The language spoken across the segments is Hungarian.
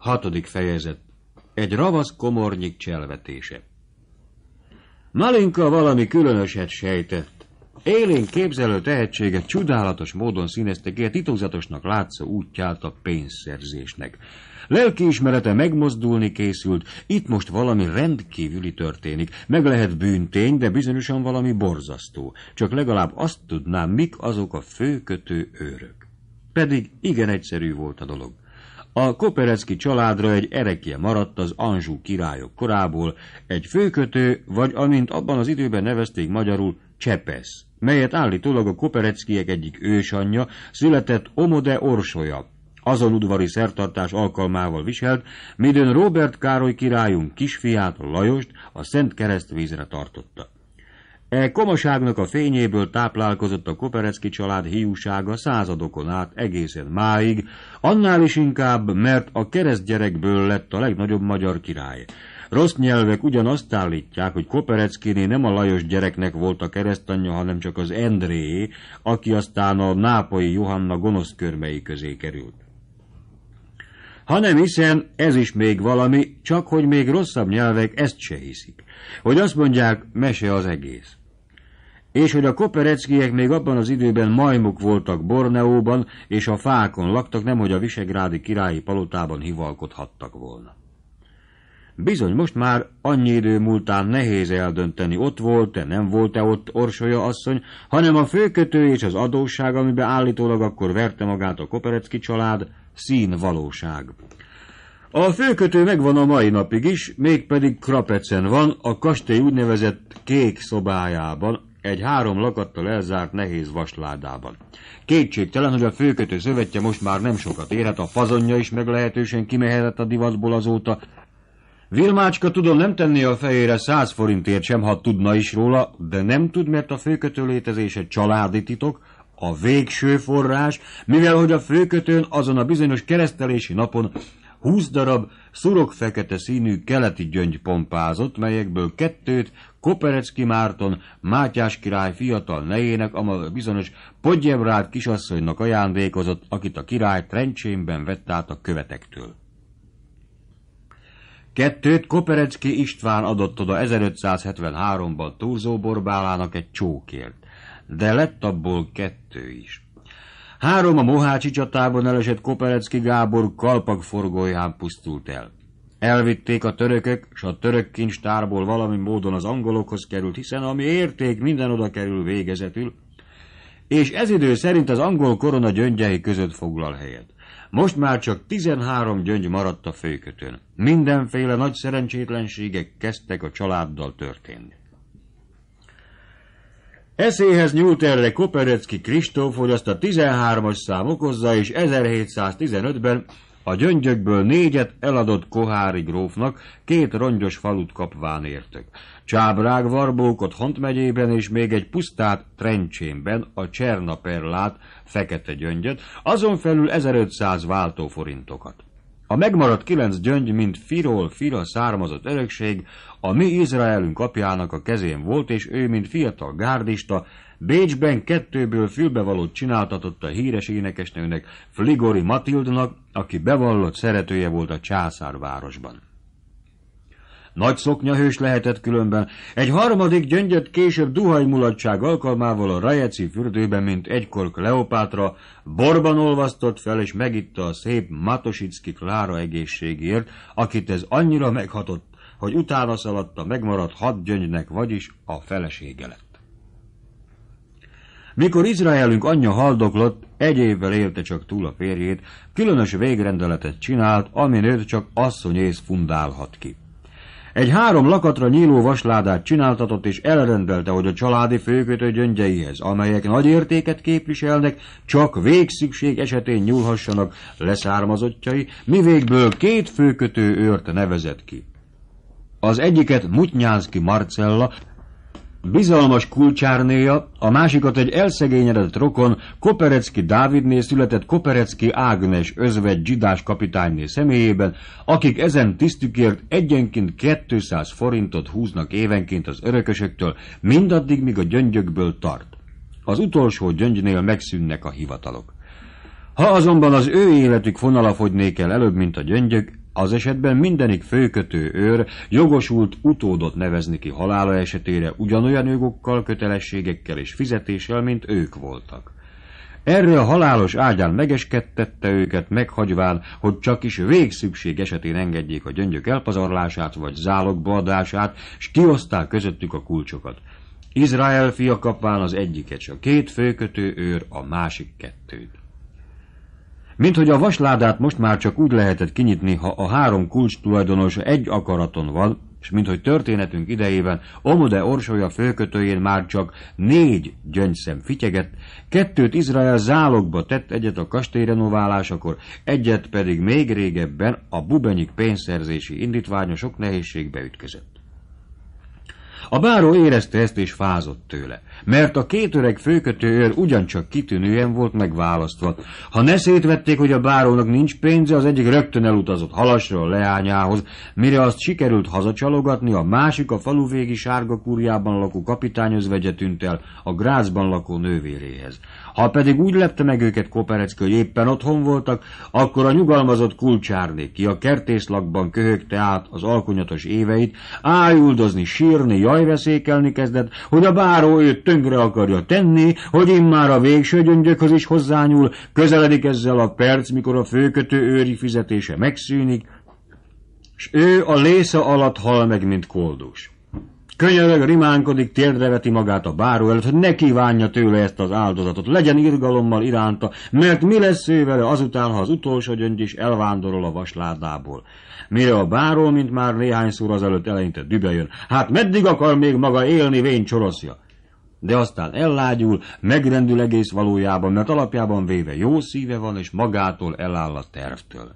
Hatodik fejezet. Egy ravasz komornyik cselvetése. Malinka valami különöset sejtett. Élén képzelő tehetséget csodálatos módon színezte ki a titokzatosnak látszó útját a pénzszerzésnek. Lelkiismerete megmozdulni készült, itt most valami rendkívüli történik. Meg lehet bűntény, de bizonyosan valami borzasztó. Csak legalább azt tudnám, mik azok a főkötő őrök. Pedig igen egyszerű volt a dolog. A Koperecki családra egy erekje maradt az Anzsú királyok korából, egy főkötő, vagy amint abban az időben nevezték magyarul, csepesz, melyet állítólag a Kopereckiek egyik ősanyja született Omode Orsolya, azon udvari szertartás alkalmával viselt, midőn Robert Károly királyunk kisfiát, Lajost, a Szent Kereszt vízre tartotta. E komaságnak a fényéből táplálkozott a Koperecki család hiúsága századokon át egészen máig, annál is inkább, mert a keresztgyerekből lett a legnagyobb magyar király. Rossz nyelvek ugyanazt állítják, hogy Kopereckiné nem a Lajos gyereknek volt a keresztanyja, hanem csak az Endréé, aki aztán a nápai Johanna gonosz körmei közé került. Hanem hiszen ez is még valami, csak hogy még rosszabb nyelvek ezt se hiszik. Hogy azt mondják, mese az egész és hogy a kopereckiek még abban az időben majmok voltak Borneóban, és a fákon laktak, nemhogy a visegrádi királyi palotában hivalkodhattak volna. Bizony, most már annyi idő múltán nehéz eldönteni, ott volt-e, nem volt-e ott Orsolya asszony, hanem a főkötő és az adósság, amiben állítólag akkor verte magát a Koperecki család, szín valóság. A főkötő megvan a mai napig is, mégpedig Krapecen van, a kastély úgynevezett kék szobájában, egy három lakattal elzárt nehéz vasládában. Kétségtelen, hogy a főkötő szövetje most már nem sokat érhet, a fazonja is meglehetősen kimehetett a divatból azóta. Vilmácska tudom nem tenni a fejére száz forintért sem, ha tudna is róla, de nem tud, mert a főkötő létezése családi titok, a végső forrás, mivel hogy a főkötőn azon a bizonyos keresztelési napon húsz darab szurok fekete színű keleti gyöngy pompázott, melyekből kettőt Koperecki Márton, Mátyás király fiatal nejének, amely bizonyos Podjebrád kisasszonynak ajándékozott, akit a király trencsémben vett át a követektől. Kettőt Koperecki István adott oda 1573-ban Túrzó Borbálának egy csókért, de lett abból kettő is. Három a Mohácsi csatában elesett Koperecki Gábor kalpak forgóján pusztult el. Elvitték a törökök, s a török kincstárból valami módon az angolokhoz került, hiszen ami érték, minden oda kerül végezetül, és ez idő szerint az angol korona gyöngyei között foglal helyet. Most már csak 13 gyöngy maradt a főkötőn. Mindenféle nagy szerencsétlenségek kezdtek a családdal történni. Eszéhez nyúlt erre Koperecki Kristóf, hogy azt a 13-as szám okozza, és 1715-ben a gyöngyökből négyet eladott Kohári grófnak, két rongyos falut kapván értök. Csábrág Varbókot Hont megyében és még egy pusztát Trencsénben, a Csernaperlát, fekete gyöngyöt, azon felül 1500 forintokat. A megmaradt kilenc gyöngy, mint firól fira származott örökség, a mi Izraelünk apjának a kezén volt, és ő, mint fiatal gárdista, Bécsben kettőből fülbevalót csináltatott a híres énekesnőnek, Fligori Matildnak, aki bevallott szeretője volt a császárvárosban. Nagy szoknyahős lehetett különben. Egy harmadik gyöngyöt később duhaj mulatság alkalmával a Rajeci fürdőben, mint egykor Kleopátra, borban olvasztott fel és megitta a szép Matosicki Klára egészségért, akit ez annyira meghatott, hogy utána szaladt a megmaradt hat gyöngynek, vagyis a felesége lett. Mikor Izraelünk anyja haldoklott, egy évvel élte csak túl a férjét, különös végrendeletet csinált, őt csak asszonyész fundálhat ki. Egy három lakatra nyíló vasládát csináltatott és elrendelte, hogy a családi főkötő gyöngyeihez, amelyek nagy értéket képviselnek, csak végszükség esetén nyúlhassanak leszármazottjai, végből két főkötő őrt nevezett ki. Az egyiket Mutnyánszki Marcella, Bizalmas kulcsárnéja, a másikat egy elszegényedett rokon, Koperecki Dávidné született Koperecki Ágnes özvegy Zsidás kapitányné személyében, akik ezen tisztükért egyenként 200 forintot húznak évenként az örökösöktől, mindaddig, míg a gyöngyökből tart. Az utolsó gyöngynél megszűnnek a hivatalok. Ha azonban az ő életük fonala fogynék el előbb, mint a gyöngyök, az esetben mindenik főkötő őr jogosult utódot nevezni ki halála esetére ugyanolyan jogokkal, kötelességekkel és fizetéssel, mint ők voltak. Erre a halálos ágyán megeskedtette őket, meghagyván, hogy csak is végszükség esetén engedjék a gyöngyök elpazarlását vagy zálogba adását, s kioszták közöttük a kulcsokat. Izrael fia kapván az egyiket, a két főkötő őr a másik kettőt. Mint hogy a vasládát most már csak úgy lehetett kinyitni, ha a három kulcs tulajdonos egy akaraton van, és mint hogy történetünk idejében Omode orsolya főkötőjén már csak négy gyöngyszem fityegett, kettőt Izrael zálogba tett, egyet a kastély renoválásakor, egyet pedig még régebben a bubenyik pénzszerzési indítványa sok nehézségbe ütközött. A báró érezte ezt és fázott tőle, mert a két öreg főkötőőr ugyancsak kitűnően volt megválasztva. Ha ne szétvették, hogy a bárónak nincs pénze, az egyik rögtön elutazott a leányához, mire azt sikerült hazacsalogatni, a másik a falu végi sárga kurjában lakó kapitányozvegye tűnt el a grázban lakó nővéréhez. Ha pedig úgy lepte meg őket Koperecki, hogy éppen otthon voltak, akkor a nyugalmazott kulcsárné, ki a kertészlakban köhögte át az alkonyatos éveit, ájuldozni, sírni, jajveszékelni kezdett, hogy a báró őt tönkre akarja tenni, hogy immár a végső gyöngyökhöz is hozzányúl, közeledik ezzel a perc, mikor a főkötő őri fizetése megszűnik, s ő a lésze alatt hal meg, mint koldus. Könyörög, rimánkodik, térdeveti magát a báró előtt, hogy ne kívánja tőle ezt az áldozatot, legyen irgalommal iránta, mert mi lesz ő vele azután, ha az utolsó gyöngy is elvándorol a vasládából. Mire a báró, mint már néhány szóra azelőtt eleinte dübejön, hát meddig akar még maga élni, vén csoroszja? de aztán ellágyul, megrendül egész valójában, mert alapjában véve jó szíve van, és magától eláll a tervtől.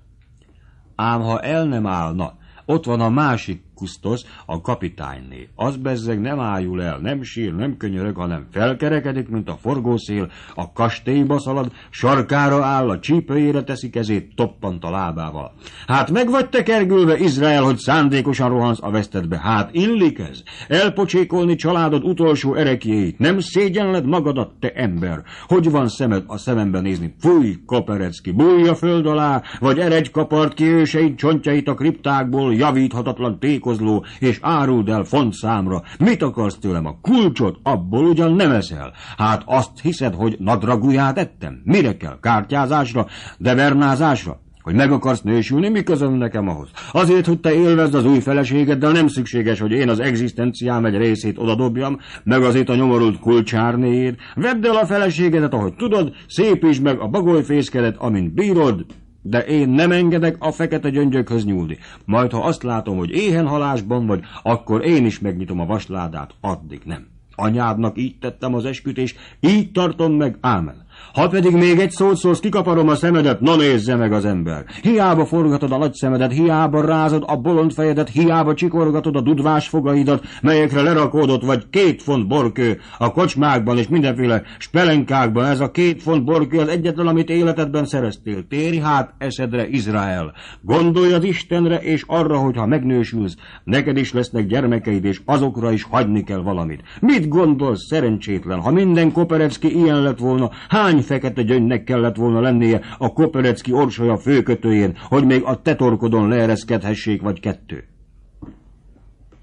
Ám ha el nem állna, ott van a másik Kustos a kapitányné. Az bezzeg nem ájul el, nem sír, nem könyörög, hanem felkerekedik, mint a forgószél, a kastélyba szalad, sarkára áll, a csípőjére teszi kezét, toppant a lábával. Hát meg vagy te kergülve, Izrael, hogy szándékosan rohansz a vesztedbe. Hát illik ez? Elpocsékolni családod utolsó erekjéit. Nem szégyenled magadat, te ember. Hogy van szemed a szemembe nézni? Fúj, Koperecki, bújj a föld alá, vagy eredj kapart ki őseid csontjait a kriptákból, javíthatatlan ték árulkozló, és áruld el fontszámra. Mit akarsz tőlem a kulcsot? Abból ugyan nem eszel. Hát azt hiszed, hogy nadragúját ettem? Mire kell? Kártyázásra? Devernázásra? Hogy meg akarsz nősülni, mi közöm nekem ahhoz? Azért, hogy te élvezd az új feleségeddel, nem szükséges, hogy én az egzisztenciám egy részét odadobjam, meg azért a nyomorult kulcsárnéért. Vedd el a feleségedet, ahogy tudod, szépítsd meg a bagolyfészkedet, amint bírod, de én nem engedek a fekete gyöngyökhöz nyúlni. Majd, ha azt látom, hogy éhen halásban vagy, akkor én is megnyitom a vasládát, addig nem. Anyádnak így tettem az esküt, és így tartom meg, ámen. Ha pedig még egy szót szólsz, kikaparom a szemedet, na nézze meg az ember. Hiába forgatod a nagy szemedet, hiába rázod a bolond fejedet, hiába csikorgatod a dudvás fogaidat, melyekre lerakódott vagy két font borkő a kocsmákban és mindenféle spelenkákban. Ez a két font borkő az egyetlen, amit életedben szereztél. Térj hát esedre, Izrael. Gondolj az Istenre és arra, hogy ha megnősülsz, neked is lesznek gyermekeid, és azokra is hagyni kell valamit. Mit gondolsz, szerencsétlen, ha minden Koperecki ilyen lett volna, hány fekete gyöngynek kellett volna lennie a Koperecki orsolya főkötőjén, hogy még a tetorkodon leereszkedhessék vagy kettő.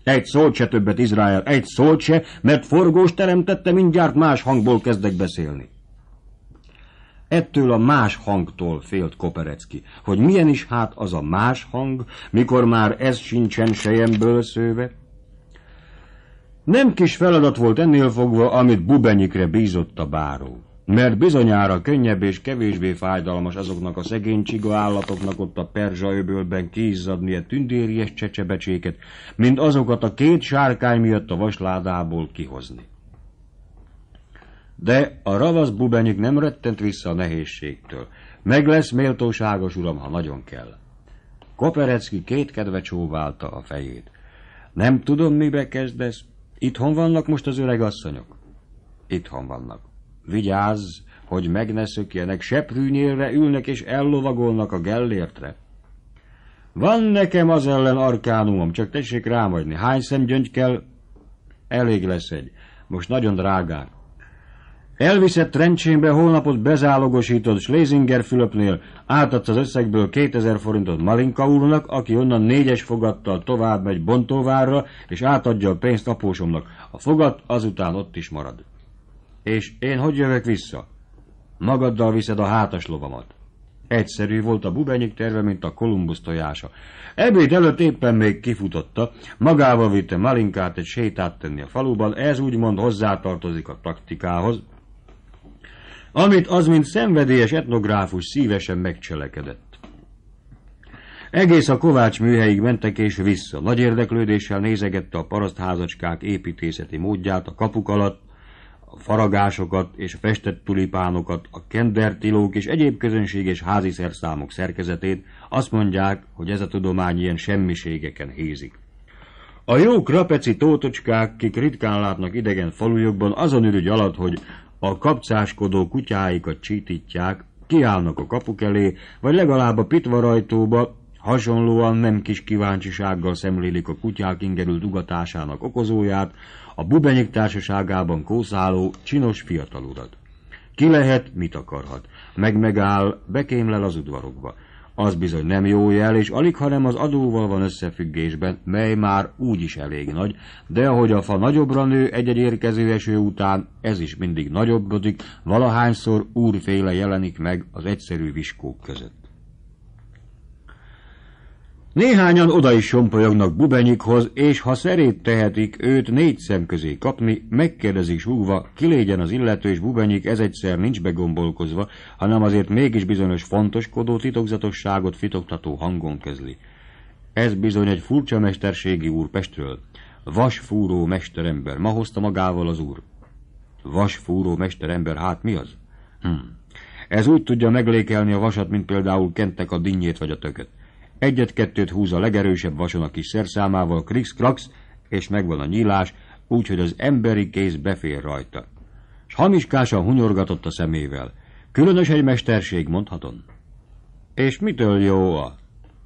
Egy szót se többet, Izrael, egy szót se, mert forgós teremtette, mindjárt más hangból kezdek beszélni. Ettől a más hangtól félt Koperecki, hogy milyen is hát az a más hang, mikor már ez sincsen sejemből szőve. Nem kis feladat volt ennél fogva, amit Bubenyikre bízott a báró mert bizonyára könnyebb és kevésbé fájdalmas azoknak a szegény csiga állatoknak ott a perzsa öbölben kézzadni a tündéries csecsebecséket, mint azokat a két sárkány miatt a vasládából kihozni. De a ravasz bubenyik nem rettent vissza a nehézségtől. Meg lesz méltóságos uram, ha nagyon kell. Koperecki két kedve csóválta a fejét. Nem tudom, mibe kezdesz. Itthon vannak most az öreg asszonyok? Itthon vannak. Vigyázz, hogy meg ne szökjenek, seprűnyélre ülnek és ellovagolnak a gellértre. Van nekem az ellen arkánumom, csak tessék rámagyni. Hány szemgyöngy kell? Elég lesz egy. Most nagyon drágák. Elviszett trencsénbe holnapot bezálogosítod Schlesinger Fülöpnél, átadsz az összegből 2000 forintot Malinka úrnak, aki onnan négyes fogattal tovább megy Bontóvárra, és átadja a pénzt apósomnak. A fogat azután ott is marad. És én hogy jövök vissza? Magaddal viszed a hátas lovamat. Egyszerű volt a bubenyik terve, mint a kolumbusz tojása. Ebéd előtt éppen még kifutotta, magával vitte Malinkát egy sétát tenni a faluban, ez úgymond hozzátartozik a taktikához, amit az, mint szenvedélyes etnográfus szívesen megcselekedett. Egész a kovács műhelyig mentek és vissza. Nagy érdeklődéssel nézegette a parasztházacskák építészeti módját a kapuk alatt, a faragásokat és festett tulipánokat, a kendertilók és egyéb közönséges házi szerszámok szerkezetét, azt mondják, hogy ez a tudomány ilyen semmiségeken hézik. A jó krapeci tótocskák, kik ritkán látnak idegen falujokban, azon ürügy alatt, hogy a kapcáskodó kutyáikat csítítják, kiállnak a kapuk elé, vagy legalább a pitvarajtóba, hasonlóan nem kis kíváncsisággal szemlélik a kutyák ingerült ugatásának okozóját, a bubenyik társaságában kószáló, csinos fiatal urat. Ki lehet, mit akarhat. Meg megáll, bekémlel az udvarokba. Az bizony nem jó jel, és alig, hanem az adóval van összefüggésben, mely már úgy is elég nagy, de ahogy a fa nagyobbra nő egy-egy érkező eső után, ez is mindig nagyobbodik, valahányszor úrféle jelenik meg az egyszerű viskók között. Néhányan oda is sompolyognak Bubenyikhoz, és ha szerét tehetik őt négy szem közé kapni, megkérdezik súgva, ki légyen az illető, és Bubenyik ez egyszer nincs begombolkozva, hanem azért mégis bizonyos fontoskodó titokzatosságot fitoktató hangon közli. Ez bizony egy furcsa mesterségi úr Pestről. Vasfúró mesterember, ma hozta magával az úr. Vasfúró mesterember, hát mi az? Hm. Ez úgy tudja meglékelni a vasat, mint például kentek a dinnyét vagy a tököt. Egyet-kettőt húz a legerősebb vason a kis szerszámával, krikszkraksz, és megvan a nyílás, úgyhogy az emberi kéz befér rajta. S hamiskásan hunyorgatott a szemével. Különös egy mesterség, mondhatom. És mitől jó a?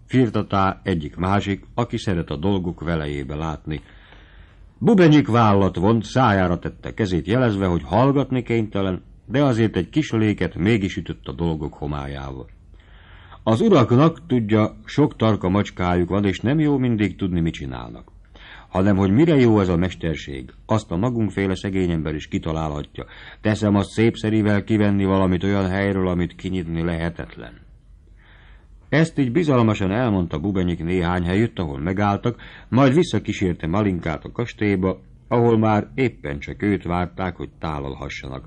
Firtatá egyik másik, aki szeret a dolgok velejébe látni. Bubenyik vállat vont, szájára tette kezét jelezve, hogy hallgatni kénytelen, de azért egy kis léket mégis ütött a dolgok homályával. Az uraknak, tudja, sok tarka macskájuk van, és nem jó mindig tudni, mit csinálnak. Hanem, hogy mire jó ez a mesterség, azt a magunkféle szegény ember is kitalálhatja. Teszem azt szépszerivel kivenni valamit olyan helyről, amit kinyitni lehetetlen. Ezt így bizalmasan elmondta Bubenyik néhány helyütt, ahol megálltak, majd visszakísérte Malinkát a kastélyba, ahol már éppen csak őt várták, hogy tálalhassanak.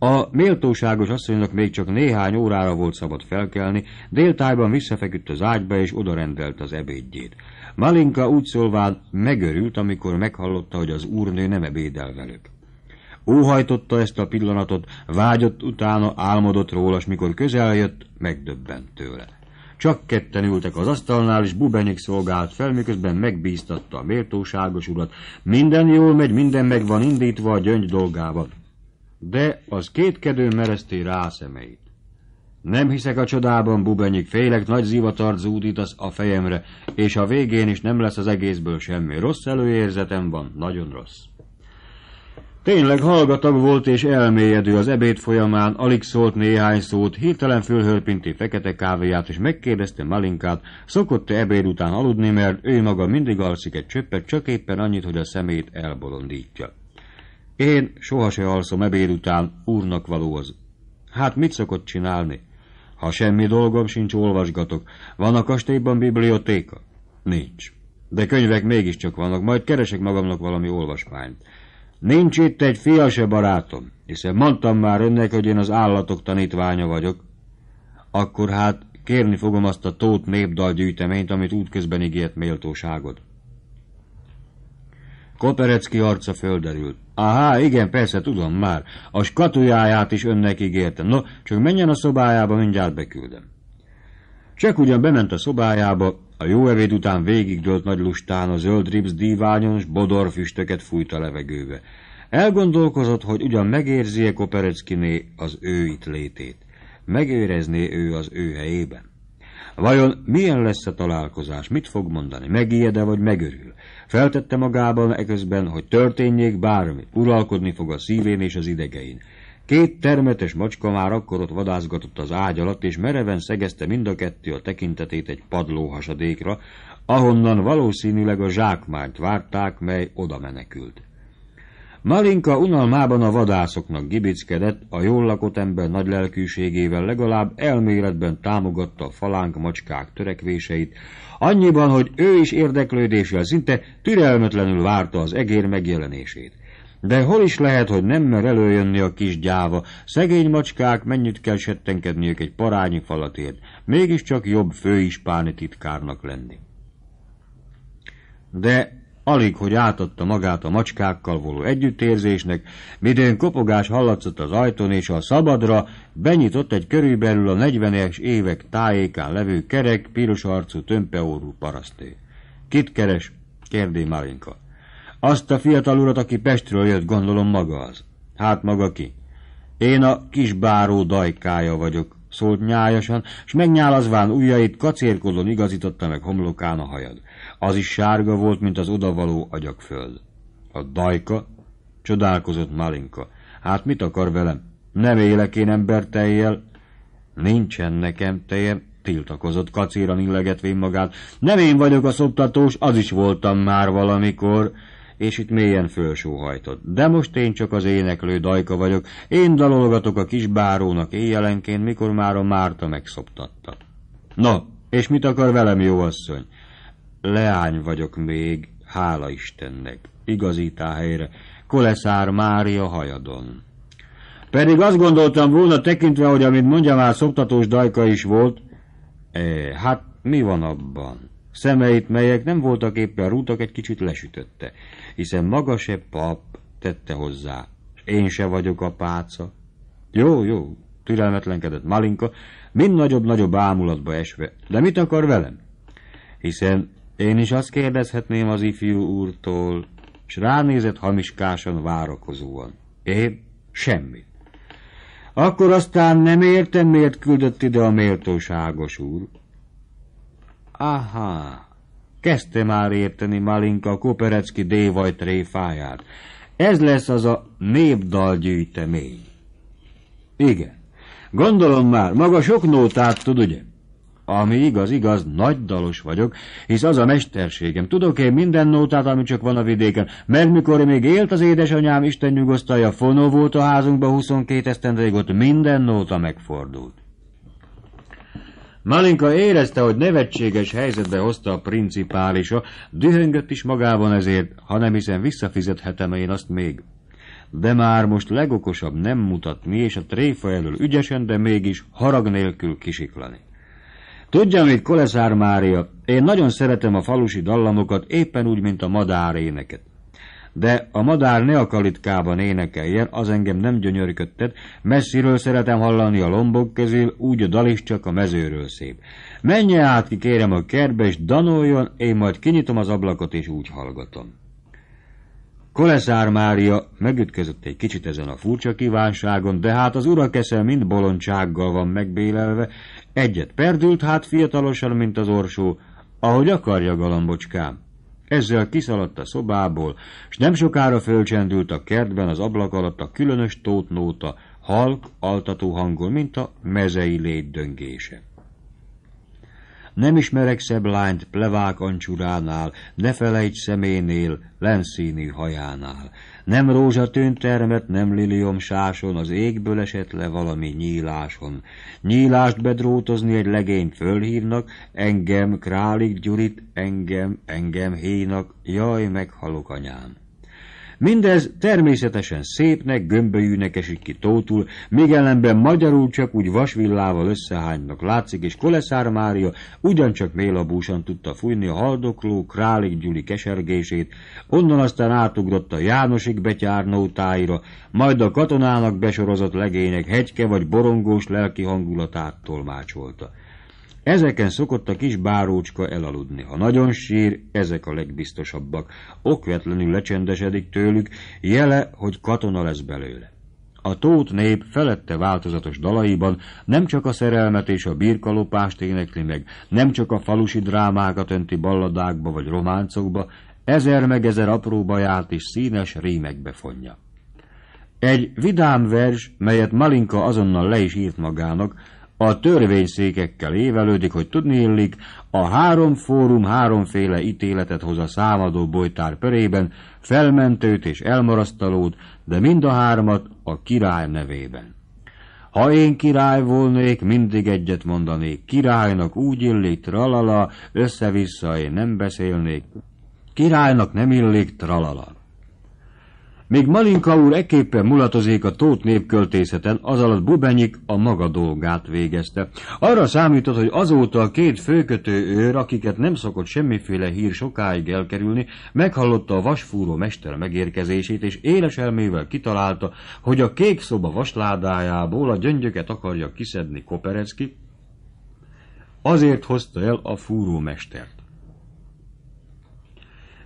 A méltóságos asszonynak még csak néhány órára volt szabad felkelni, déltájban visszafeküdt az ágyba és odarendelt az ebédjét. Malinka úgy szólván megörült, amikor meghallotta, hogy az úrnő nem ebédel velük. Óhajtotta ezt a pillanatot, vágyott utána, álmodott róla, mikor közel jött, megdöbbent tőle. Csak ketten ültek az asztalnál, és Bubenik szolgált fel, miközben megbíztatta a méltóságos urat. Minden jól megy, minden meg van indítva a gyöngy dolgával de az kétkedő mereszté rá szemeit. Nem hiszek a csodában, bubenyik, félek nagy zivatart zúdítasz a fejemre, és a végén is nem lesz az egészből semmi. Rossz előérzetem van, nagyon rossz. Tényleg hallgatag volt és elmélyedő az ebéd folyamán, alig szólt néhány szót, hirtelen fülhölpinti fekete kávéját, és megkérdezte Malinkát, szokott-e ebéd után aludni, mert ő maga mindig alszik egy csöppet, csak éppen annyit, hogy a szemét elbolondítja. Én soha se alszom ebéd után, úrnak való az. Hát mit szokott csinálni? Ha semmi dolgom sincs, olvasgatok. Van a kastélyban bibliotéka? Nincs. De könyvek mégiscsak vannak, majd keresek magamnak valami olvasmányt. Nincs itt egy fia se barátom, hiszen mondtam már önnek, hogy én az állatok tanítványa vagyok. Akkor hát kérni fogom azt a tót népdal gyűjteményt, amit útközben ígért méltóságod. Koperecki arca földerült. Aha, igen, persze, tudom már. A skatujáját is önnek ígértem. No, csak menjen a szobájába, mindjárt beküldöm. Csak ugyan bement a szobájába, a jó evéd után végigdőlt nagy lustán a zöld díványon és bodor füstöket fújt a levegőbe. Elgondolkozott, hogy ugyan megérzi-e Kopereckiné az ő itt létét. Megérezné ő az ő helyében. Vajon milyen lesz a találkozás, mit fog mondani, megijed-e vagy megörül? Feltette magában eközben, hogy történjék bármi, uralkodni fog a szívén és az idegein. Két termetes macska már akkor ott vadászgatott az ágy alatt, és mereven szegezte mind a kettő a tekintetét egy padlóhasadékra, ahonnan valószínűleg a zsákmányt várták, mely oda menekült. Malinka unalmában a vadászoknak gibickedett, a jól lakott ember nagy lelkűségével legalább elméletben támogatta a falánk macskák törekvéseit, annyiban, hogy ő is érdeklődéssel szinte türelmetlenül várta az egér megjelenését. De hol is lehet, hogy nem mer előjönni a kis gyáva, szegény macskák mennyit kell settenkedniük egy parányi falatért, mégiscsak jobb főispáni titkárnak lenni. De Alig, hogy átadta magát a macskákkal való együttérzésnek, midőn kopogás hallatszott az ajtón, és a szabadra benyitott egy körülbelül a 40-es évek tájékán levő kerek, piros arcú, tömpeórú paraszté. Kit keres? kérdé Malinka. Azt a fiatal urat, aki Pestről jött, gondolom maga az. Hát maga ki? Én a kisbáró dajkája vagyok, szólt nyájasan, s megnyálazván ujjait kacérkodon igazította meg homlokán a hajad. Az is sárga volt, mint az odavaló agyagföld. A dajka? Csodálkozott Malinka. Hát mit akar velem? Nem élek én tejjel. Nincsen nekem tejem, tiltakozott kacéra illegetvén magát. Nem én vagyok a szoptatós, az is voltam már valamikor és itt mélyen fölsóhajtott. De most én csak az éneklő dajka vagyok, én dalolgatok a kisbárónak éjjelenként, mikor már a Márta megszoptatta. Na, és mit akar velem, jó asszony? Leány vagyok még, hála Istennek, igazítá helyre, Koleszár Mária hajadon. Pedig azt gondoltam volna, tekintve, hogy amit mondja már szoptatós dajka is volt, e, hát mi van abban? Szemeit, melyek nem voltak éppen rútak, egy kicsit lesütötte, hiszen maga se pap tette hozzá. Én se vagyok a páca. Jó, jó, türelmetlenkedett Malinka, mind nagyobb-nagyobb ámulatba esve. De mit akar velem? Hiszen én is azt kérdezhetném az ifjú úrtól, és ránézett hamiskásan várakozóan. Én? Semmit. Akkor aztán nem értem, miért küldött ide a méltóságos úr. Aha, kezdte már érteni Malinka Koperecki dévaj tréfáját. Ez lesz az a népdalgyűjtemény. Igen, gondolom már, maga sok nótát tud, ugye? Ami igaz, igaz, nagy dalos vagyok, hisz az a mesterségem. Tudok én minden nótát, ami csak van a vidéken, mert mikor még élt az édesanyám, Isten nyugosztalja, fonó volt a házunkban 22 esztendeig, ott minden nóta megfordult. Malinka érezte, hogy nevetséges helyzetbe hozta a principálisa, dühöngött is magában ezért, hanem hiszen visszafizethetem én azt még. De már most legokosabb nem mutatni, és a tréfa elől ügyesen, de mégis harag nélkül kisiklani. Tudja mit, Koleszár Mária, én nagyon szeretem a falusi dallamokat, éppen úgy, mint a madár éneket. De a madár ne a kalitkában énekeljen, az engem nem gyönyörködtet, messziről szeretem hallani a lombok közül, úgy a dal is csak a mezőről szép. Menje át ki, kérem a kertbe, és danoljon, én majd kinyitom az ablakot, és úgy hallgatom. Koleszár Mária megütközött egy kicsit ezen a furcsa kívánságon, de hát az urakeszel mind bolondsággal van megbélelve, Egyet perdült, hát fiatalosan, mint az orsó, ahogy akarja galambocskám. Ezzel kiszaladt a szobából, s nem sokára fölcsendült a kertben az ablak alatt a különös tótnóta, halk, altató hangon, mint a mezei légy döngése. Nem ismerek szebb lányt plevák ancsuránál, ne felejts szeménél, lenszínű hajánál nem rózsatőn termet, nem liliom sáson, az égből esett le valami nyíláson. Nyílást bedrótozni egy legény fölhívnak, engem králik gyurit, engem, engem hínak, jaj, meghalok anyám. Mindez természetesen szépnek, gömbölyűnek esik ki tótul, még ellenben magyarul csak úgy vasvillával összehánynak látszik, és Koleszár Mária ugyancsak mélabúsan tudta fújni a haldokló Králik Gyuli kesergését, onnan aztán átugrott a Jánosik betyárnótáira, majd a katonának besorozott legények hegyke vagy borongós lelki hangulatát tolmácsolta. Ezeken szokott a kis bárócska elaludni. Ha nagyon sír, ezek a legbiztosabbak. Okvetlenül lecsendesedik tőlük, jele, hogy katona lesz belőle. A tót nép felette változatos dalaiban nem csak a szerelmet és a birkalopást énekli meg, nem csak a falusi drámákat önti balladákba vagy románcokba, ezer meg ezer apró baját és színes rímekbe fonja. Egy vidám vers, melyet Malinka azonnal le is írt magának, a törvényszékekkel évelődik, hogy tudni illik, a három fórum háromféle ítéletet hoz a számadó bolytár pörében, felmentőt és elmarasztalót, de mind a hármat a király nevében. Ha én király volnék, mindig egyet mondanék, királynak úgy illik, tralala, össze-vissza én nem beszélnék, királynak nem illik, tralala. Még Malinka úr eképpen mulatozik a tót népköltészeten, az alatt Bubenyik a maga dolgát végezte. Arra számított, hogy azóta a két főkötő őr, akiket nem szokott semmiféle hír sokáig elkerülni, meghallotta a vasfúró mester megérkezését, és éles elmével kitalálta, hogy a kék szoba vasládájából a gyöngyöket akarja kiszedni Koperecki, azért hozta el a fúró mestert.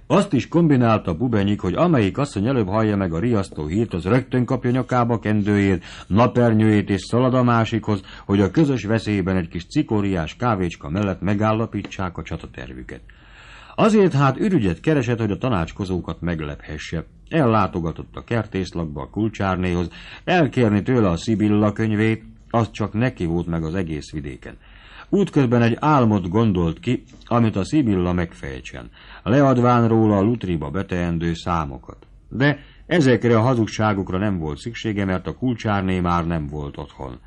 Azt is kombinálta Bubenyik, hogy amelyik asszony előbb hallja meg a riasztó hírt, az rögtön kapja nyakába kendőjét, napernyőjét és szalad a másikhoz, hogy a közös veszélyben egy kis cikóriás kávécska mellett megállapítsák a csatatervüket. Azért hát ürügyet keresett, hogy a tanácskozókat meglephesse. Ellátogatott a kertészlakba a kulcsárnéhoz, elkérni tőle a Szibilla könyvét, az csak neki volt meg az egész vidéken. Útközben egy álmot gondolt ki, amit a Szibilla megfejtsen, leadván róla a lutriba beteendő számokat. De ezekre a hazugságokra nem volt szüksége, mert a kulcsárné már nem volt otthon.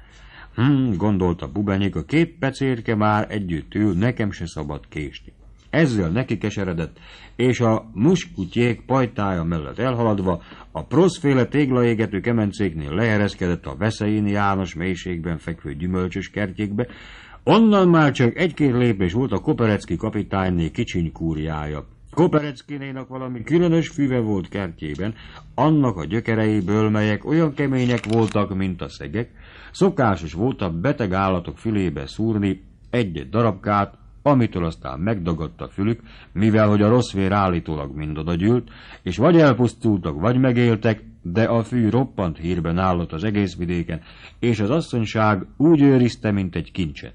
Hmm, gondolta Bubenyik, a két pecérke már együtt ül, nekem se szabad késni. Ezzel neki keseredett, és a muskutyék pajtája mellett elhaladva a proszféle téglaégető kemencéknél leereszkedett a veszélyén János mélységben fekvő gyümölcsös kertjékbe, Onnan már csak egy-két lépés volt a Koperecki kapitányné kicsiny kúriája. Kopereckinének valami különös füve volt kertjében, annak a gyökereiből, melyek olyan kemények voltak, mint a szegek, szokásos volt a beteg állatok fülébe szúrni egy darabkát, amitől aztán megdagadt a fülük, mivel hogy a rossz vér állítólag mind gyűlt, és vagy elpusztultak, vagy megéltek, de a fű roppant hírben állott az egész vidéken, és az asszonyság úgy őrizte, mint egy kincset.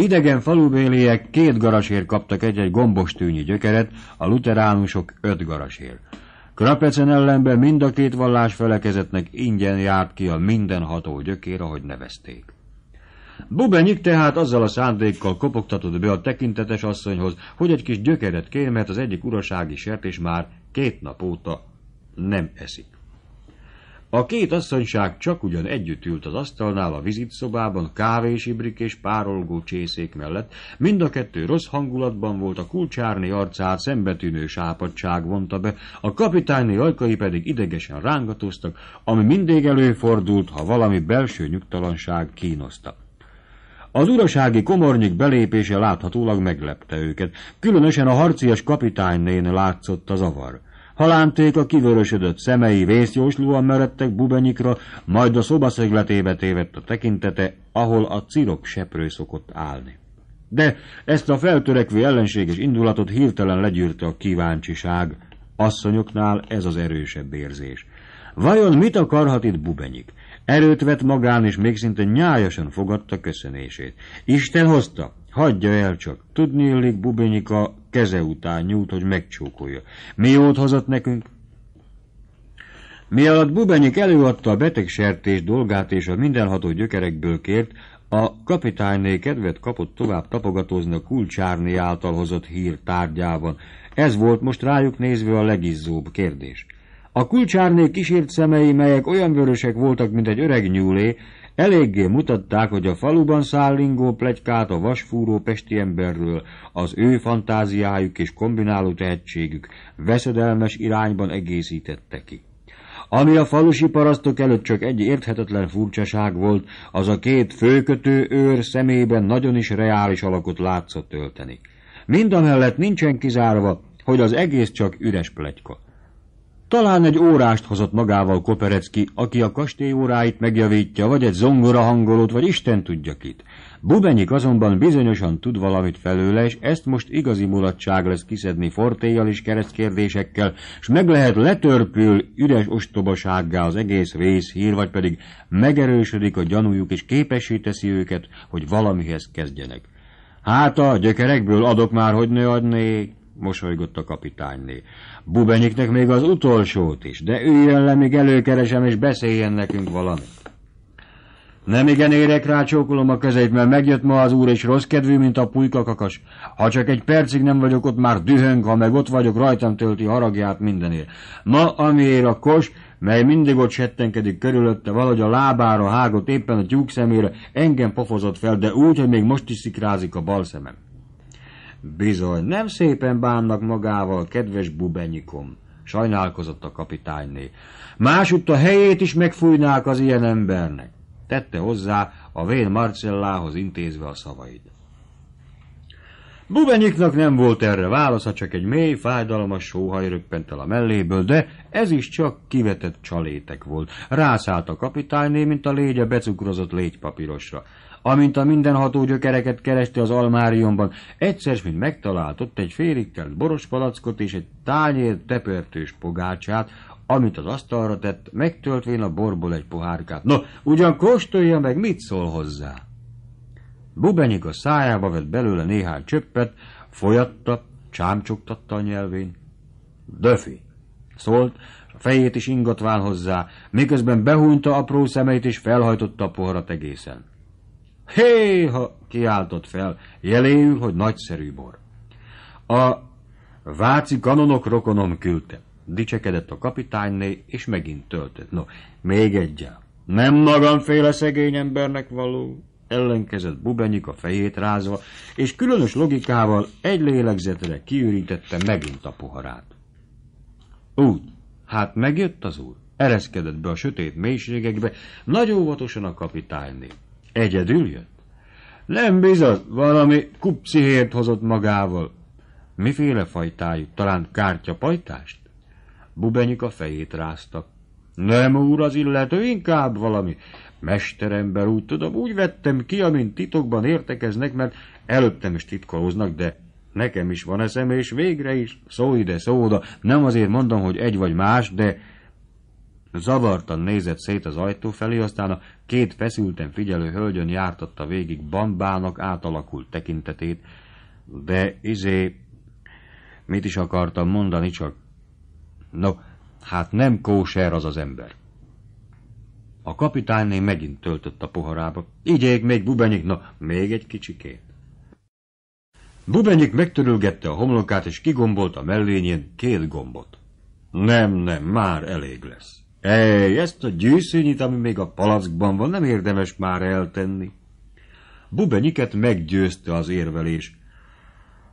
Idegen falubéliek két garasért kaptak egy-egy gombostűnyi gyökeret, a luteránusok öt garasért. Krapecen ellenben mind a két vallás felekezetnek ingyen járt ki a mindenható gyökér, ahogy nevezték. Bubenyik tehát azzal a szándékkal kopogtatott be a tekintetes asszonyhoz, hogy egy kis gyökeret kér, mert az egyik urasági és már két nap óta nem eszik. A két asszonyság csak ugyan együtt ült az asztalnál a vizitszobában, kávés ibrik és párolgó csészék mellett, mind a kettő rossz hangulatban volt, a kulcsárni arcát szembetűnő sápadság vonta be, a kapitányi ajkai pedig idegesen rángatoztak, ami mindig előfordult, ha valami belső nyugtalanság kínoszta. Az urasági komornyik belépése láthatólag meglepte őket, különösen a harcias kapitánynén látszott a zavar. Halánték a kivörösödött szemei vészjóslóan meredtek Bubenyikra, majd a szobaszegletébe tévedt a tekintete, ahol a cirok seprő szokott állni. De ezt a feltörekvő ellenséges indulatot hirtelen legyűrte a kíváncsiság. Asszonyoknál ez az erősebb érzés. Vajon mit akarhat itt Bubenyik? Erőt vett magán, és még szinte nyájasan fogadta köszönését. Isten hozta, hagyja el csak. Tudni illik Bubenyika keze után nyújt, hogy megcsókolja. Mi jót hozott nekünk? Mielőtt Bubenyik előadta a betegsertés dolgát és a mindenható gyökerekből kért, a kapitányné kedvet kapott tovább tapogatózni a kulcsárni által hozott hír tárgyában. Ez volt most rájuk nézve a legizzóbb kérdés. A kulcsárné kísért szemei, melyek olyan vörösek voltak, mint egy öreg nyúlé, Eléggé mutatták, hogy a faluban szállingó plegykát a vasfúró pesti emberről az ő fantáziájuk és kombináló tehetségük veszedelmes irányban egészítette ki. Ami a falusi parasztok előtt csak egy érthetetlen furcsaság volt, az a két főkötő őr szemében nagyon is reális alakot látszott tölteni. Mindamellett nincsen kizárva, hogy az egész csak üres plegykot. Talán egy órást hozott magával Koperecki, aki a kastély óráit megjavítja, vagy egy zongora hangolót, vagy Isten tudja kit. Bubenyik azonban bizonyosan tud valamit felőle, és ezt most igazi mulatság lesz kiszedni fortéjjal és keresztkérdésekkel, és meg lehet letörpül üres ostobasággá az egész rész hír, vagy pedig megerősödik a gyanújuk, és képessé teszi őket, hogy valamihez kezdjenek. Hát a gyökerekből adok már, hogy ne adnék, mosolygott a kapitányné. Bubeniknek még az utolsót is, de üljön le, míg előkeresem, és beszéljen nekünk valamit. Nem igen érek rá, csókolom a kezeit, mert megjött ma az úr, és rossz kedvű, mint a pulykakakas. Ha csak egy percig nem vagyok ott, már dühöng, ha meg ott vagyok, rajtam tölti haragját mindenért. Ma, amiért a kos, mely mindig ott settenkedik körülötte, valahogy a lábára hágott éppen a tyúk szemére, engem pofozott fel, de úgy, hogy még most is szikrázik a bal szemem. Bizony, nem szépen bánnak magával, kedves bubenyikom, sajnálkozott a kapitányné. Másutt a helyét is megfújnák az ilyen embernek, tette hozzá a vén Marcellához intézve a szavaid. Bubenyiknak nem volt erre válasza, csak egy mély, fájdalmas sóhaj röppent el a melléből, de ez is csak kivetett csalétek volt. Rászállt a kapitányné, mint a légy a becukrozott légypapírosra amint a mindenható gyökereket kereste az almáriumban. Egyszer, mint megtalált ott egy félikkel borospalackot és egy tányér tepertős pogácsát, amit az asztalra tett, megtöltvén a borból egy pohárkát. No, ugyan kóstolja meg, mit szól hozzá? Bubenyik a szájába vett belőle néhány csöppet, folyatta, csámcsogtatta a nyelvén. Döfi! Szólt, fejét is ingatván hozzá, miközben behúnyta apró szemeit és felhajtotta a poharat egészen. Hé, ha kiáltott fel, jeléül, hogy nagyszerű bor. A váci kanonok rokonom küldte. Dicsekedett a kapitányné, és megint töltött. No, még egyel. Nem magamféle szegény embernek való, ellenkezett Bubenyik a fejét rázva, és különös logikával egy lélegzetre kiürítette megint a poharát. Úgy, hát megjött az úr, ereszkedett be a sötét mélységekbe, nagy óvatosan a kapitányné. Egyedül jött? Nem bizony, valami kupcihért hozott magával. Miféle fajtájú, talán kártyapajtást? Bubenyik a fejét rázta. Nem úr az illető, inkább valami. Mesterember úgy tudom, úgy vettem ki, amint titokban értekeznek, mert előttem is titkolóznak, de nekem is van eszem, és végre is szó ide, szó oda. Nem azért mondom, hogy egy vagy más, de Zavartan nézett szét az ajtó felé, aztán a Két feszülten figyelő hölgyön jártatta végig bambának átalakult tekintetét, de izé... Mit is akartam mondani csak? No, hát nem kóser az az ember. A kapitányné megint töltött a poharába. Igyék még, Bubenyik, na, még egy kicsikét. Bubenyik megtörülgette a homlokát, és kigombolt a mellényén két gombot. Nem, nem, már elég lesz. Ej, ezt a gyűszűnyit, ami még a palackban van, nem érdemes már eltenni. Bubenyiket meggyőzte az érvelés.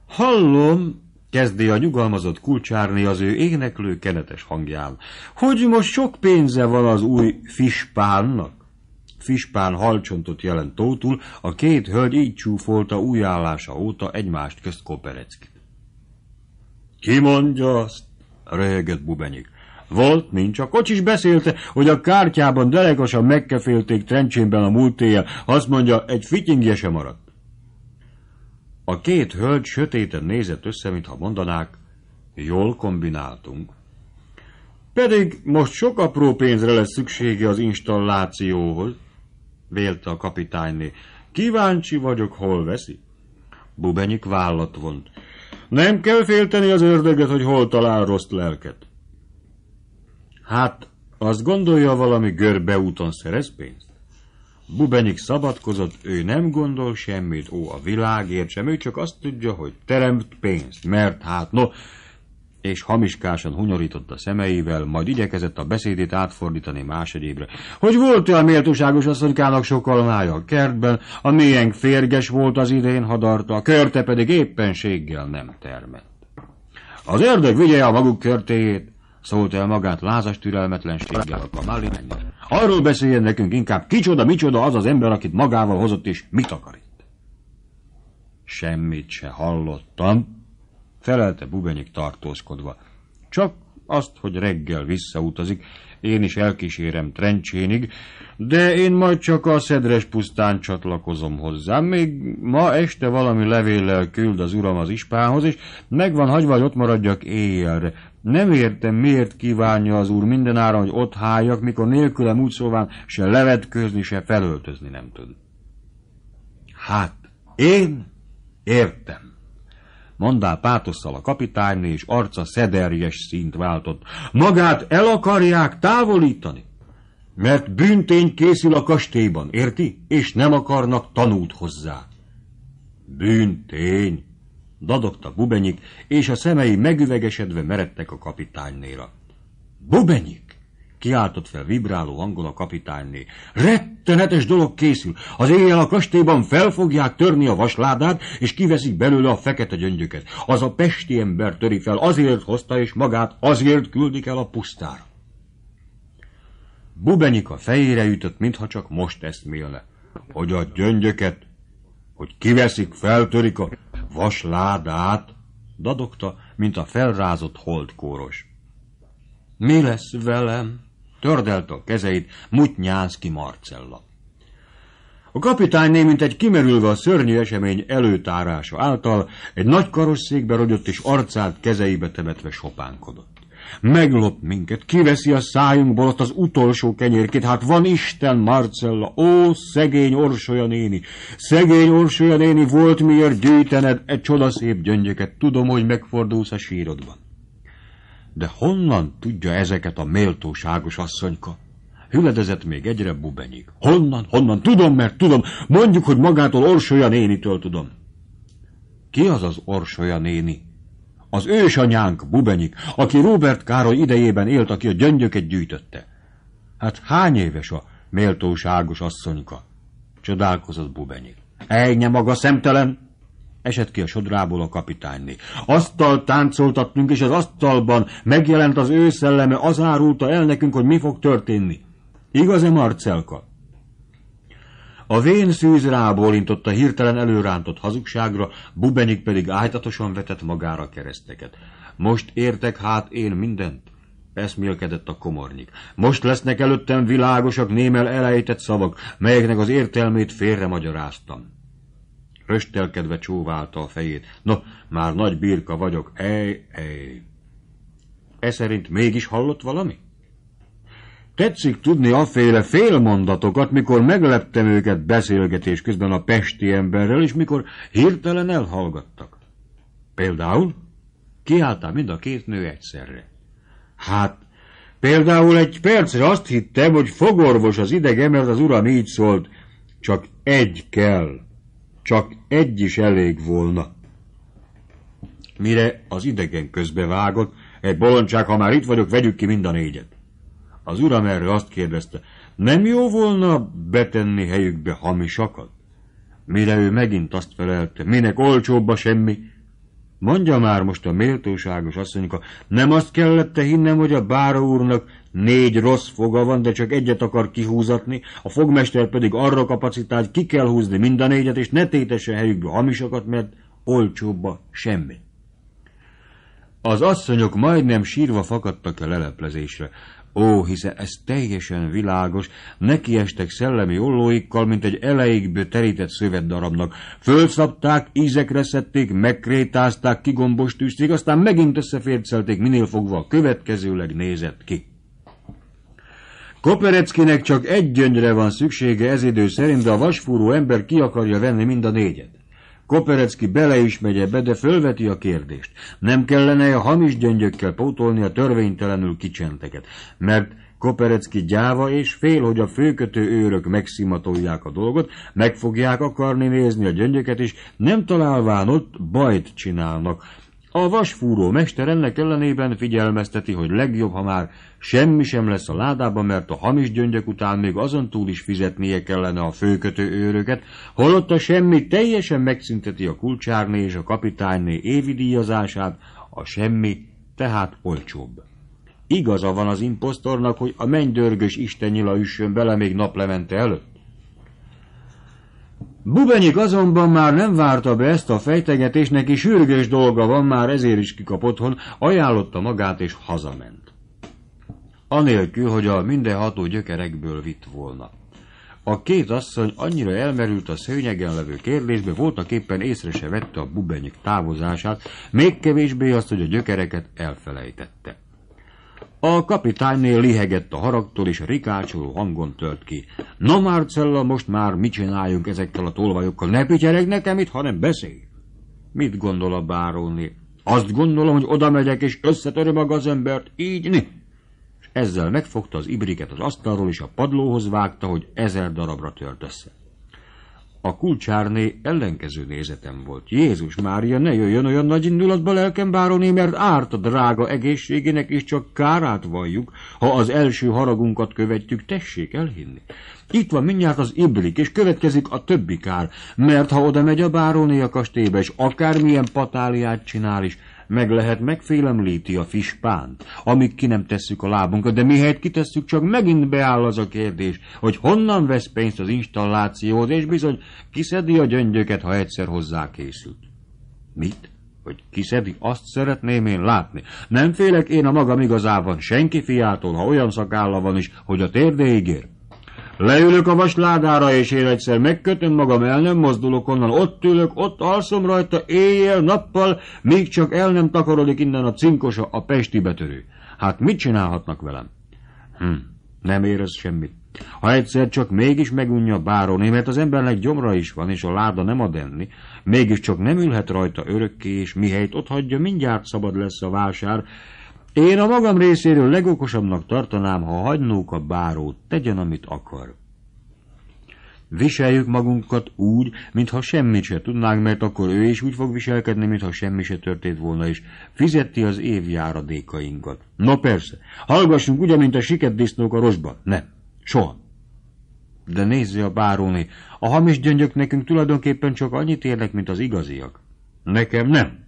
Hallom, kezdi a nyugalmazott kulcsárni az ő éneklő kenetes hangján, hogy most sok pénze van az új fispánnak. Fispán halcsontot jelent tótul, a két hölgy így csúfolta újállása óta egymást közt Koperecki. Ki mondja azt? röhögött Bubenyik. Volt, nincs. A kocsis beszélte, hogy a kártyában delegosan megkefélték trencsénben a múlt éjjel. Azt mondja, egy fittingje sem maradt. A két hölgy sötéten nézett össze, mintha mondanák, jól kombináltunk. Pedig most sok apró pénzre lesz szüksége az installációhoz, vélte a kapitányné. Kíváncsi vagyok, hol veszi. Bubenyik vállat vont. Nem kell félteni az ördöget, hogy hol talál rossz lelket. Hát, azt gondolja valami görbe úton szerez pénzt? Bubenik szabadkozott, ő nem gondol semmit, ó, a világért sem, ő csak azt tudja, hogy teremt pénzt, mert hát no, és hamiskásan hunyorított a szemeivel, majd igyekezett a beszédét átfordítani más egyébre. Hogy volt a méltóságos asszonykának sokalmája a kertben, a miénk férges volt az idén hadarta, a körte pedig éppenséggel nem termett. Az ördög vigye a maguk körtéjét, szólt el magát lázas türelmetlenséggel. Arról beszéljen nekünk inkább, kicsoda, micsoda az az ember, akit magával hozott, és mit akar itt. Semmit se hallottam, felelte Bubenyik tartózkodva. Csak azt, hogy reggel visszautazik, én is elkísérem Trencsénig, de én majd csak a szedres pusztán csatlakozom hozzám. Még ma este valami levéllel küld az uram az ispához, és megvan hagyva, hogy ott maradjak éjjelre. Nem értem, miért kívánja az úr mindenáron, hogy ott háljak, mikor nélkülem úgy szóván se levetkőzni, se felöltözni nem tud. Hát, én értem. Mondá pátosszal a kapitányné, és arca szederjes szint váltott. Magát el akarják távolítani, mert bűntény készül a kastélyban, érti? És nem akarnak tanút hozzá. Bűntény, dadogta Bubenyik, és a szemei megüvegesedve meredtek a kapitánynéra. Bubenyik! kiáltott fel vibráló hangon a kapitányné. Rettenetes dolog készül! Az éjjel a kastélyban fel fogják törni a vasládát, és kiveszik belőle a fekete gyöngyöket. Az a pesti ember töri fel, azért hozta és magát, azért küldik el a pusztára. Bubenyik a fejére ütött, mintha csak most eszmélne. Hogy a gyöngyöket, hogy kiveszik, feltörik a vas dadogta, mint a felrázott holdkóros. Mi lesz velem? Tördelt a kezeit Mutnyánszki Marcella. A kapitányné, mint egy kimerülve a szörnyű esemény előtárása által, egy nagy karosszékbe rogyott és arcát kezeibe temetve sopánkodott. Meglop minket, kiveszi a szájunkból azt az utolsó kenyérkét. Hát van Isten, Marcella, ó, szegény Orsolya néni! Szegény Orsolya néni, volt miért gyűjtened egy csodaszép gyöngyöket. Tudom, hogy megfordulsz a sírodban. De honnan tudja ezeket a méltóságos asszonyka? Hüledezett még egyre bubenyik. Honnan, honnan? Tudom, mert tudom. Mondjuk, hogy magától Orsolya nénitől tudom. Ki az az Orsolya néni? Az ősanyánk Bubenyik, aki Robert Károly idejében élt, aki a gyöngyöket gyűjtötte. Hát hány éves a méltóságos asszonyka? Csodálkozott Bubenyik. Ejnye maga szemtelen! Esett ki a sodrából a kapitányné. Asztal táncoltattunk, és az asztalban megjelent az ő szelleme, az árulta el nekünk, hogy mi fog történni. Igaz-e, Marcelka? A vén szűz rábólintott a hirtelen előrántott hazugságra, Bubenik pedig ájtatosan vetett magára kereszteket. Most értek hát én mindent? Eszmélkedett a komornik. Most lesznek előttem világosak, némel elejtett szavak, melyeknek az értelmét félre magyaráztam. Röstelkedve csóválta a fejét. No már nagy birka vagyok, ej, ej. E szerint mégis hallott valamit? Tetszik tudni aféle félmondatokat, mikor megleptem őket beszélgetés közben a pesti emberrel, és mikor hirtelen elhallgattak. Például kiálltál mind a két nő egyszerre. Hát, például egy percre azt hittem, hogy fogorvos az idege, mert az uram így szólt, csak egy kell, csak egy is elég volna. Mire az idegen közbevágott, egy bolondság, ha már itt vagyok, vegyük ki mind a négyet. Az uram erre azt kérdezte, nem jó volna betenni helyükbe hamisakat? Mire ő megint azt felelte, minek olcsóbb a semmi? Mondja már most a méltóságos asszonyka, nem azt kellett hinnem, hogy a bára úrnak négy rossz foga van, de csak egyet akar kihúzatni, a fogmester pedig arra kapacitált, ki kell húzni mind a négyet, és ne tétesen helyükbe hamisakat, mert olcsóbb a semmi. Az asszonyok majdnem sírva fakadtak a leleplezésre. Ó, hiszen ez teljesen világos, nekiestek szellemi ollóikkal, mint egy elejékből terített szövetdarabnak. Fölszapták, ízekre szedték, megkrétázták, kigombos tűzték, aztán megint összefércelték, minél fogva a következőleg nézett ki. Kopereckinek csak egy gyöngyre van szüksége ez idő szerint, de a vasfúró ember ki akarja venni mind a négyet. Koperecki bele is megy ebbe, de fölveti a kérdést. Nem kellene a hamis gyöngyökkel pótolni a törvénytelenül kicsenteket, mert Koperecki gyáva és fél, hogy a főkötő őrök megszimatolják a dolgot, meg fogják akarni nézni a gyöngyöket, és nem találván ott bajt csinálnak. A vasfúró mester ennek ellenében figyelmezteti, hogy legjobb, ha már semmi sem lesz a ládában, mert a hamis gyöngyök után még azon túl is fizetnie kellene a főkötő őröket, holott a semmi teljesen megszünteti a kulcsárné és a kapitányné évi díjazását, a semmi tehát olcsóbb. Igaza van az imposztornak, hogy a mennydörgös istennyila üssön bele még naplemente előtt. Bubenyik azonban már nem várta be ezt a fejtegetést, neki sürgős dolga van, már ezért is kikap otthon, ajánlotta magát és hazament. Anélkül, hogy a mindenható gyökerekből vitt volna. A két asszony annyira elmerült a szőnyegen levő kérdésbe, voltak éppen észre se vette a bubenyik távozását, még kevésbé azt, hogy a gyökereket elfelejtette. A kapitányné lihegett a haragtól, és rikácsoló hangon tölt ki. Na Marcella, most már mit csináljunk ezekkel a tolvajokkal? Ne pityereg nekem itt, hanem beszélj! Mit gondol a báróné? Azt gondolom, hogy oda megyek, és összetöröm a gazembert, így ni. Ezzel megfogta az ibriket az asztalról, és a padlóhoz vágta, hogy ezer darabra tört össze. A kulcsárné ellenkező nézetem volt. Jézus Mária, ne jöjjön olyan nagy indulatba lelkem bároni, mert árt a drága egészségének, és csak kárát valljuk, ha az első haragunkat követjük, tessék elhinni. Itt van mindjárt az iblik, és következik a többi kár, mert ha oda megy a báróné a kastélybe, és akármilyen patáliát csinál is, meg lehet megfélemlíti a fispánt, amíg ki nem tesszük a lábunkat, de mihelyt kitesszük, csak megint beáll az a kérdés, hogy honnan vesz pénzt az installációhoz, és bizony kiszedi a gyöngyöket, ha egyszer hozzá készült. Mit? Hogy kiszedi, azt szeretném én látni. Nem félek én a magam igazában senki fiától, ha olyan szakálla van is, hogy a térdéig ér. Leülök a vasládára, és én egyszer megkötöm magam, el nem mozdulok onnan, ott ülök, ott alszom rajta éjjel, nappal, míg csak el nem takarodik innen a cinkosa, a pesti betörő. Hát mit csinálhatnak velem? Hm, nem érez semmit. Ha egyszer csak mégis megunja báróné, mert az embernek gyomra is van, és a láda nem ad enni, mégiscsak nem ülhet rajta örökké, és mihelyt ott hagyja, mindjárt szabad lesz a vásár, én a magam részéről legokosabbnak tartanám, ha hagynók a bárót, tegyen, amit akar. Viseljük magunkat úgy, mintha semmit se tudnánk, mert akkor ő is úgy fog viselkedni, mintha semmi se történt volna, és fizeti az évjáradékainkat. Na persze, hallgassunk ugye, mint a siketdisznók a rosban. Nem, soha. De nézze a báróni, a hamis gyöngyök nekünk tulajdonképpen csak annyit érnek, mint az igaziak. Nekem nem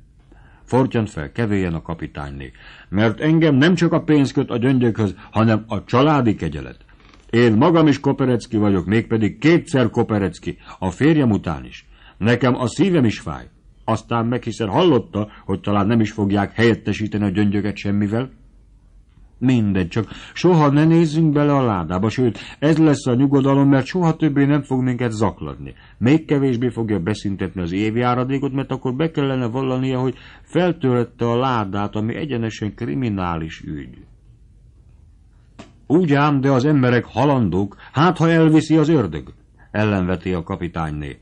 fortyant fel kevélyen a kapitányné, mert engem nem csak a pénz köt a gyöngyökhöz, hanem a családi kegyelet. Én magam is Koperecki vagyok, mégpedig kétszer Koperecki, a férjem után is. Nekem a szívem is fáj. Aztán meg hiszen hallotta, hogy talán nem is fogják helyettesíteni a gyöngyöket semmivel, Mindegy, csak soha ne nézzünk bele a ládába, sőt, ez lesz a nyugodalom, mert soha többé nem fog minket zakladni. Még kevésbé fogja beszintetni az évjáradékot, mert akkor be kellene vallania, hogy feltörette a ládát, ami egyenesen kriminális ügy. Úgy ám, de az emberek halandók, hát ha elviszi az ördög, ellenveti a kapitányné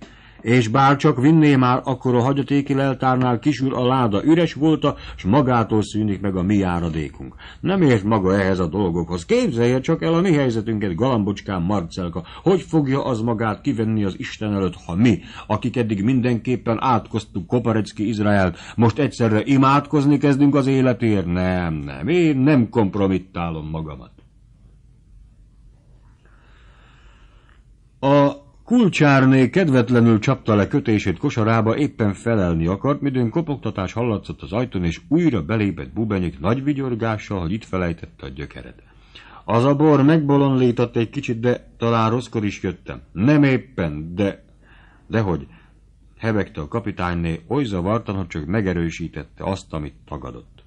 és bár csak vinné már, akkor a hagyatéki leltárnál kisül a láda, üres volta, s magától szűnik meg a mi áradékunk. Nem ért maga ehhez a dolgokhoz. Képzelje csak el a mi helyzetünket, galambocskám Marcelka. Hogy fogja az magát kivenni az Isten előtt, ha mi, akik eddig mindenképpen átkoztuk Koparecki Izraelt, most egyszerre imádkozni kezdünk az életért? Nem, nem, én nem kompromittálom magamat. A Kulcsárné kedvetlenül csapta le kötését kosarába, éppen felelni akart, midőn kopogtatás hallatszott az ajtón, és újra belépett Bubenyik nagy vigyorgással, hogy itt felejtette a gyökeret. Az a bor megbolonlított egy kicsit, de talán rosszkor is jöttem. Nem éppen, de... Dehogy, hevegte a kapitányné, oly zavartan, hogy csak megerősítette azt, amit tagadott.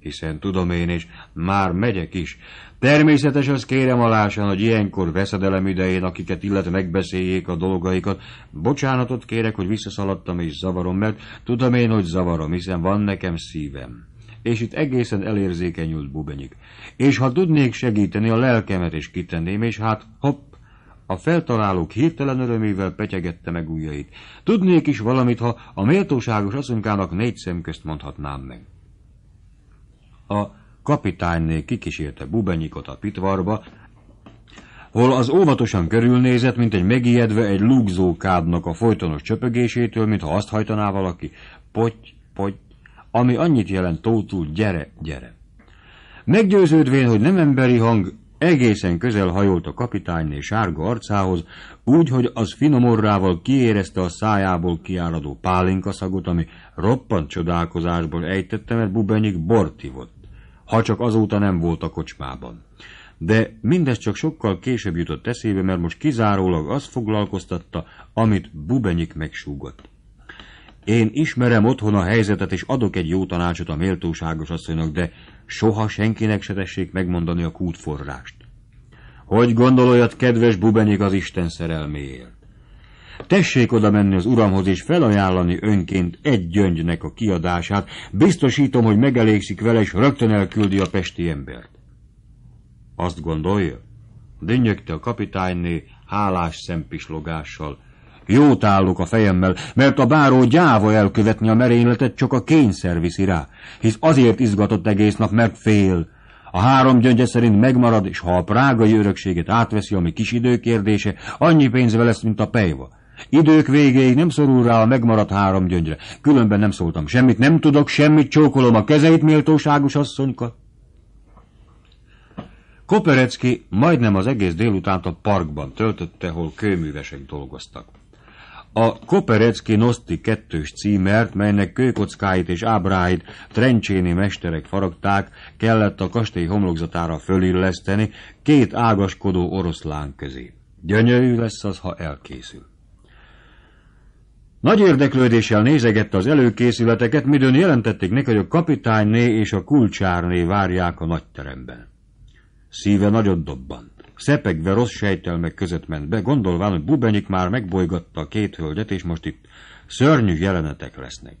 Hiszen tudom én, és már megyek is, Természetes az kérem alásan, hogy ilyenkor veszedelem idején, akiket illet megbeszéljék a dolgaikat. Bocsánatot kérek, hogy visszaszaladtam és zavarom, mert tudom én, hogy zavarom, hiszen van nekem szívem. És itt egészen elérzékenyült Bubenyik. És ha tudnék segíteni, a lelkemet is kitenném, és hát hopp, a feltalálók hirtelen örömével petyegette meg ujjait. Tudnék is valamit, ha a méltóságos asszonykának négy szem közt mondhatnám meg. A kapitányné kikísérte Bubenyikot a pitvarba, hol az óvatosan körülnézett, mint egy megijedve egy lugzókádnak a folytonos csöpögésétől, mintha azt hajtaná valaki, poty, poty, ami annyit jelent tótul, gyere, gyere. Meggyőződvén, hogy nem emberi hang, egészen közel hajolt a kapitányné sárga arcához, úgy, hogy az finom orrával kiérezte a szájából kiáradó pálinkaszagot, ami roppant csodálkozásból ejtette, mert Bubenyik bortivott ha csak azóta nem volt a kocsmában. De mindez csak sokkal később jutott eszébe, mert most kizárólag az foglalkoztatta, amit Bubenyik megsúgott. Én ismerem otthon a helyzetet, és adok egy jó tanácsot a méltóságos asszonynak, de soha senkinek se tessék megmondani a kútforrást. Hogy gondololjad, kedves Bubenyik az Isten szerelméért? tessék oda menni az uramhoz és felajánlani önként egy gyöngynek a kiadását. Biztosítom, hogy megelégszik vele, és rögtön elküldi a pesti embert. Azt gondolja? Dünnyögte a kapitányné hálás szempislogással. Jót állok a fejemmel, mert a báró gyáva elkövetni a merényletet, csak a kényszer viszi rá, hisz azért izgatott egész nap, mert fél. A három gyöngye szerint megmarad, és ha a prágai örökséget átveszi, ami kis idő kérdése, annyi pénzve lesz, mint a pejva. Idők végéig nem szorul rá a megmaradt három gyöngyre. Különben nem szóltam semmit, nem tudok semmit, csókolom a kezeit, méltóságos asszonyka. Koperecki majdnem az egész délutánt a parkban töltötte, hol kőművesek dolgoztak. A Koperecki Noszti kettős címert, melynek kőkockáit és ábráit trencséni mesterek faragták, kellett a kastély homlokzatára fölilleszteni két ágaskodó oroszlán közé. Gyönyörű lesz az, ha elkészül. Nagy érdeklődéssel nézegette az előkészületeket, midőn jelentették neki, hogy a kapitányné és a kulcsárné várják a nagyteremben. Szíve nagyot dobbant. Szepegve rossz sejtelmek között ment be, gondolván, hogy Bubenyik már megbolygatta a két hölgyet, és most itt szörnyű jelenetek lesznek.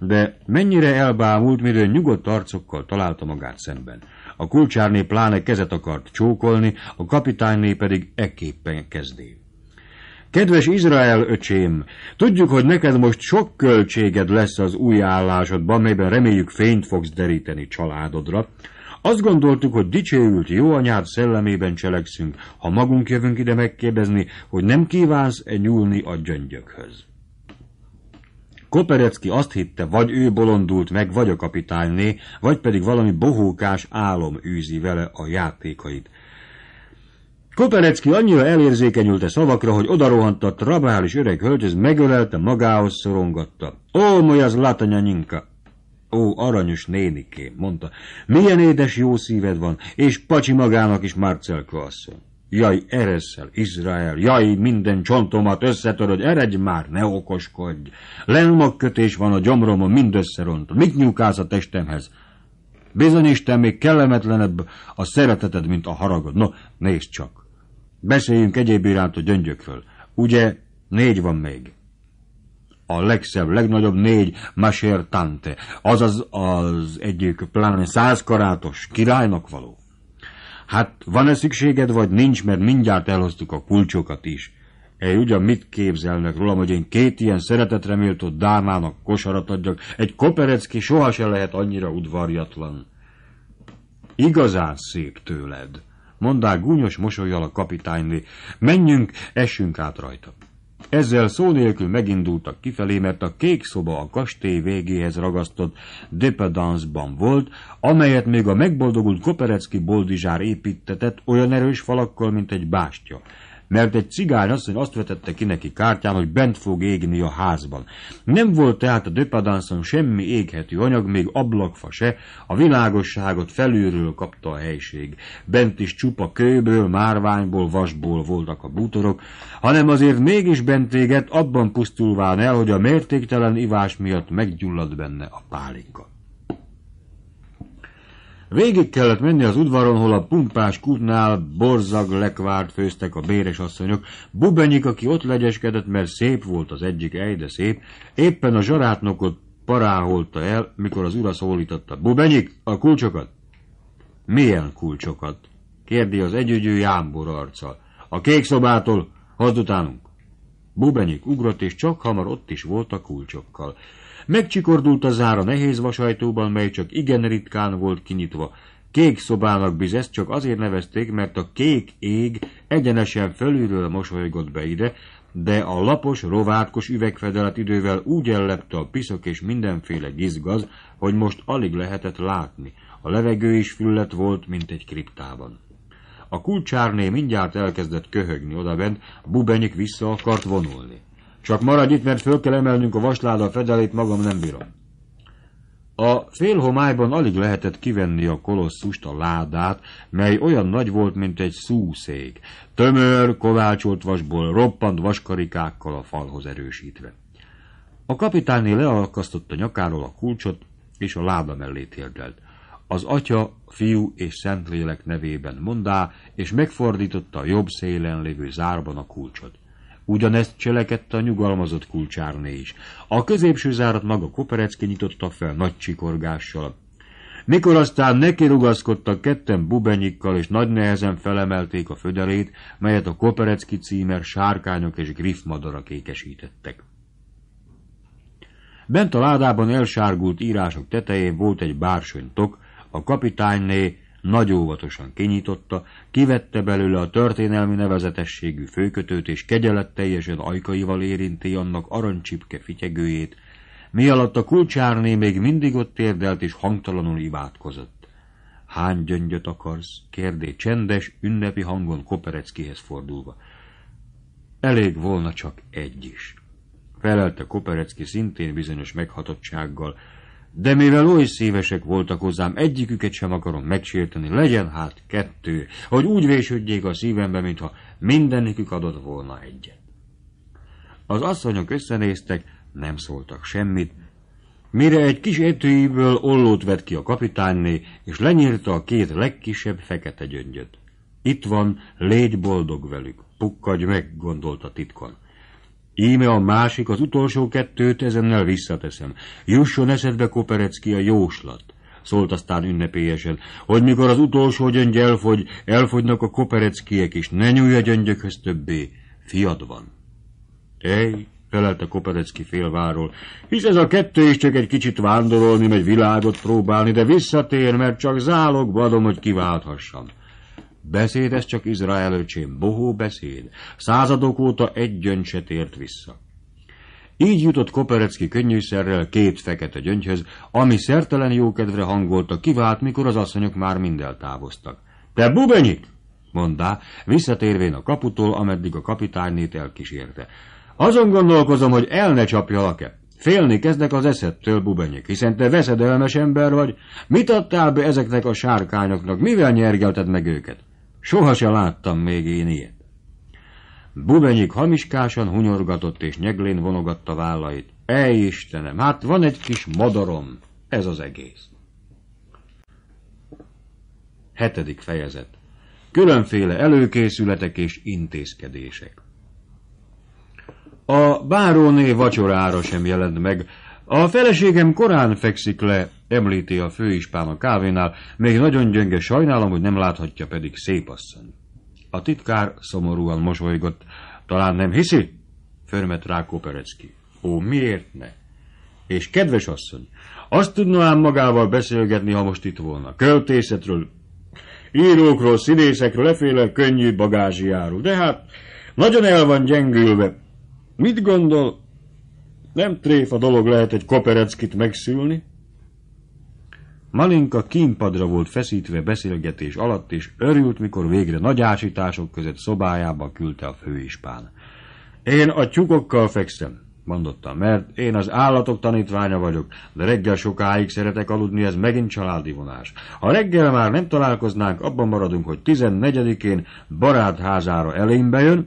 De mennyire elbámult, midőn nyugodt arcokkal találta magát szemben. A kulcsárné pláne kezet akart csókolni, a kapitányné pedig ekképpen kezdél. Kedves Izrael öcsém, tudjuk, hogy neked most sok költséged lesz az új állásodban, melyben reméljük fényt fogsz deríteni családodra. Azt gondoltuk, hogy dicsőült jó anyád szellemében cselekszünk, ha magunk jövünk ide megkérdezni, hogy nem kívánsz-e nyúlni a gyöngyökhöz. Koperecki azt hitte, vagy ő bolondult meg, vagy a kapitányné, vagy pedig valami bohókás álom űzi vele a játékait. Koperecki annyira elérzékenyült a szavakra, hogy odarohant a trabális öreg hölgyhöz, megölelte, magához szorongatta. Ó, moja nyinka! Ó, aranyos nénikém, mondta, milyen édes jó szíved van, és pacsi magának is Marcelka asszony. Jaj, eresszel, Izrael, jaj, minden csontomat összetöröd, eredj már, ne okoskodj. Lenmagkötés van a gyomromon, mind összeront. Mit nyúkálsz a testemhez? Bizony Isten még kellemetlenebb a szereteted, mint a haragod. No, nézd csak. Beszéljünk egyéb iránt a gyöngyökről. Ugye, négy van még. A legszebb, legnagyobb négy Masér Tante, azaz az egyik pláne százkarátos, királynak való. Hát van-e szükséged, vagy nincs, mert mindjárt elhoztuk a kulcsokat is. Egy ugyan mit képzelnek rólam, hogy én két ilyen szeretetre méltó dámának kosarat adjak, egy koperecki sohasem lehet annyira udvarjatlan. Igazán szép tőled mondák gúnyos mosolyjal a kapitányné. Menjünk, esünk át rajta. Ezzel szó nélkül megindultak kifelé, mert a kék szoba a kastély végéhez ragasztott Depedance-ban volt, amelyet még a megboldogult Koperecki boldizsár építetett olyan erős falakkal, mint egy bástya mert egy cigányasszony azt vetette ki neki kártyán, hogy bent fog égni a házban. Nem volt tehát a döpadánszon semmi éghető anyag, még ablakfa se, a világosságot felülről kapta a helység. Bent is csupa kőből, márványból, vasból voltak a bútorok, hanem azért mégis bent égett, abban pusztulván el, hogy a mértéktelen ivás miatt meggyulladt benne a pálinka. Végig kellett menni az udvaron, hol a pumpás kutnál borzag lekvárt főztek a béres asszonyok. Bubenyik, aki ott legyeskedett, mert szép volt az egyik ej, de szép, éppen a zsarátnokot paráholta el, mikor az ura szólította. Bubenyik, a kulcsokat? Milyen kulcsokat? kérdi az együgyű jámbor arccal. A kék szobától, hazd utánunk. Bubenyik ugrott, és csak hamar ott is volt a kulcsokkal. Megcsikordult a zár a nehéz vasajtóban, mely csak igen ritkán volt kinyitva. Kék szobának bizesz csak azért nevezték, mert a kék ég egyenesen fölülről mosolygott be ide, de a lapos, rovátkos üvegfedelet idővel úgy ellepte a piszok és mindenféle gizgaz, hogy most alig lehetett látni. A levegő is füllet volt, mint egy kriptában. A kulcsárné mindjárt elkezdett köhögni odabent, Bubenyik vissza akart vonulni. Csak maradj itt, mert föl kell emelnünk a vasláda a fedelét, magam nem bírom. A homályban alig lehetett kivenni a kolosszust, a ládát, mely olyan nagy volt, mint egy szúszék, tömör, kovácsolt vasból, roppant vaskarikákkal a falhoz erősítve. A kapitányi lealkasztotta nyakáról a kulcsot, és a láda mellé térdelt. Az atya, fiú és szentlélek nevében mondá, és megfordította a jobb szélen lévő zárban a kulcsot. Ugyanezt cselekedte a nyugalmazott kulcsárné is. A középső zárat maga Koperecki nyitotta fel nagy csikorgással. Mikor aztán neki rugaszkodtak ketten bubenyikkal, és nagy nehezen felemelték a föderét, melyet a Koperecki címer sárkányok és griffmadarak ékesítettek. Bent a ládában elsárgult írások tetején volt egy bársonytok, a kapitányné nagy óvatosan kinyitotta, kivette belőle a történelmi nevezetességű főkötőt, és teljesen ajkaival érinti annak arancsipke fityegőjét, mi alatt a kulcsárné még mindig ott érdelt, és hangtalanul ivátkozott. Hány gyöngyöt akarsz? kérdé csendes, ünnepi hangon Kopereckihez fordulva. Elég volna csak egy is. Felelte Koperecki szintén bizonyos meghatottsággal, de mivel oly szívesek voltak hozzám, egyiküket sem akarom megsérteni, legyen hát kettő, hogy úgy vésődjék a szívembe, mintha mindenikük adott volna egyet. Az asszonyok összenéztek, nem szóltak semmit, mire egy kis etőiből ollót vett ki a kapitányné, és lenyírta a két legkisebb fekete gyöngyöt. Itt van, légy boldog velük, pukkadj meg, gondolta titkon. Íme a másik, az utolsó kettőt ezennel visszateszem. Jusson eszedbe, Koperecki, a jóslat. Szólt aztán ünnepélyesen, hogy mikor az utolsó gyöngy elfogy, elfogynak a kopereckiek is, ne nyúlj a gyöngyökhöz többé, fiad van. Ej, felelte Koperecki félváról, hisz ez a kettő is csak egy kicsit vándorolni, meg világot próbálni, de visszatér, mert csak zálogba adom, hogy kiválthassam. Beszéd ez csak Izrael öcsém, bohó beszéd, századok óta egy gyöngy se tért vissza. Így jutott Koperecki könnyűszerrel két fekete gyöngyhöz, ami szertelen jókedvre hangolta, kivált, mikor az asszonyok már mind távoztak. Te bubenyik! mondá, visszatérvén a kaputól, ameddig a kapitánynét elkísérte. Azon gondolkozom, hogy el ne csapjalak-e. Félni kezdek az eszettől, bubenyik, hiszen te veszedelmes ember vagy. Mit adtál be ezeknek a sárkányoknak, mivel nyergelted meg őket? Soha se láttam még én ilyet. Bubenyik hamiskásan hunyorgatott és nyeglén vonogatta vállait. Ej Istenem, hát van egy kis madarom, ez az egész. Hetedik fejezet. Különféle előkészületek és intézkedések. A báróné vacsorára sem jelent meg. A feleségem korán fekszik le, említi a főispán a kávénál, még nagyon gyönge, sajnálom, hogy nem láthatja, pedig szép asszony. A titkár szomorúan mosolygott. Talán nem hiszi? Förmet rá Koperecki. Ó, miért ne? És kedves asszony, azt tudna ám magával beszélgetni, ha most itt volna. Költészetről, írókról, színészekről, leféle könnyű járó. De hát, nagyon el van gyengülve. Mit gondol, nem tréfa dolog lehet egy Kopereckit megszülni? Malinka kínpadra volt feszítve beszélgetés alatt, és örült, mikor végre nagy ásítások között szobájába küldte a főispán. Én a tyúkokkal fekszem, mondotta, mert én az állatok tanítványa vagyok, de reggel sokáig szeretek aludni, ez megint családi vonás. Ha reggel már nem találkoznánk, abban maradunk, hogy 14-én barátházára elénbe jön,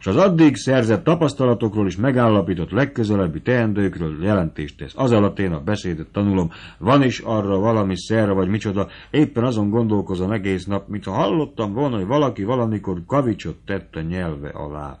és az addig szerzett tapasztalatokról is megállapított legközelebbi teendőkről jelentést tesz. Az alatt én a beszédet tanulom, van is arra valami szerre vagy micsoda, éppen azon gondolkozom egész nap, mintha hallottam volna, hogy valaki valamikor kavicsot tett a nyelve alá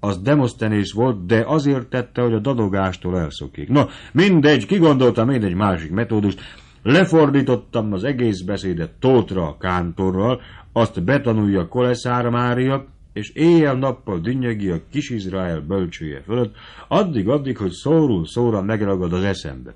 az demosztenész volt, de azért tette, hogy a dadogástól elszokik. Na, mindegy, kigondoltam én egy másik metódust, lefordítottam az egész beszédet Tótra a kántorral, azt betanulja koleszár Mária, és éjjel-nappal dünnyegi a kis Izrael bölcsője fölött, addig-addig, hogy szórul szóra megragad az eszembe.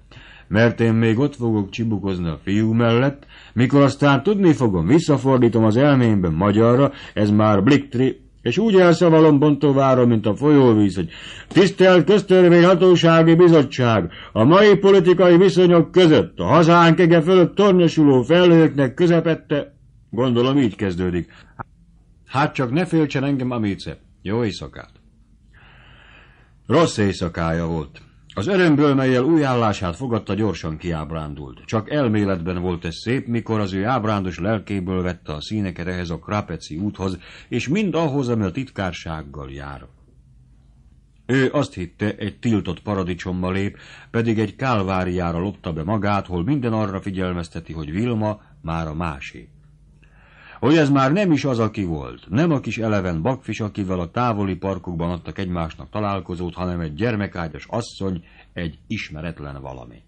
Mert én még ott fogok csibukozni a fiú mellett, mikor aztán tudni fogom, visszafordítom az elmémben magyarra, ez már bliktri, és úgy elszavalom bontovára, mint a folyóvíz, hogy tisztelt köztörvényhatósági bizottság, a mai politikai viszonyok között, a hazánk ege fölött tornyosuló felhőknek közepette, gondolom így kezdődik. Hát csak ne féltsen engem, Amice. Jó éjszakát! Rossz éjszakája volt. Az örömből, melyel új állását fogadta, gyorsan kiábrándult. Csak elméletben volt ez szép, mikor az ő ábrándos lelkéből vette a színeket ehhez a Krapeci úthoz, és mind ahhoz, amely a titkársággal jár. Ő azt hitte, egy tiltott paradicsomba lép, pedig egy kálváriára lopta be magát, hol minden arra figyelmezteti, hogy Vilma már a másik hogy ez már nem is az, aki volt, nem a kis eleven bakfis, akivel a távoli parkokban adtak egymásnak találkozót, hanem egy gyermekágyas asszony, egy ismeretlen valami.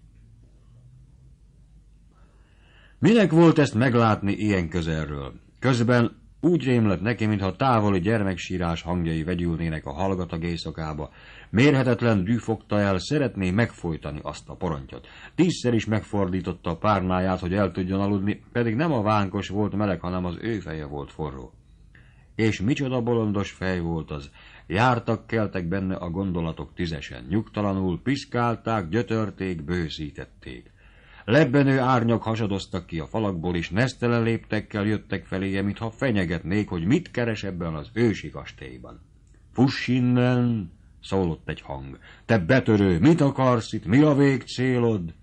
Minek volt ezt meglátni ilyen közelről? Közben úgy rémlett neki, mintha távoli gyermeksírás hangjai vegyülnének a hallgatag éjszakába, Mérhetetlen el, szeretné megfojtani azt a porontyot. Tízszer is megfordította a párnáját, hogy el tudjon aludni, pedig nem a vánkos volt meleg, hanem az ő feje volt forró. És micsoda bolondos fej volt az! Jártak, keltek benne a gondolatok tízesen, nyugtalanul piszkálták, gyötörték, bőszítették. Lebbenő árnyak hasadoztak ki a falakból, és nesztelen léptekkel jöttek feléje, mintha fenyegetnék, hogy mit keres ebben az ősi kastélyban. Fuss innen! szólott egy hang. Te betörő, mit akarsz itt, mi a végcélod?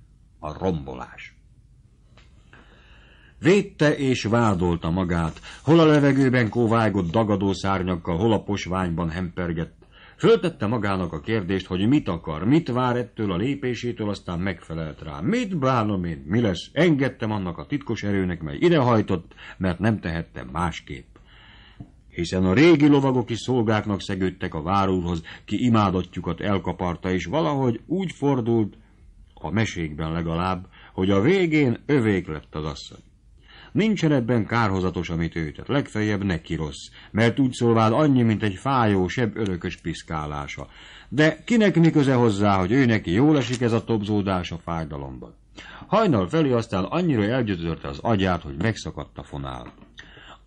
A rombolás. Védte és vádolta magát, hol a levegőben kóvágott dagadó szárnyakkal, hol a posványban hempergett. Föltette magának a kérdést, hogy mit akar, mit vár ettől a lépésétől, aztán megfelelt rá. Mit bánom én, mi lesz? Engedtem annak a titkos erőnek, mely idehajtott, mert nem tehettem másképp hiszen a régi lovagok is szolgáknak szegődtek a várúrhoz, ki imádottjukat elkaparta, és valahogy úgy fordult, a mesékben legalább, hogy a végén övék lett az asszony. Nincsen ebben kárhozatos, amit ő tett, legfeljebb neki rossz, mert úgy szólvád annyi, mint egy fájó, sebb örökös piszkálása. De kinek mi köze hozzá, hogy ő neki jól esik ez a tobzódás a fájdalomban? Hajnal felé aztán annyira elgyötörte az agyát, hogy megszakadt a fonál.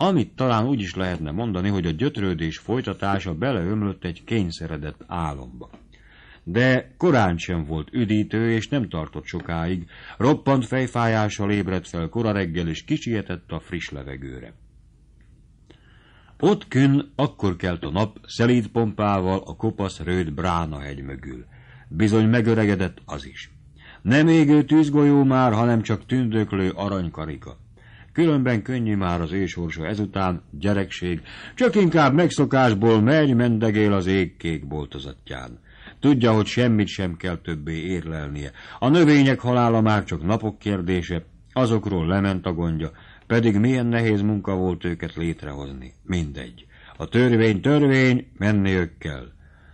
Amit talán úgy is lehetne mondani, hogy a gyötrődés folytatása beleömlött egy kényszeredett álomba. De korán sem volt üdítő, és nem tartott sokáig. Roppant fejfájással ébredt fel kora reggel, és kisietett a friss levegőre. Ott kün akkor kelt a nap szelíd pompával a kopasz rőd Brána hegy mögül. Bizony megöregedett az is. Nem égő tűzgolyó már, hanem csak tündöklő aranykarika. Különben könnyű már az ő ezután, gyerekség, csak inkább megszokásból megy, mendegél az ég kék boltozatján. Tudja, hogy semmit sem kell többé érlelnie. A növények halála már csak napok kérdése, azokról lement a gondja, pedig milyen nehéz munka volt őket létrehozni. Mindegy. A törvény törvény, ők kell.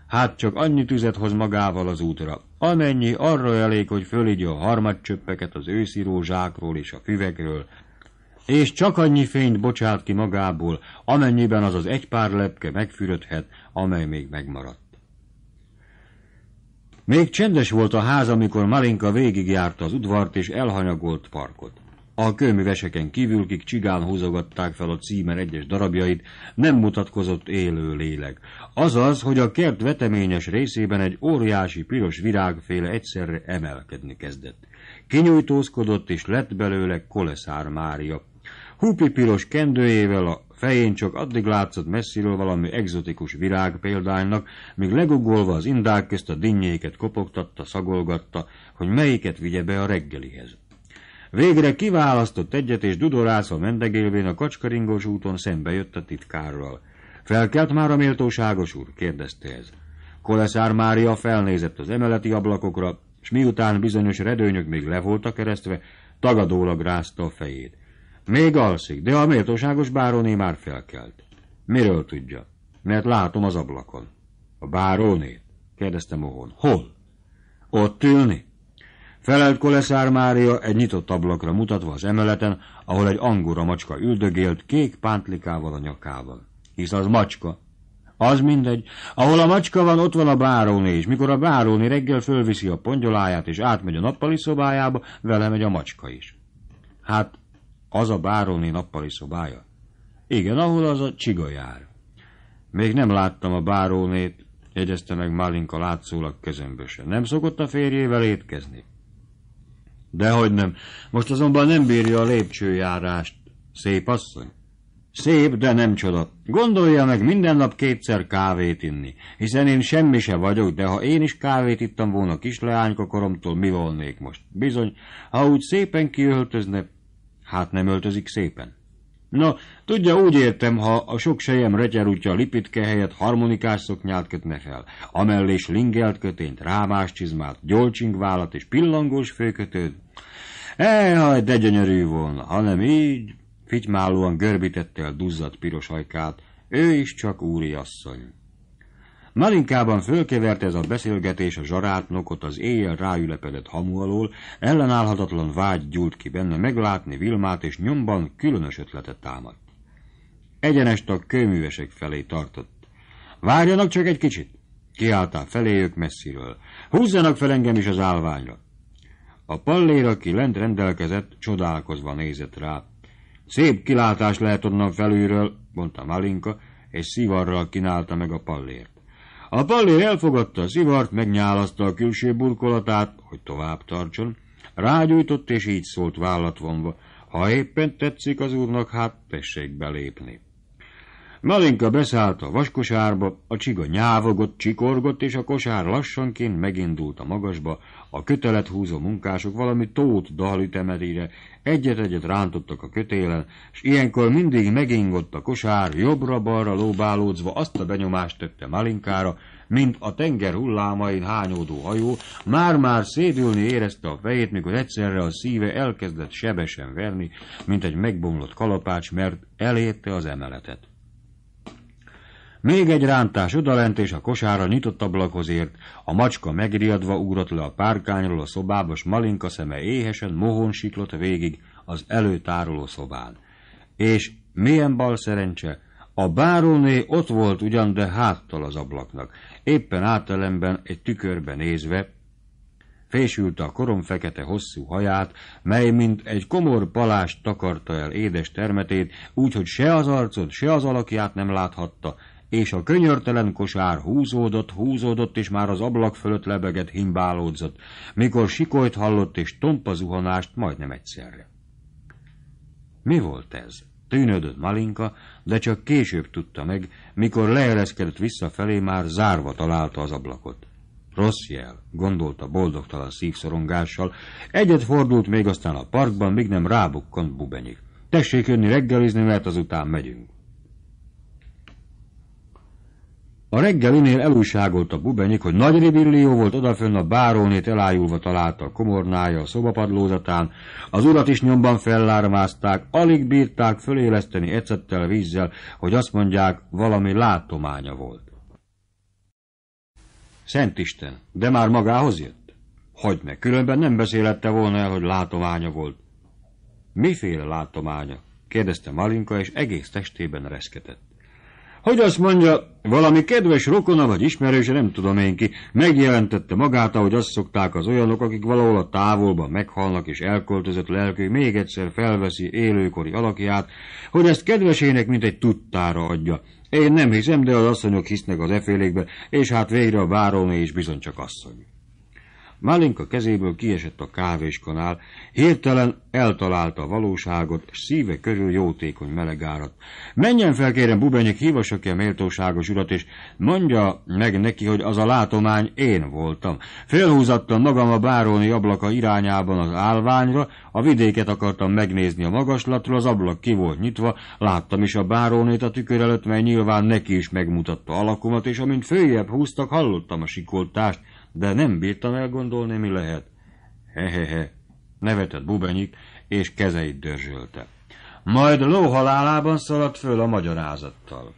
Hát csak annyi tüzet hoz magával az útra, amennyi arra elég, hogy fölígy a csöppeket az őszi rózsákról és a füvekről, és csak annyi fényt bocsát ki magából, amennyiben az az egy pár lepke megfürödhet, amely még megmaradt. Még csendes volt a ház, amikor Malinka végigjárta az udvart és elhanyagolt parkot. A kőműveseken kívül, kik csigán húzogatták fel a címer egyes darabjait, nem mutatkozott élő léleg. Azaz, hogy a kert veteményes részében egy óriási piros virágféle egyszerre emelkedni kezdett. Kinyújtózkodott, és lett belőle Koleszár Mária, Húpi piros kendőjével a fején csak addig látszott messziről valami egzotikus virág példánynak, míg legugolva az indák közt a dinnyéket kopogtatta, szagolgatta, hogy melyiket vigye be a reggelihez. Végre kiválasztott egyet, és dudorászva mendegélvén a kacskaringos úton szembe jött a titkárral. Felkelt már a méltóságos úr? kérdezte ez. Koleszár Mária felnézett az emeleti ablakokra, s miután bizonyos redőnyök még le voltak keresztve, tagadólag rázta a fejét. Még alszik, de a méltóságos báróné már felkelt. Miről tudja? Mert látom az ablakon. A bárónét? kérdezte Mohon. Hol? Ott ülni? Felelt Koleszár Mária egy nyitott ablakra mutatva az emeleten, ahol egy angora macska üldögélt kék pántlikával a nyakában. Hisz az macska. Az mindegy. Ahol a macska van, ott van a báróné, és mikor a báróné reggel fölviszi a pongyoláját, és átmegy a nappali szobájába, vele megy a macska is. Hát, az a bároni nappali szobája? Igen, ahol az a csiga jár. Még nem láttam a bárónét, jegyezte meg Malinka látszólag közömbösen. Nem szokott a férjével étkezni. Dehogy nem. Most azonban nem bírja a lépcsőjárást. Szép asszony. Szép, de nem csoda. Gondolja meg minden nap kétszer kávét inni, hiszen én semmi se vagyok, de ha én is kávét ittam volna kisleányka koromtól, mi volnék most? Bizony, ha úgy szépen kiöltözne, Hát nem öltözik szépen? Na, tudja, úgy értem, ha a sok sejem retyerútja lipitke helyett harmonikás szoknyát kötne fel, amellé slingelt kötényt, rámás csizmát, gyolcsingvállat és pillangós főkötőt. Ehaj, de gyönyörű volna, hanem így, fitymálóan görbítettel duzzadt piros ajkát, ő is csak úriasszony. Malinkában fölkeverte ez a beszélgetés a zsarátnokot az éjjel ráülepedett hamu alól, ellenállhatatlan vágy gyúlt ki benne meglátni Vilmát, és nyomban különös ötletet támadt. Egyenest a kőművesek felé tartott. Várjanak csak egy kicsit! Kiáltál feléjük messziről. Húzzanak fel engem is az állványra! A pallér, aki lent rendelkezett, csodálkozva nézett rá. Szép kilátás lehet onnan felülről, mondta Malinka, és szivarral kínálta meg a pallért. A Palli elfogadta a szivart, megnyálazta a külső burkolatát, hogy tovább tartson, rágyújtott és így szólt vállat vonva, ha éppen tetszik az úrnak, hát tessék belépni. Malinka beszállt a vaskosárba, a csiga nyávogott, csikorgott, és a kosár lassanként megindult a magasba, a kötelet húzó munkások valami tót dalütemedére egyet-egyet rántottak a kötélen, és ilyenkor mindig megingott a kosár, jobbra-balra lóbálódzva azt a benyomást tette Malinkára, mint a tenger hullámain hányódó hajó, már-már szédülni érezte a fejét, mikor egyszerre a szíve elkezdett sebesen verni, mint egy megbomlott kalapács, mert elérte az emeletet. Még egy rántás odalent, és a kosára nyitott ablakhoz ért, a macska megriadva ugrott le a párkányról a szobába, s Malinka szeme éhesen mohon siklott végig az előtároló szobán. És milyen bal szerencse, a báróné ott volt ugyan, de háttal az ablaknak, éppen átelemben egy tükörbe nézve, fésült a korom fekete hosszú haját, mely mint egy komor palást takarta el édes termetét, úgyhogy se az arcot, se az alakját nem láthatta, és a könyörtelen kosár húzódott, húzódott, és már az ablak fölött lebegett himbálódzott, mikor sikolyt hallott, és tompa zuhanást majdnem egyszerre. Mi volt ez? Tűnődött Malinka, de csak később tudta meg, mikor leereszkedett visszafelé, már zárva találta az ablakot. Rossz jel, gondolta boldogtalan szívszorongással. Egyet fordult még aztán a parkban, míg nem rábukkant Bubenyik. Tessék jönni reggelizni, mert azután megyünk. A reggelinél elújságolt a bubenyik, hogy nagy ribillió volt odafönn a bárónét elájulva találta a komornája a szobapadlózatán, az urat is nyomban fellármázták, alig bírták föléleszteni ecettel vízzel, hogy azt mondják, valami látománya volt. Szent Isten, de már magához jött? Hogy meg, különben nem beszélette volna el, hogy látománya volt. Miféle látománya? kérdezte Malinka, és egész testében reszketett. Hogy azt mondja, valami kedves rokona vagy ismerőse, nem tudom én ki, megjelentette magát, ahogy azt szokták az olyanok, akik valahol a távolban meghalnak, és elköltözött lelkő még egyszer felveszi élőkori alakját, hogy ezt kedvesének, mint egy tudtára adja. Én nem hiszem, de az asszonyok hisznek az efélékbe, és hát végre a váróné is bizony csak asszony. Málinka kezéből kiesett a kávéskanál, hirtelen eltalálta a valóságot, és szíve körül jótékony meleg árat. Menjen fel, kérem, Bubenyek, hívassa ki a méltóságos urat, és mondja meg neki, hogy az a látomány én voltam. Félhúzattam magam a báróni ablaka irányában az állványra, a vidéket akartam megnézni a magaslatról, az ablak ki volt nyitva, láttam is a bárónét a tükör előtt, mely nyilván neki is megmutatta alakomat, és amint följebb húztak, hallottam a sikoltást, de nem bírtam elgondolni, mi lehet. Hehehe, nevetett Bubenyik, és kezeit dörzsölte. Majd lóhalálában szaladt föl a magyarázattal.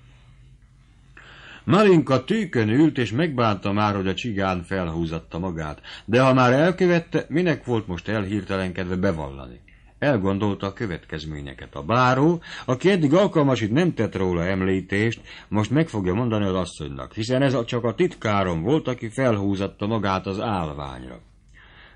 Marinka tűkön ült, és megbánta már, hogy a csigán felhúzatta magát, de ha már elkövette, minek volt most elhirtelenkedve bevallani? elgondolta a következményeket. A báró, aki eddig alkalmasít nem tett róla említést, most meg fogja mondani az asszonynak, hiszen ez csak a titkárom volt, aki felhúzatta magát az állványra.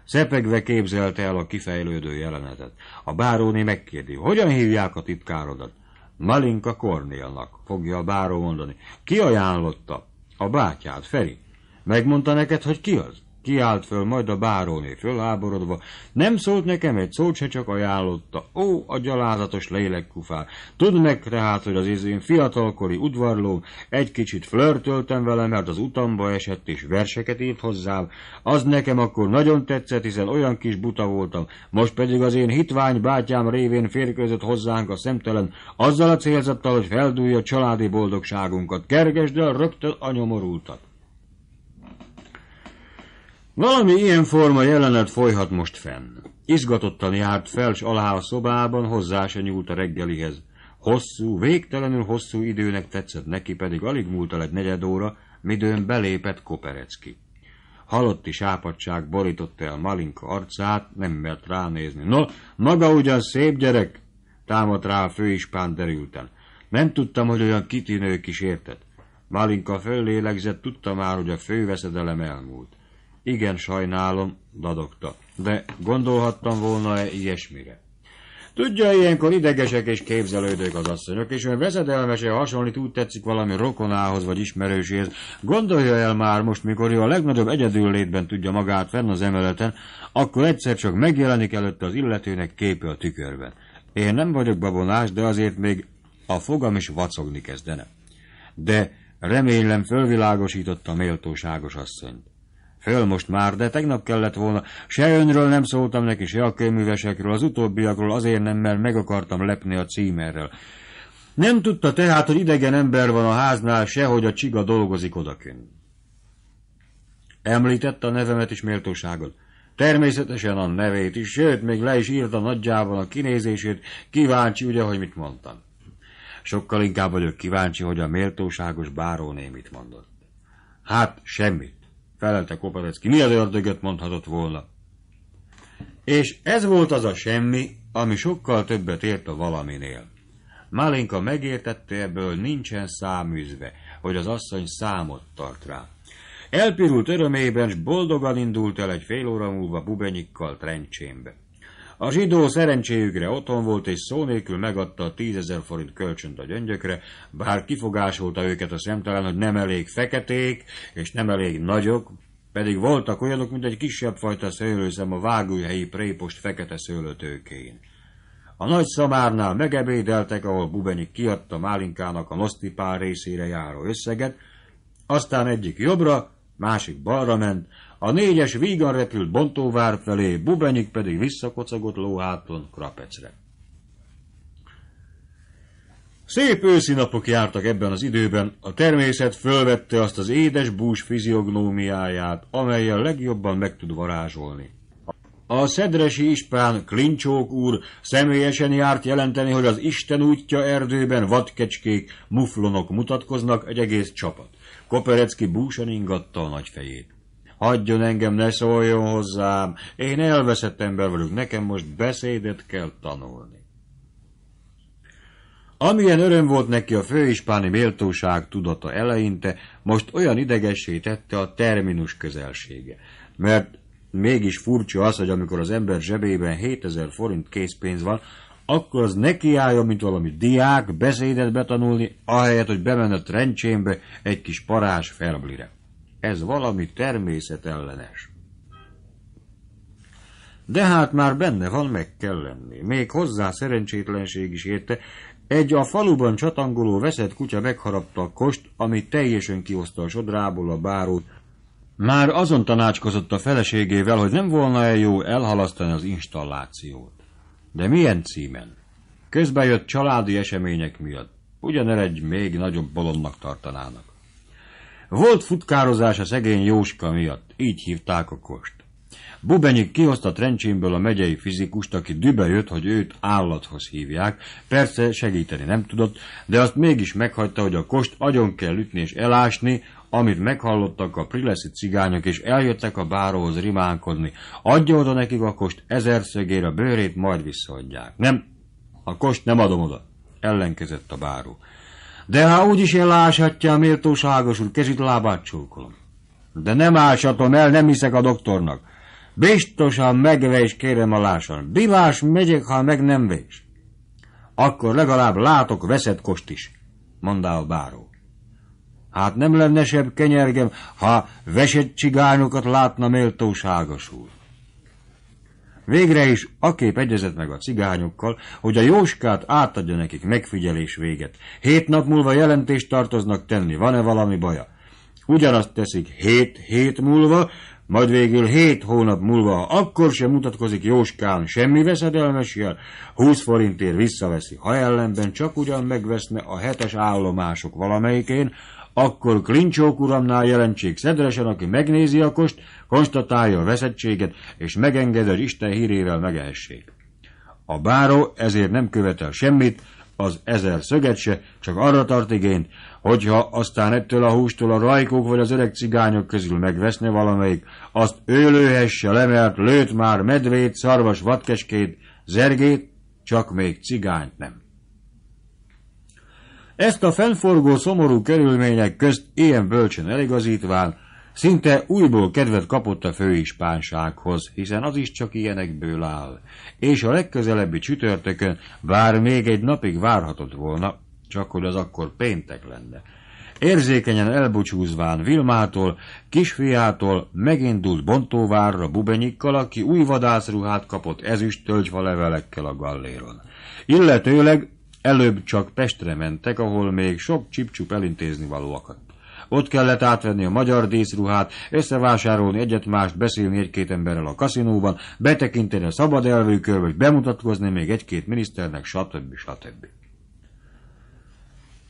Szepegve képzelte el a kifejlődő jelenetet. A báróni megkérdi, hogyan hívják a titkárodat? Malinka Kornélnak, fogja a báró mondani. Ki ajánlotta? A bátyád, Feri. Megmondta neked, hogy ki az? kiállt föl majd a báróné föláborodva, nem szólt nekem egy szót se csak ajánlotta. Ó, a gyalázatos lélekkufár! Tudd meg tehát, hogy az én fiatalkori udvarlóm egy kicsit flörtöltem vele, mert az utamba esett és verseket írt hozzám. Az nekem akkor nagyon tetszett, hiszen olyan kis buta voltam, most pedig az én hitvány bátyám révén férkőzött hozzánk a szemtelen, azzal a célzattal, hogy feldúlja családi boldogságunkat. Kergesd el rögtön a nyomorultat! Valami ilyen forma jelenet folyhat most fenn. Izgatottan járt fel s alá a szobában, hozzá se nyúlt a reggelihez. Hosszú, végtelenül hosszú időnek tetszett neki, pedig alig múlt el egy negyed óra, midőn belépett Koperecki. Halotti sápadság borította el Malinka arcát, nem mert ránézni. No, maga ugyan szép gyerek, támadt rá a főispán derülten. Nem tudtam, hogy olyan kitűnő kísértet. Malinka föllélegzett, tudta már, hogy a főveszedelem elmúlt. Igen, sajnálom, dadogta, de gondolhattam volna-e ilyesmire? Tudja, ilyenkor idegesek és képzelődők az asszonyok, és olyan veszedelmesen hasonlít úgy tetszik valami rokonához vagy ismerőséhez. Gondolja el már most, mikor ő a legnagyobb egyedül létben tudja magát fenn az emeleten, akkor egyszer csak megjelenik előtte az illetőnek képe a tükörben. Én nem vagyok babonás, de azért még a fogam is vacogni kezdene. De remélem fölvilágosította a méltóságos asszonyt. Föl most már, de tegnap kellett volna. Se önről nem szóltam neki, se a kőművesekről, az utóbbiakról azért nem, mert meg akartam lepni a címerrel. Nem tudta tehát, hogy idegen ember van a háznál, se, hogy a csiga dolgozik odakön. Említette a nevemet is méltóságot. Természetesen a nevét is, sőt, még le is írta nagyjában a kinézését, kíváncsi ugye, hogy mit mondtam. Sokkal inkább vagyok kíváncsi, hogy a méltóságos báróné mit mondott. Hát, semmit felelte Koparecki. Mi az ördögöt mondhatott volna? És ez volt az a semmi, ami sokkal többet ért a valaminél. Malinka megértette ebből nincsen száműzve, hogy az asszony számot tart rá. Elpirult örömében, s boldogan indult el egy fél óra múlva bubenyikkal trencsémbe. A zsidó szerencséjükre otthon volt, és szó nélkül megadta a tízezer forint kölcsönt a gyöngyökre, bár kifogásolta őket a szemtelen, hogy nem elég feketék, és nem elég nagyok, pedig voltak olyanok, mint egy kisebb fajta szőlőszem a vágőhelyi prépost fekete szőlőtőkén. A nagy szamárnál megebédeltek, ahol Bubenik kiadta Málinkának a nosztipár részére járó összeget, aztán egyik jobbra, másik balra ment, a négyes vígan repült Bontóvár felé, Bubenyik pedig visszakocagott lóháton Krapecre. Szép őszi napok jártak ebben az időben, a természet fölvette azt az édes bús fiziognómiáját, amelyel legjobban meg tud varázsolni. A szedresi ispán Klincsók úr személyesen járt jelenteni, hogy az Isten útja erdőben vadkecskék, muflonok mutatkoznak egy egész csapat. Koperecki búsan ingatta a nagyfejét. Hagyjon engem, ne szóljon hozzám. Én elveszett ember velük, nekem most beszédet kell tanulni. Amilyen öröm volt neki a főispáni méltóság tudata eleinte, most olyan idegessé tette a terminus közelsége. Mert mégis furcsa az, hogy amikor az ember zsebében 7000 forint készpénz van, akkor az nekiálljon, mint valami diák, beszédet betanulni, ahelyett, hogy bemenett rendcsémbe egy kis parás ferblire. Ez valami természetellenes. De hát már benne van, meg kell lenni. Még hozzá szerencsétlenség is érte. Egy a faluban csatangoló veszett kutya megharapta a kost, ami teljesen kioszta a sodrából a bárót. Már azon tanácskozott a feleségével, hogy nem volna-e jó elhalasztani az installációt. De milyen címen? Közben jött családi események miatt. egy még nagyobb bolondnak tartanának. Volt futkározás a szegény Jóska miatt, így hívták a kost. Bubenyik kihozta Trencsémből a megyei fizikust, aki dübe jött, hogy őt állathoz hívják. Persze segíteni nem tudott, de azt mégis meghagyta, hogy a kost agyon kell ütni és elásni, amit meghallottak a prileszi cigányok, és eljöttek a báróhoz rimánkodni. Adja oda nekik a kost szögér a bőrét, majd visszaadják. Nem, a kost nem adom oda, ellenkezett a báró. De ha úgyis elláshatja a méltóságos úr, kezit lábát csókolom. De nem ásatom el, nem hiszek a doktornak. Biztosan megvés, kérem a lásan. Bilás megyek, ha meg nem vés. Akkor legalább látok veszett kost is, mondá a báró. Hát nem lenne sebb kenyergem, ha vesett csigányokat látna méltóságos úr. Végre is kép egyezett meg a cigányokkal, hogy a Jóskát átadja nekik megfigyelés véget. Hét nap múlva jelentést tartoznak tenni, van-e valami baja? Ugyanazt teszik hét hét múlva, majd végül hét hónap múlva, ha akkor sem mutatkozik Jóskán semmi veszedelmes jel, 20 forintért visszaveszi, ha ellenben csak ugyan megveszne a hetes állomások valamelyikén, akkor Klincsók uramnál jelentség szedresen, aki megnézi a kost, konstatálja a veszettséget, és megenged, hogy Isten hírével megehessék. A báró ezért nem követel semmit, az ezer szöget se, csak arra tart igényt, hogyha aztán ettől a hústól a rajkók vagy az öreg cigányok közül megveszne valamelyik, azt ő lőhesse le, mert lőtt már medvét, szarvas, vadkeskét, zergét, csak még cigányt nem. Ezt a fennforgó szomorú körülmények közt ilyen bölcsön eligazítván, Szinte újból kedvet kapott a főispánsághoz, hiszen az is csak ilyenekből áll, és a legközelebbi csütörtökön, bár még egy napig várhatott volna, csak hogy az akkor péntek lenne. Érzékenyen elbúcsúzván Vilmától, kisfiától megindult Bontóvárra Bubenyikkal, aki új vadászruhát kapott ezüst tölgyfa levelekkel a galléron. Illetőleg Előbb csak Pestre mentek, ahol még sok csipcsup elintézni való akadt. Ott kellett átvenni a magyar díszruhát, összevásárolni egyet beszélni egy-két emberrel a kaszinóban, betekinteni a szabad elvőkör, vagy bemutatkozni még egy-két miniszternek, stb. stb.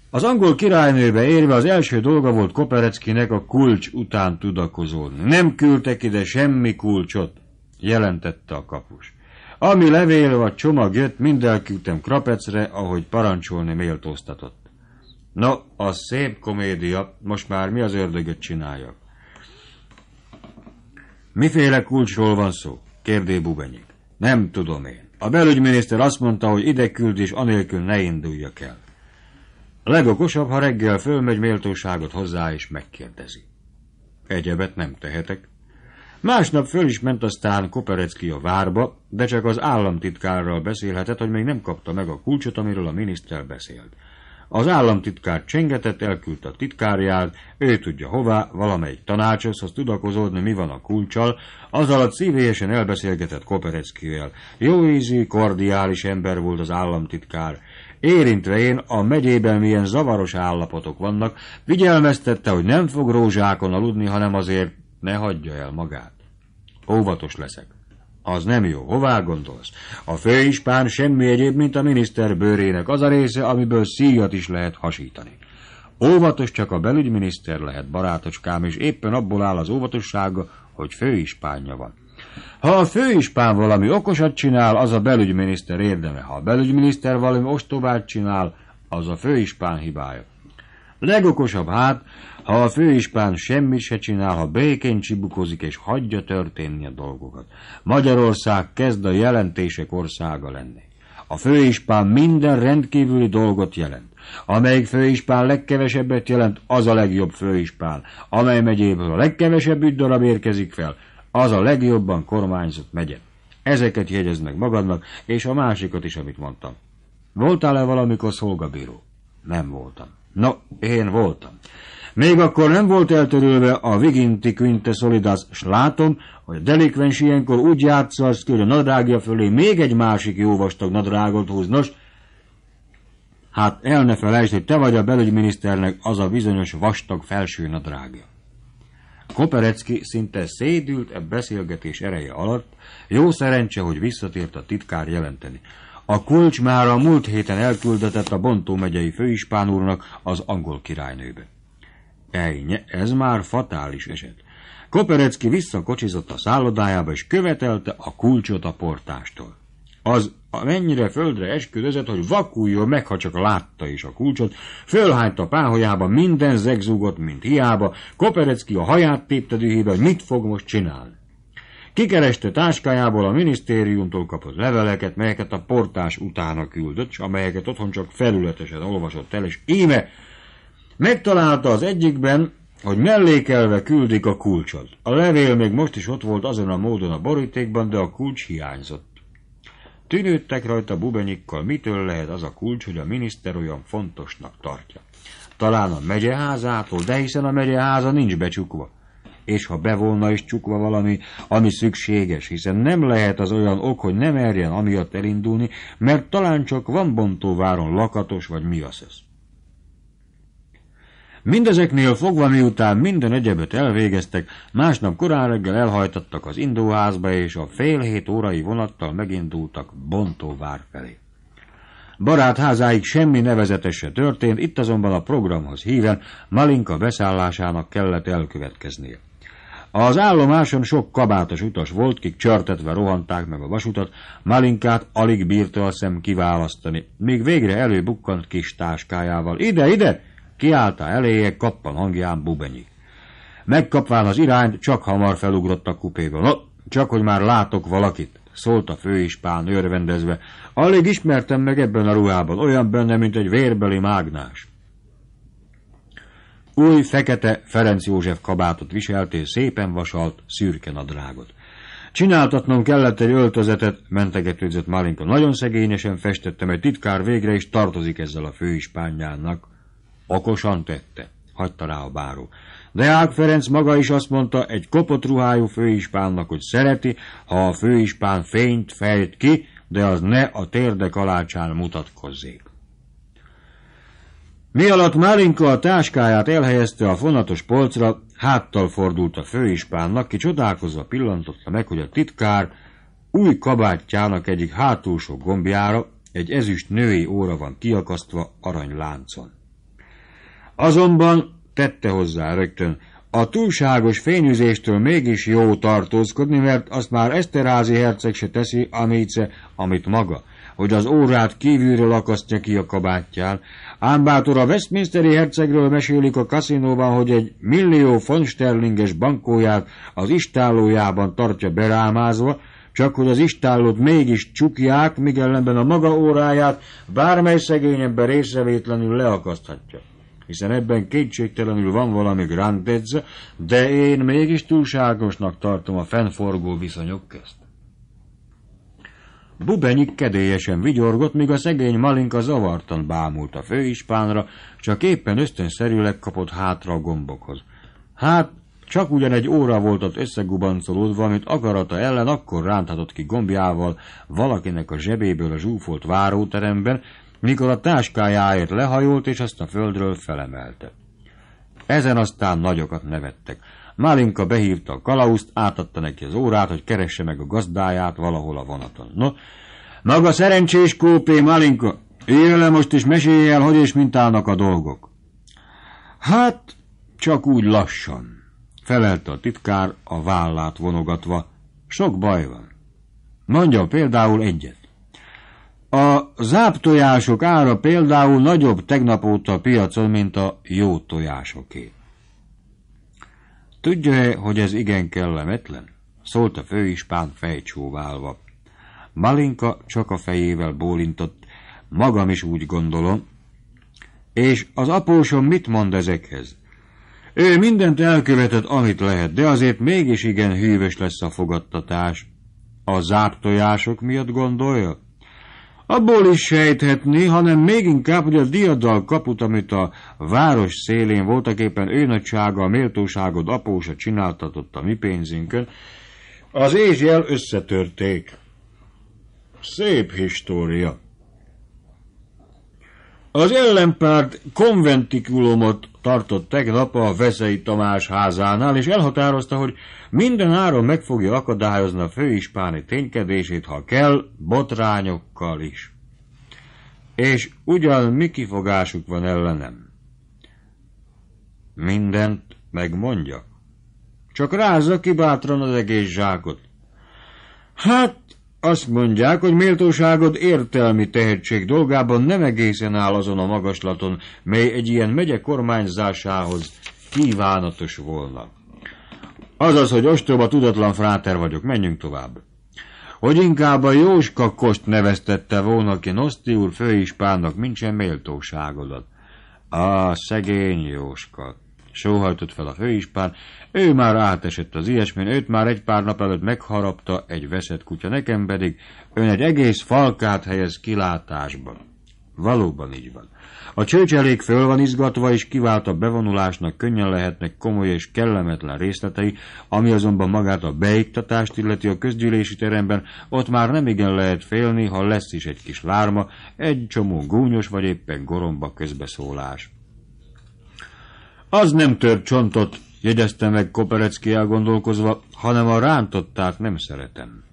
Az angol királynőbe érve az első dolga volt Kopereckinek a kulcs után tudakozolni. Nem küldtek ide semmi kulcsot, jelentette a kapus. Ami levél vagy csomag jött, mind elküldtem krapecre, ahogy parancsolni méltóztatott. Na, a szép komédia, most már mi az ördögöt csináljak? Miféle kulcsról van szó? kérdé Bubenyik. Nem tudom én. A belügyminiszter azt mondta, hogy ide küld és anélkül ne induljak el. A legokosabb, ha reggel fölmegy méltóságot hozzá és megkérdezi. Egyebet nem tehetek. Másnap föl is ment aztán Koperecki a várba, de csak az államtitkárral beszélhetett, hogy még nem kapta meg a kulcsot, amiről a miniszter beszélt. Az államtitkár csengetett, elküldte a titkárját, ő tudja hová, valamelyik tanácshoz, tudakozódni, mi van a kulcsal, az alatt szívélyesen elbeszélgetett Kopereckivel. Jó ízű, kordiális ember volt az államtitkár. Érintve én a megyében milyen zavaros állapotok vannak, vigyelmeztette, hogy nem fog rózsákon aludni, hanem azért ne hagyja el magát. Óvatos leszek. Az nem jó. Hová gondolsz? A főispán semmi egyéb, mint a miniszter bőrének az a része, amiből szíjat is lehet hasítani. Óvatos csak a belügyminiszter lehet, barátocskám, és éppen abból áll az óvatossága, hogy főispánja van. Ha a főispán valami okosat csinál, az a belügyminiszter érdeme. Ha a belügyminiszter valami ostobát csinál, az a főispán hibája. Legokosabb hát, ha a főispán semmit se csinál, ha békén csibukozik és hagyja történni a dolgokat, Magyarország kezd a jelentések országa lenni. A főispán minden rendkívüli dolgot jelent. Amelyik főispán legkevesebbet jelent, az a legjobb főispán. Amely megyéből a legkevesebb darab érkezik fel, az a legjobban kormányzott megye. Ezeket jegyez meg magadnak, és a másikat is, amit mondtam. Voltál-e valamikor szolgabíró? Nem voltam. No, én voltam. Még akkor nem volt eltörölve a Viginti Quinte Solidas, s látom, hogy a delikvens ilyenkor úgy játsza, az hogy a nadrágja fölé még egy másik jó vastag nadrágot húz. Nos, hát el ne felejtsd, hogy te vagy a belügyminiszternek az a bizonyos vastag felső nadrágja. Koperecki szinte szédült e beszélgetés ereje alatt, jó szerencse, hogy visszatért a titkár jelenteni. A kulcs már a múlt héten elküldetett a Bontó megyei főispán úrnak az angol királynőbe. Ejnye, ez már fatális eset. Koperecki visszakocsizott a szállodájába, és követelte a kulcsot a portástól. Az mennyire földre esküdözött, hogy vakuljon meg, ha csak látta is a kulcsot, a páholyába, minden zegzugott, mint hiába, Koperecki a haját tépte dühébe, hogy mit fog most csinálni. Kikereste táskájából a minisztériumtól kapott leveleket, melyeket a portás utána küldött, és amelyeket otthon csak felületesen olvasott el, és íme Megtalálta az egyikben, hogy mellékelve küldik a kulcsot. A levél még most is ott volt azon a módon a borítékban, de a kulcs hiányzott. Tűnődtek rajta bubenyikkal, mitől lehet az a kulcs, hogy a miniszter olyan fontosnak tartja. Talán a megyeházától, de hiszen a megyeháza nincs becsukva. És ha bevolna is csukva valami, ami szükséges, hiszen nem lehet az olyan ok, hogy nem erjen amiatt elindulni, mert talán csak van bontóváron lakatos vagy mi az ez. Mindezeknél fogva, miután minden egyebet elvégeztek, másnap korán reggel elhajtattak az indóházba, és a fél hét órai vonattal megindultak Bontóvár felé. Barátházáig semmi nevezetes se történt, itt azonban a programhoz híven Malinka beszállásának kellett elkövetkeznie. Az állomáson sok kabátos utas volt, kik csörtetve rohanták meg a vasutat, Malinkát alig bírta a szem kiválasztani, míg végre előbukkant kis táskájával. Ide, ide! kiállta eléje kappan hangján Bubenyi. Megkapván az irányt, csak hamar felugrott a kupéba. No, csak hogy már látok valakit, szólt a főispán örvendezve. Alig ismertem meg ebben a ruhában, olyan benne, mint egy vérbeli mágnás. Új, fekete Ferenc József kabátot viselt és szépen vasalt szürke nadrágot. Csináltatnom kellett egy öltözetet, mentegetőzött Malinka. Nagyon szegényesen festettem, egy titkár végre is tartozik ezzel a főispányának. Okosan tette, hagyta rá a báró. Ág Ferenc maga is azt mondta egy kopott ruhájú főispánnak, hogy szereti, ha a főispán fényt fejt ki, de az ne a térde kalácsán mutatkozzék. Mi alatt Márinka a táskáját elhelyezte a fonatos polcra, háttal fordult a főispánnak, ki csodálkozva pillantotta meg, hogy a titkár új kabátjának egyik hátulsó gombjára egy ezüst női óra van kiakasztva aranyláncon. Azonban tette hozzá rögtön, a túlságos fényüzéstől mégis jó tartózkodni, mert azt már Eszterházi herceg se teszi, amíce, amit maga, hogy az órát kívülről akasztja ki a kabátjál. Ám bátor a Westminsteri hercegről mesélik a kaszinóban, hogy egy millió font sterlinges bankóját az istállójában tartja berámázva, csak hogy az istállót mégis csukják, míg ellenben a maga óráját bármely szegényebben részrevétlenül leakaszthatja hiszen ebben kétségtelenül van valami grandezze, de én mégis túlságosnak tartom a fennforgó viszonyok közt. Bubenyik kedélyesen vigyorgott, míg a szegény Malinka zavartan bámult a főispánra, csak éppen ösztönszerűleg kapott hátra a gombokhoz. Hát, csak ugyan egy óra volt ott összegubancolódva, amit akarata ellen akkor ránthatott ki gombjával valakinek a zsebéből a zsúfolt váróteremben, mikor a táskájáért lehajolt, és azt a földről felemelte. Ezen aztán nagyokat nevettek. Málinka behívta a kalauzt, átadta neki az órát, hogy keresse meg a gazdáját valahol a vonaton. No, maga szerencsés kópé, Málinka, élj most is mesélj el, hogy és mint állnak a dolgok. Hát, csak úgy lassan, felelte a titkár a vállát vonogatva. Sok baj van. Mondja például egyet. A záptojások ára például nagyobb tegnap óta a piacon, mint a jó tojásoké. Tudja-e, hogy ez igen kellemetlen? Szólt a főispán fejcsóválva. Malinka csak a fejével bólintott, magam is úgy gondolom. És az apósom mit mond ezekhez? Ő mindent elkövetett, amit lehet, de azért mégis igen hűvös lesz a fogadtatás. A záptojások miatt gondolja? Abból is sejthetni, hanem még inkább, hogy a diadal kaput, amit a város szélén voltak éppen ő nagysága, a méltóságod apósa csináltatott a mi pénzünkön, az ézsjel összetörték. Szép história. Az ellenpárt konventikulumot tartott tegnap a Veszei Tamás házánál, és elhatározta, hogy minden áron meg fogja akadályozni a főispáni ténykedését, ha kell, botrányokkal is. És ugyan mi kifogásuk van ellenem? Mindent megmondjak. Csak rázza ki bátran az egész zsákot. Hát, azt mondják, hogy méltóságod értelmi tehetség dolgában nem egészen áll azon a magaslaton, mely egy ilyen megye kormányzásához kívánatos volna. Azaz, hogy ostoba tudatlan fráter vagyok, menjünk tovább. Hogy inkább a Jóska kost neveztette volna ki Noszti úr főispánnak, mint sem méltóságodat. A szegény Jóska! sóhajtott fel a főispán, ő már átesett az ilyesmén, őt már egy pár nap előtt megharapta egy veszett kutya, nekem pedig ön egy egész falkát helyez kilátásban. Valóban így van. A csőcselék föl van izgatva, és kivált a bevonulásnak könnyen lehetnek komoly és kellemetlen részletei, ami azonban magát a beiktatást illeti a közgyűlési teremben, ott már nem igen lehet félni, ha lesz is egy kis lárma, egy csomó gúnyos vagy éppen goromba közbeszólás. Az nem tör csontot, jegyezte meg Koperecki elgondolkozva, hanem a rántottát nem szeretem.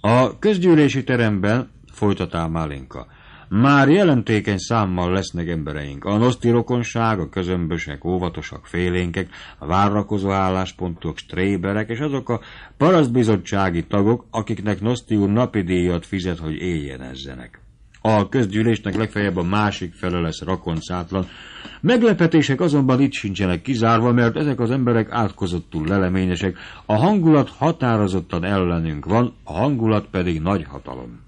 A közgyűlési teremben, folytatá Málinka, már jelentékeny számmal lesznek embereink. A noszti rokonság, a közömbösek, óvatosak, félénkek, a várakozó álláspontok, stréberek, és azok a parasztbizottsági tagok, akiknek noszti úr napi díjat fizet, hogy ezzenek. A közgyűlésnek legfeljebb a másik fele lesz rakoncátlan. Meglepetések azonban itt sincsenek kizárva, mert ezek az emberek átkozottul leleményesek. A hangulat határozottan ellenünk van, a hangulat pedig nagy hatalom.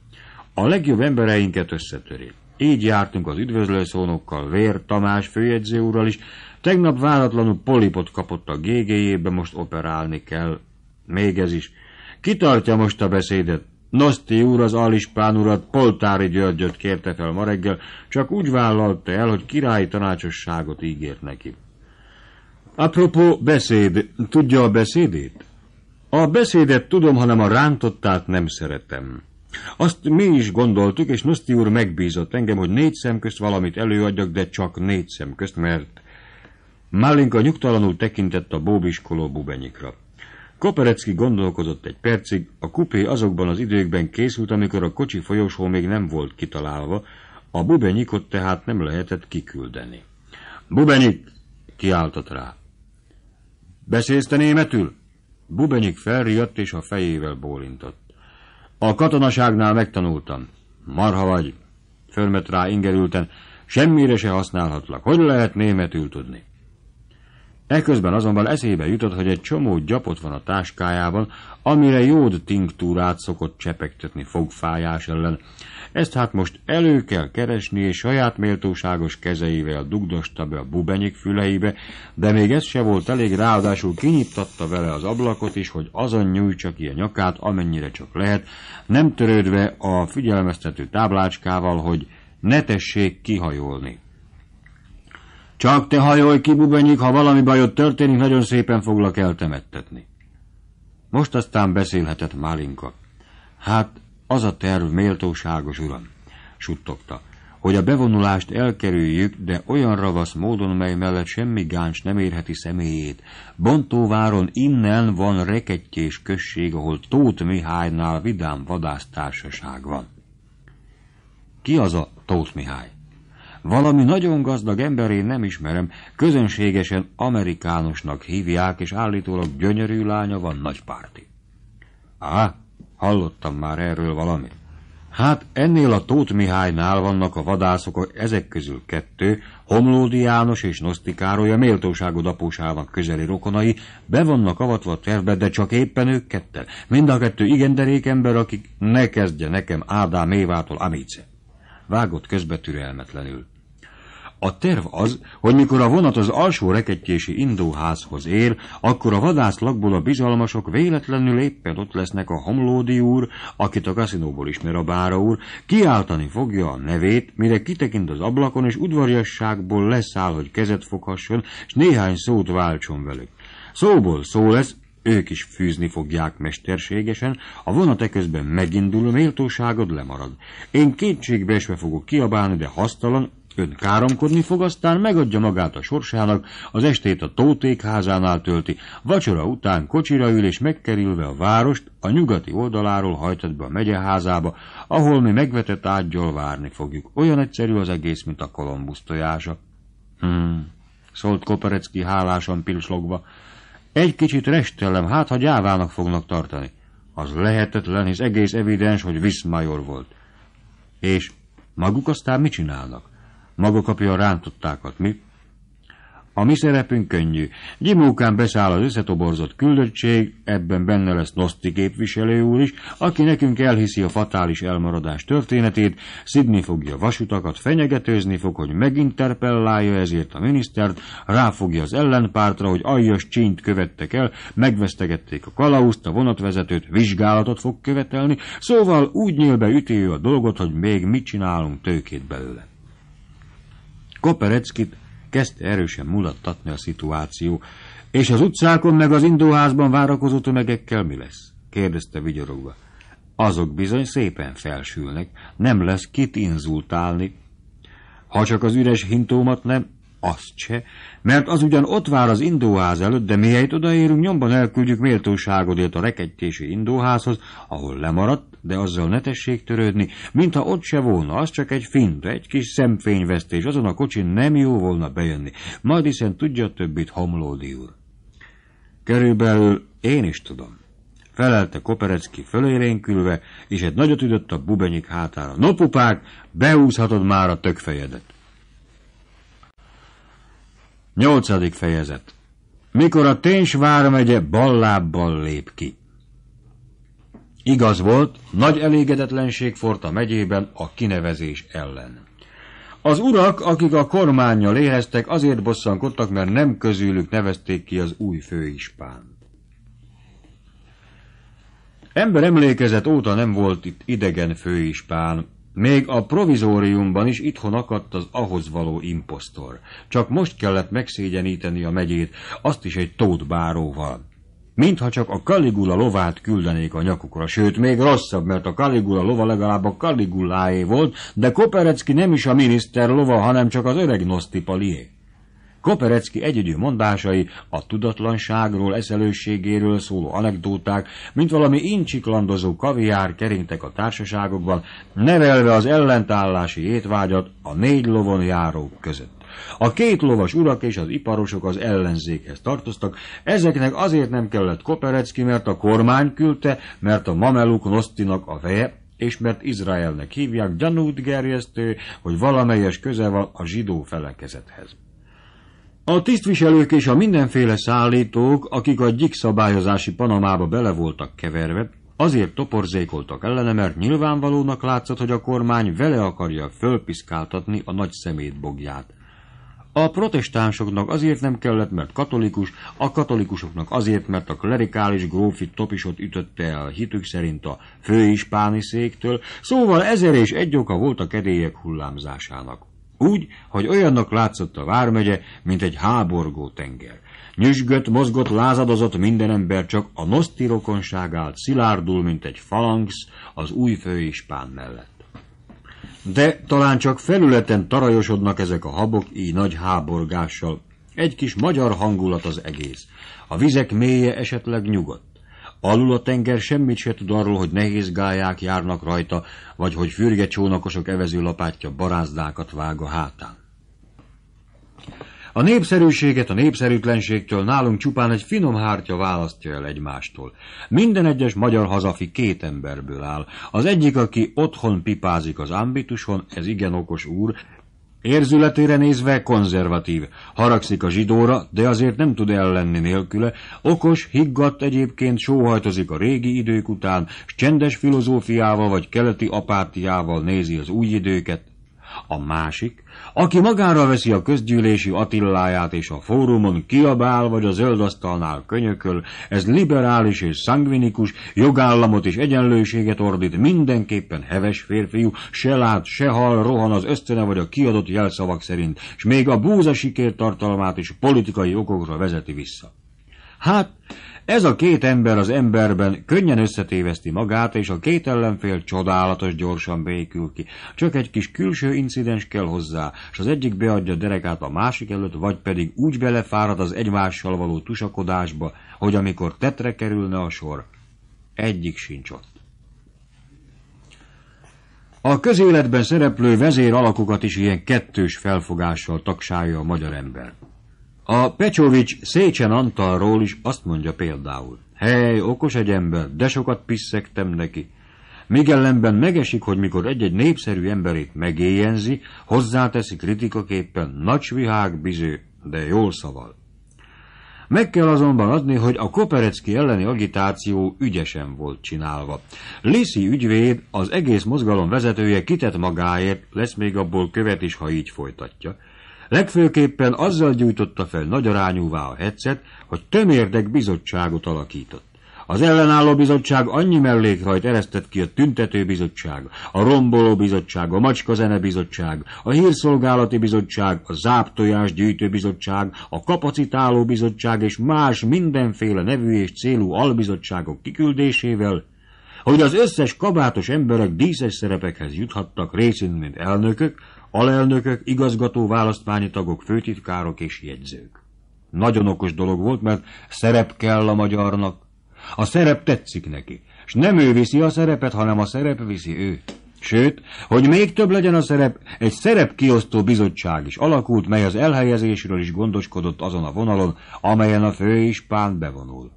A legjobb embereinket összetöri. Így jártunk az üdvözlőszónokkal, Vér Tamás főjegyző úrral is. Tegnap váratlanul polipot kapott a GG-jébe, most operálni kell. Még ez is. Kitartja most a beszédet? Noszti úr az alispán urat Poltári Györgyöt kérte fel ma reggel, csak úgy vállalta el, hogy királyi tanácsosságot ígért neki. Apropó beszéd, tudja a beszédét? A beszédet tudom, hanem a rántottát nem szeretem. Azt mi is gondoltuk, és Noszti úr megbízott engem, hogy négy szem közt valamit előadjak, de csak négy szem közt, mert Málinka nyugtalanul tekintett a bóbiskoló bubenyikra. Koperecki gondolkodott egy percig, a kupé azokban az időkben készült, amikor a kocsi folyosó még nem volt kitalálva, a bubenyikot tehát nem lehetett kiküldeni. Bubenyik! kiáltott rá. Beszélsz te németül? Bubenyik felriadt és a fejével bólintott. A katonaságnál megtanultam. Marha vagy, fölmet rá ingerülten, semmire se használhatlak. Hogy lehet németül tudni? Eközben azonban eszébe jutott, hogy egy csomó gyapot van a táskájában, amire jód tinktúrát szokott csepegtetni fogfájás ellen. Ezt hát most elő kell keresni, és saját méltóságos kezeivel dugdosta be a bubenyik füleibe, de még ez se volt elég, ráadásul kinyitatta vele az ablakot is, hogy azon nyújtsa ki a nyakát, amennyire csak lehet, nem törődve a figyelmeztető táblácskával, hogy ne tessék kihajolni. Csak te hajolj ki, bubenyik, ha valami bajod történik, nagyon szépen foglak eltemettetni. Most aztán beszélhetett Málinka. Hát, az a terv, méltóságos uram, suttogta, hogy a bevonulást elkerüljük, de olyan ravasz módon, mely mellett semmi gáncs nem érheti személyét. Bontóváron innen van rekettyés község, ahol Tóth Mihálynál vidám vadásztársaság van. Ki az a Tóth Mihály? Valami nagyon gazdag ember én nem ismerem, közönségesen amerikánosnak hívják, és állítólag gyönyörű lánya van nagypárti. Á, hallottam már erről valamit. Hát ennél a Tóth Mihálynál vannak a vadászok, ezek közül kettő, Homlódi János és Noszti Károly a méltóságod apósának közeli rokonai, be vannak avatva a tervbe, de csak éppen ők kettel. Mind a kettő igen derék ember, akik ne kezdje nekem Ádám Évától Amice. Vágott közbe türelmetlenül. A terv az, hogy mikor a vonat az alsó rekettyési indóházhoz ér, akkor a vadászlakból a bizalmasok véletlenül éppen ott lesznek a homlódi úr, akit a kaszinóból ismer a bára úr, kiáltani fogja a nevét, mire kitekint az ablakon, és udvariasságból leszáll, hogy kezet foghasson, és néhány szót váltson velük. Szóból szó lesz, ők is fűzni fogják mesterségesen, a vonat közben megindul, méltóságod lemarad. Én esve fogok kiabálni, de hasztalan, Ön káromkodni fog, aztán megadja magát a sorsának, az estét a tótékházánál tölti, vacsora után kocsira ül és megkerülve a várost, a nyugati oldaláról hajtott be a megyeházába, ahol mi megvetett ágyjal várni fogjuk. Olyan egyszerű az egész, mint a kolombusz tojása. Hmm, szólt Koperecki hálásan pilslogva. Egy kicsit restellem, hát ha gyávának fognak tartani. Az lehetetlen, hisz egész evidens, hogy Viszmajor volt. És maguk aztán mit csinálnak? Maga kapja a rántottákat, mi? A mi szerepünk könnyű. Gyimókán beszáll az összetoborzott küldöttség, ebben benne lesz Noszti képviselő úr is, aki nekünk elhiszi a fatális elmaradás történetét, szidni fogja vasutakat, fenyegetőzni fog, hogy meginterpellálja ezért a minisztert, ráfogja az ellenpártra, hogy aljas csínyt követtek el, megvesztegették a kalauzt, a vonatvezetőt, vizsgálatot fog követelni, szóval úgy nyíl be ütő a dolgot, hogy még mit csinálunk tőkét belőle. Kopereckit kezdte erősen mulattatni a szituáció, és az utcákon meg az indóházban várakozó tömegekkel mi lesz? kérdezte vigyorogva. Azok bizony szépen felsülnek, nem lesz kit inzultálni. Ha csak az üres hintómat nem, azt se, mert az ugyan ott vár az indóház előtt, de mihelyt odaérünk, nyomban elküldjük méltóságodért a rekedtési indóházhoz, ahol lemaradt, de azzal ne tessék törődni, mintha ott se volna, az csak egy fint, egy kis szemfényvesztés, azon a kocsin nem jó volna bejönni, majd hiszen tudja többit Homlódi úr. Körülbelül én is tudom. Felelte Koperecki fölérénkülve, és egy nagyot üdött a bubenyik hátára. No, pupák, beúszhatod már a tökfejedet. Nyolcadik fejezet. Mikor a Téns vármegye ballábbal lép ki. Igaz volt, nagy elégedetlenség forrt a megyében a kinevezés ellen. Az urak, akik a kormányjal léheztek, azért bosszankodtak, mert nem közülük nevezték ki az új főispánt. Ember emlékezet óta nem volt itt idegen főispán, még a provizóriumban is itthon akadt az ahhoz való imposztor. Csak most kellett megszégyeníteni a megyét, azt is egy tótbáróval mintha csak a kaligula lovát küldenék a nyakukra, sőt, még rosszabb, mert a kaligula lova legalább a Caliguláé volt, de Koperecki nem is a miniszter lova, hanem csak az öreg Nosztipalié. Koperecki egyedi mondásai a tudatlanságról, eszelősségéről szóló anekdóták, mint valami incsiklandozó kaviár kerintek a társaságokban, nevelve az ellentállási étvágyat a négy lovon járók között. A két lovas urak és az iparosok az ellenzékhez tartoztak, ezeknek azért nem kellett Koperecki, mert a kormány küldte, mert a mameluk Nosztinak a feje, és mert Izraelnek hívják gyanút gerjesztő, hogy valamelyes köze van a zsidó felekezethez. A tisztviselők és a mindenféle szállítók, akik a gyikszabályozási Panamába bele voltak keverve, azért toporzékoltak ellene, mert nyilvánvalónak látszott, hogy a kormány vele akarja fölpiszkáltatni a nagy bogját. A protestánsoknak azért nem kellett, mert katolikus, a katolikusoknak azért, mert a klerikális grófi topisot ütötte el hitük szerint a főispáni széktől, szóval ezer és egy oka volt a kedélyek hullámzásának. Úgy, hogy olyannak látszott a vármegye, mint egy háborgó tenger. Nyüsgött, mozgott, lázadozott minden ember, csak a nosztirokonság állt szilárdul, mint egy falangsz az új főispán mellett. De talán csak felületen tarajosodnak ezek a habok így nagy háborgással. Egy kis magyar hangulat az egész. A vizek mélye esetleg nyugodt. Alul a tenger semmit se tud arról, hogy nehéz gályák járnak rajta, vagy hogy fürge csónakosok evezőlapátja barázdákat vág a hátán. A népszerűséget a népszerűtlenségtől nálunk csupán egy finom hártya választja el egymástól. Minden egyes magyar hazafi két emberből áll. Az egyik, aki otthon pipázik az ambituson, ez igen okos úr, Érzületére nézve konzervatív, haragszik a zsidóra, de azért nem tud ellenni nélküle, okos, higgadt egyébként sóhajtozik a régi idők után, s csendes filozófiával vagy keleti apátiával nézi az új időket. A másik, aki magára veszi a közgyűlési Attilláját és a fórumon kiabál vagy a zöld asztalnál könyököl, ez liberális és szangvinikus, jogállamot és egyenlőséget ordít, mindenképpen heves férfiú, se lát, se hal, rohan az ösztöne vagy a kiadott jelszavak szerint, és még a búza siker tartalmát is politikai okokra vezeti vissza. Hát, ez a két ember az emberben könnyen összetéveszti magát, és a két ellenfél csodálatos gyorsan békül ki. Csak egy kis külső incidens kell hozzá, és az egyik beadja derekát a másik előtt, vagy pedig úgy belefárad az egymással való tusakodásba, hogy amikor tetre kerülne a sor, egyik sincs ott. A közéletben szereplő vezér alakokat is ilyen kettős felfogással taksálja a magyar ember. A Pecsovics Szécsen Antalról is azt mondja például. Hely, okos egy ember, de sokat piszektem neki. Még ellenben megesik, hogy mikor egy-egy népszerű emberét megéjenzi, hozzáteszi kritikaképpen nagy vihág biző, de jól szaval. Meg kell azonban adni, hogy a Koperecki elleni agitáció ügyesen volt csinálva. Liszi ügyvéd, az egész mozgalom vezetője kitett magáért, lesz még abból követ is, ha így folytatja. Legfőképpen azzal gyújtotta fel nagy arányúvá a hetszet, hogy tömérdek bizottságot alakított. Az ellenálló bizottság annyi mellékrajt eresztett ki a tüntető bizottság, a romboló bizottság, a macskazene bizottság, a hírszolgálati bizottság, a záptojás gyűjtő bizottság, a kapacitáló bizottság és más mindenféle nevű és célú albizottságok kiküldésével, hogy az összes kabátos emberek díszes szerepekhez juthattak részint, mint elnökök, alelnökök, igazgató, választmányi tagok, főtitkárok és jegyzők. Nagyon okos dolog volt, mert szerep kell a magyarnak. A szerep tetszik neki, és nem ő viszi a szerepet, hanem a szerep viszi őt. Sőt, hogy még több legyen a szerep, egy szerepkiosztó bizottság is alakult, mely az elhelyezésről is gondoskodott azon a vonalon, amelyen a fő is pán bevonul.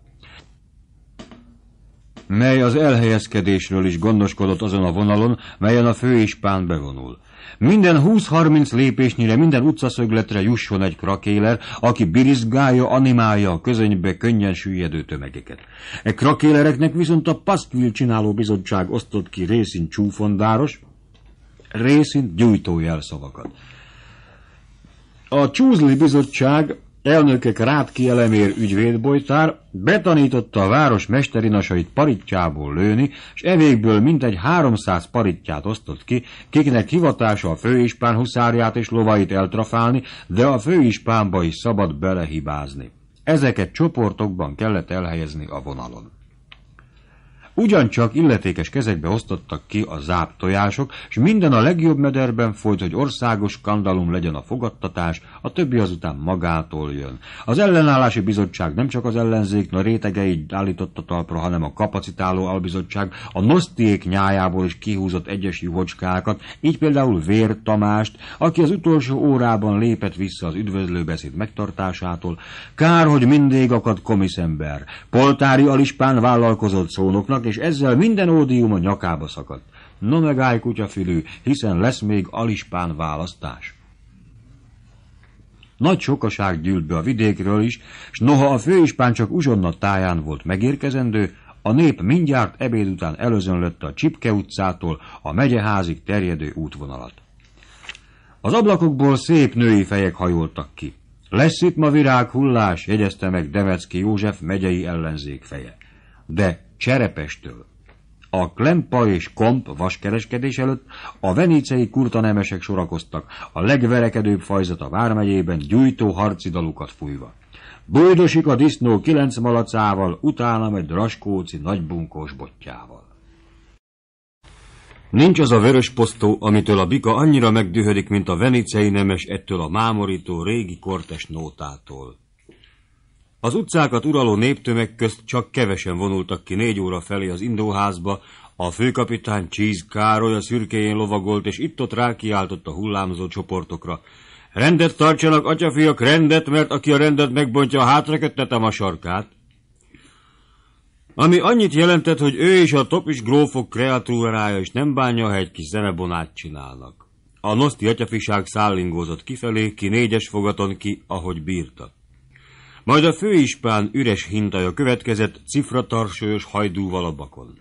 Mely az elhelyezkedésről is gondoskodott azon a vonalon, melyen a fő is pán bevonul. Minden 20-30 lépésnyire, minden utcaszögletre jusson egy krakéler, aki birizgálja, animálja a közönybe könnyen süllyedő tömegeket. E krakélereknek viszont a Paszkvil csináló bizottság osztott ki részint csúfondáros, részint gyújtójelszavakat. A Csúzli bizottság elnöke Krátki Elemér ügyvédbolytár betanította a város mesterinasait paritjából lőni, és evékből mintegy 300 paritját osztott ki, kiknek hivatása a főispán huszárját és lovait eltrafálni, de a főispánba is szabad belehibázni. Ezeket csoportokban kellett elhelyezni a vonalon. Ugyancsak illetékes kezekbe osztottak ki a záptojások, és minden a legjobb mederben folyt, hogy országos skandalum legyen a fogadtatás, a többi azután magától jön. Az ellenállási bizottság nem csak az ellenzék a rétegeit állította talpra, hanem a kapacitáló albizottság a nosztiék nyájából is kihúzott egyes juhocskákat, így például Vér Tamást, aki az utolsó órában lépett vissza az üdvözlőbeszéd megtartásától. Kár, hogy mindig akad komiszember. Poltári Alispán vállalkozott szónoknak, és ezzel minden ódium a nyakába szakadt. No meg állj, kutyafülű, hiszen lesz még Alispán választás. Nagy sokaság gyűlt be a vidékről is, s noha a főispán csak uzsonna táján volt megérkezendő, a nép mindjárt ebéd után előzönlötte a Csipke utcától a megyeházig terjedő útvonalat. Az ablakokból szép női fejek hajoltak ki. Lesz itt ma hullás, jegyezte meg Demecki József megyei ellenzék feje. De Cserepestől, a Klempa és Komp vaskereskedés előtt a venécei kurtanemesek sorakoztak, a legverekedőbb fajzat a vármegyében gyújtó dalukat fújva. Bújdosik a disznó kilenc malacával, utána egy Draskóci nagybunkós botjával. Nincs az a vörös posztó, amitől a bika annyira megdühödik, mint a venicei nemes ettől a mámorító régi kortes nótától. Az utcákat uraló néptömeg közt csak kevesen vonultak ki négy óra felé az indóházba, a főkapitán Csíz Károly a szürkéjén lovagolt, és itt-ott rákiáltott a hullámzó csoportokra. Rendet tartsanak, atyafiak, rendet, mert aki a rendet megbontja, hátra a sarkát. Ami annyit jelentett, hogy ő és a topis grófok kreatúrája is nem bánja, ha egy kis zenebonát csinálnak. A noszti atyafiság szállingózott kifelé, ki négyes fogaton, ki ahogy bírtak. Majd a főispán üres hintaja következett cifratarsős hajdúval a bakon.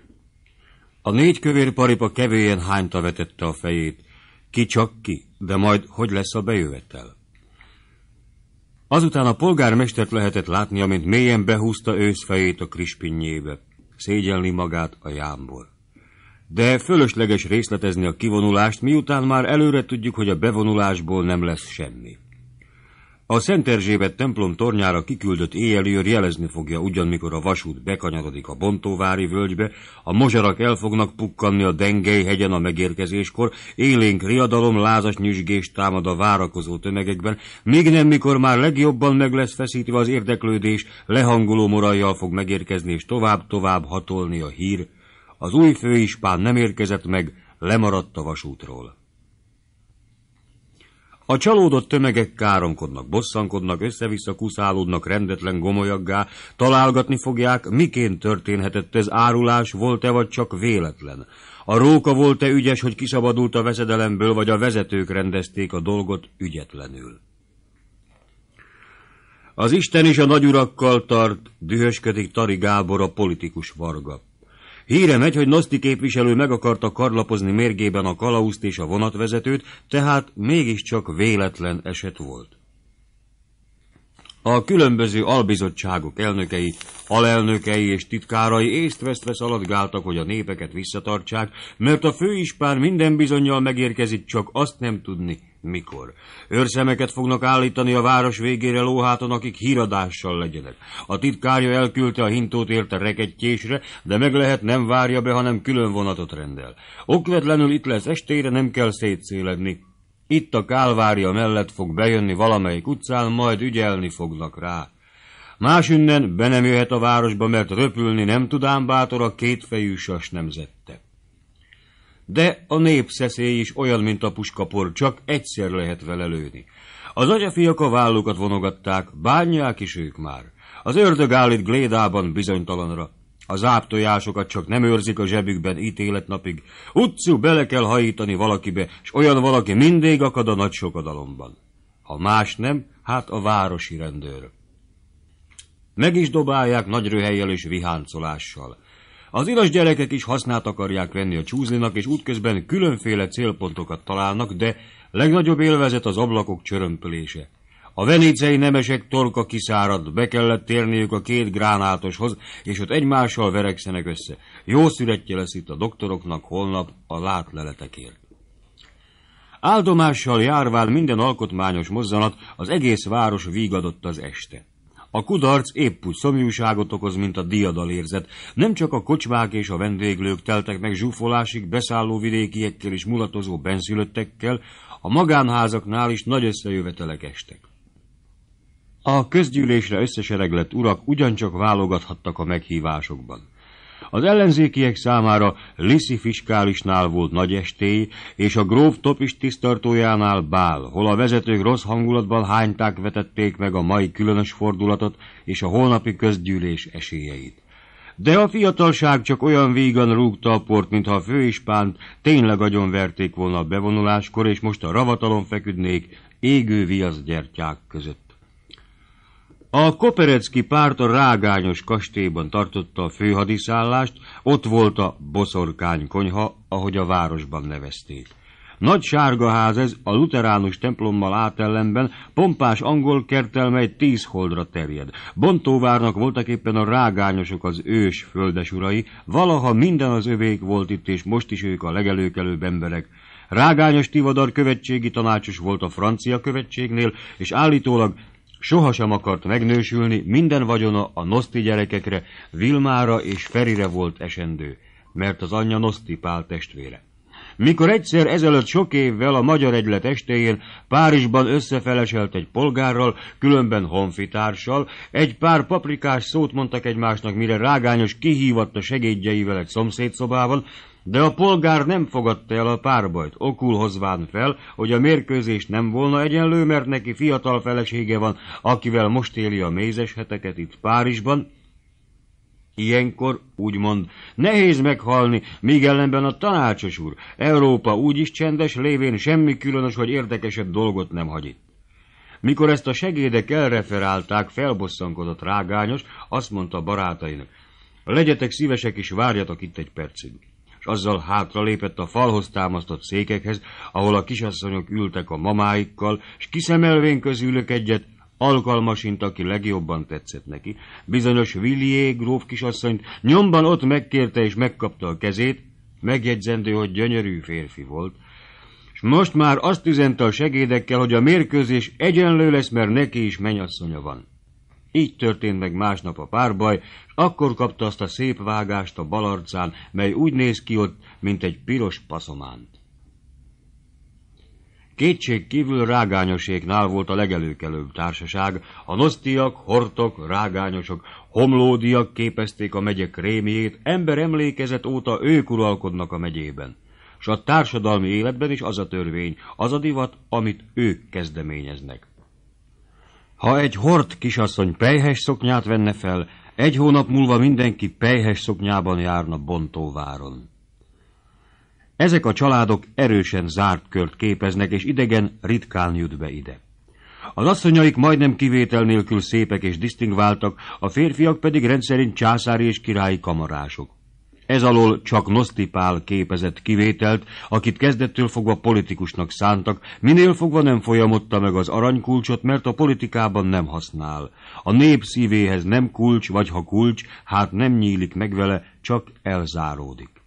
A négy kövér paripa kevélyen hányta vetette a fejét. Ki csak ki, de majd hogy lesz a bejövetel? Azután a polgármestert lehetett látni, amint mélyen behúzta őszfejét a krispinnyébe, szégyenli magát a jámból. De fölösleges részletezni a kivonulást, miután már előre tudjuk, hogy a bevonulásból nem lesz semmi. A Szent Erzsébet templom tornyára kiküldött éjjelőr jelezni fogja ugyan, mikor a vasút bekanyarodik a Bontóvári völgybe, a mozsarak el fognak pukkanni a Dengely hegyen a megérkezéskor, élénk riadalom, lázas nyüzsgés támad a várakozó tömegekben, még nem, mikor már legjobban meg lesz feszítve az érdeklődés, lehangoló morajjal fog megérkezni és tovább-tovább hatolni a hír. Az új főispán nem érkezett meg, lemaradt a vasútról. A csalódott tömegek káromkodnak, bosszankodnak, össze-vissza kuszálódnak rendetlen gomolyaggá, találgatni fogják, miként történhetett ez árulás, volt-e vagy csak véletlen. A róka volt-e ügyes, hogy kiszabadult a veszedelemből, vagy a vezetők rendezték a dolgot ügyetlenül. Az Isten is a nagyurakkal tart, dühösködik Tari Gábor a politikus varga. Híre megy, hogy Noszti képviselő meg akarta karlapozni mérgében a kalauzt és a vonatvezetőt, tehát mégiscsak véletlen eset volt. A különböző albizottságok elnökei, alelnökei és titkárai észt szaladgáltak, hogy a népeket visszatartsák, mert a főispán minden bizonyal megérkezik, csak azt nem tudni, mikor? Őrszemeket fognak állítani a város végére lóháton, akik híradással legyenek. A titkárja elküldte a hintót érte rekedtjésre, de meg lehet nem várja be, hanem külön vonatot rendel. Okvetlenül itt lesz estére, nem kell szétszéledni. Itt a kálvária mellett fog bejönni valamelyik utcán, majd ügyelni fognak rá. Másünnen be nem jöhet a városba, mert röpülni nem tudám bátor a kétfejű sas nemzettek. De a népszeszély is olyan, mint a puskapor, csak egyszer lehet vele lőni. Az agyafiak a vállukat vonogatták, bánják is ők már. Az ördög állít glédában bizonytalanra. Az áptojásokat csak nem őrzik a zsebükben ítéletnapig. Utcú bele kell hajítani valakibe, és olyan valaki mindig akad a nagy sokadalomban. Ha más nem, hát a városi rendőr. Meg is dobálják nagy röhelyel és viháncolással. Az iras gyerekek is hasznát akarják venni a csúzlinak, és útközben különféle célpontokat találnak, de legnagyobb élvezet az ablakok csörömpölése. A venécei nemesek torka kiszárad, be kellett térniük a két gránátoshoz, és ott egymással verekszenek össze. Jó születje lesz itt a doktoroknak holnap a látleletekért. Áldomással járván minden alkotmányos mozzanat, az egész város vígadott az este. A kudarc épp úgy szomjúságot okoz, mint a diadalérzet. Nem csak a kocsmák és a vendéglők teltek meg zsúfolásig beszálló vidékiekkel és mulatozó benszülöttekkel, a magánházaknál is nagy összejövetelek estek. A közgyűlésre összesereglett urak ugyancsak válogathattak a meghívásokban. Az ellenzékiek számára Liszi fiskálisnál volt nagy estély, és a gróf topis tisztartójánál bál, hol a vezetők rossz hangulatban hányták vetették meg a mai különös fordulatot és a holnapi közgyűlés esélyeit. De a fiatalság csak olyan vígan rúgta a port, mintha a főispánt tényleg agyonverték volna a bevonuláskor, és most a ravatalon feküdnék égő viaszgyertyák között. A Koperecki párt a rágányos kastélyban tartotta a főhadiszállást, ott volt a boszorkány konyha, ahogy a városban nevezték. Nagy sárga ház ez a luteránus templommal átellenben, pompás angol kertelme egy tíz holdra terjed. Bontóvárnak voltak éppen a rágányosok az ős földesurai, valaha minden az övék volt itt, és most is ők a legelőkelőbb emberek. Rágányos Tivadar követségi tanácsos volt a francia követségnél, és állítólag Sohasem akart megnősülni, minden vagyona a noszti gyerekekre, Vilmára és Ferire volt esendő, mert az anyja noszti pál testvére. Mikor egyszer ezelőtt sok évvel a Magyar Egylet estején Párizsban összefeleselt egy polgárral, különben honfitársal, egy pár paprikás szót mondtak egymásnak, mire rágányos kihívatta segédjeivel egy szomszédszobában, de a polgár nem fogadta el a párbajt, okul hozván fel, hogy a mérkőzés nem volna egyenlő, mert neki fiatal felesége van, akivel most éli a mézes heteket itt Párizsban. Ilyenkor, úgymond, nehéz meghalni, míg ellenben a tanácsos úr, Európa úgyis csendes lévén semmi különös vagy érdekesebb dolgot nem hagy itt. Mikor ezt a segédek elreferálták, felbosszankodott rágányos, azt mondta barátainak, legyetek szívesek és várjatok itt egy percig azzal hátralépett a falhoz támasztott székekhez, ahol a kisasszonyok ültek a mamáikkal, és kiszemelvén közülök egyet, alkalmasint, aki legjobban tetszett neki, bizonyos Villié gróf kisasszonyt nyomban ott megkérte és megkapta a kezét, megjegyzendő, hogy gyönyörű férfi volt, és most már azt üzente a segédekkel, hogy a mérkőzés egyenlő lesz, mert neki is menyasszonya van. Így történt meg másnap a párbaj, és akkor kapta azt a szép vágást a balarcán, mely úgy néz ki ott, mint egy piros paszománt. Kétség kívül rágányoséknál volt a legelőkelőbb társaság, a nosztiak, hortok, rágányosok, homlódiak képezték a megyek krémjét, ember emlékezet óta ők uralkodnak a megyében. S a társadalmi életben is az a törvény, az a divat, amit ők kezdeményeznek. Ha egy hord kisasszony pejhes szoknyát venne fel, egy hónap múlva mindenki pejhes szoknyában járna Bontóváron. Ezek a családok erősen zárt kört képeznek, és idegen ritkán jut be ide. Az asszonyaik majdnem kivétel nélkül szépek és disztingváltak, a férfiak pedig rendszerint császári és királyi kamarások. Ez alól csak Nosztipál képezett kivételt, akit kezdettől fogva politikusnak szántak, minél fogva nem folyamodta meg az aranykulcsot, mert a politikában nem használ. A nép szívéhez nem kulcs, vagy ha kulcs, hát nem nyílik meg vele, csak elzáródik.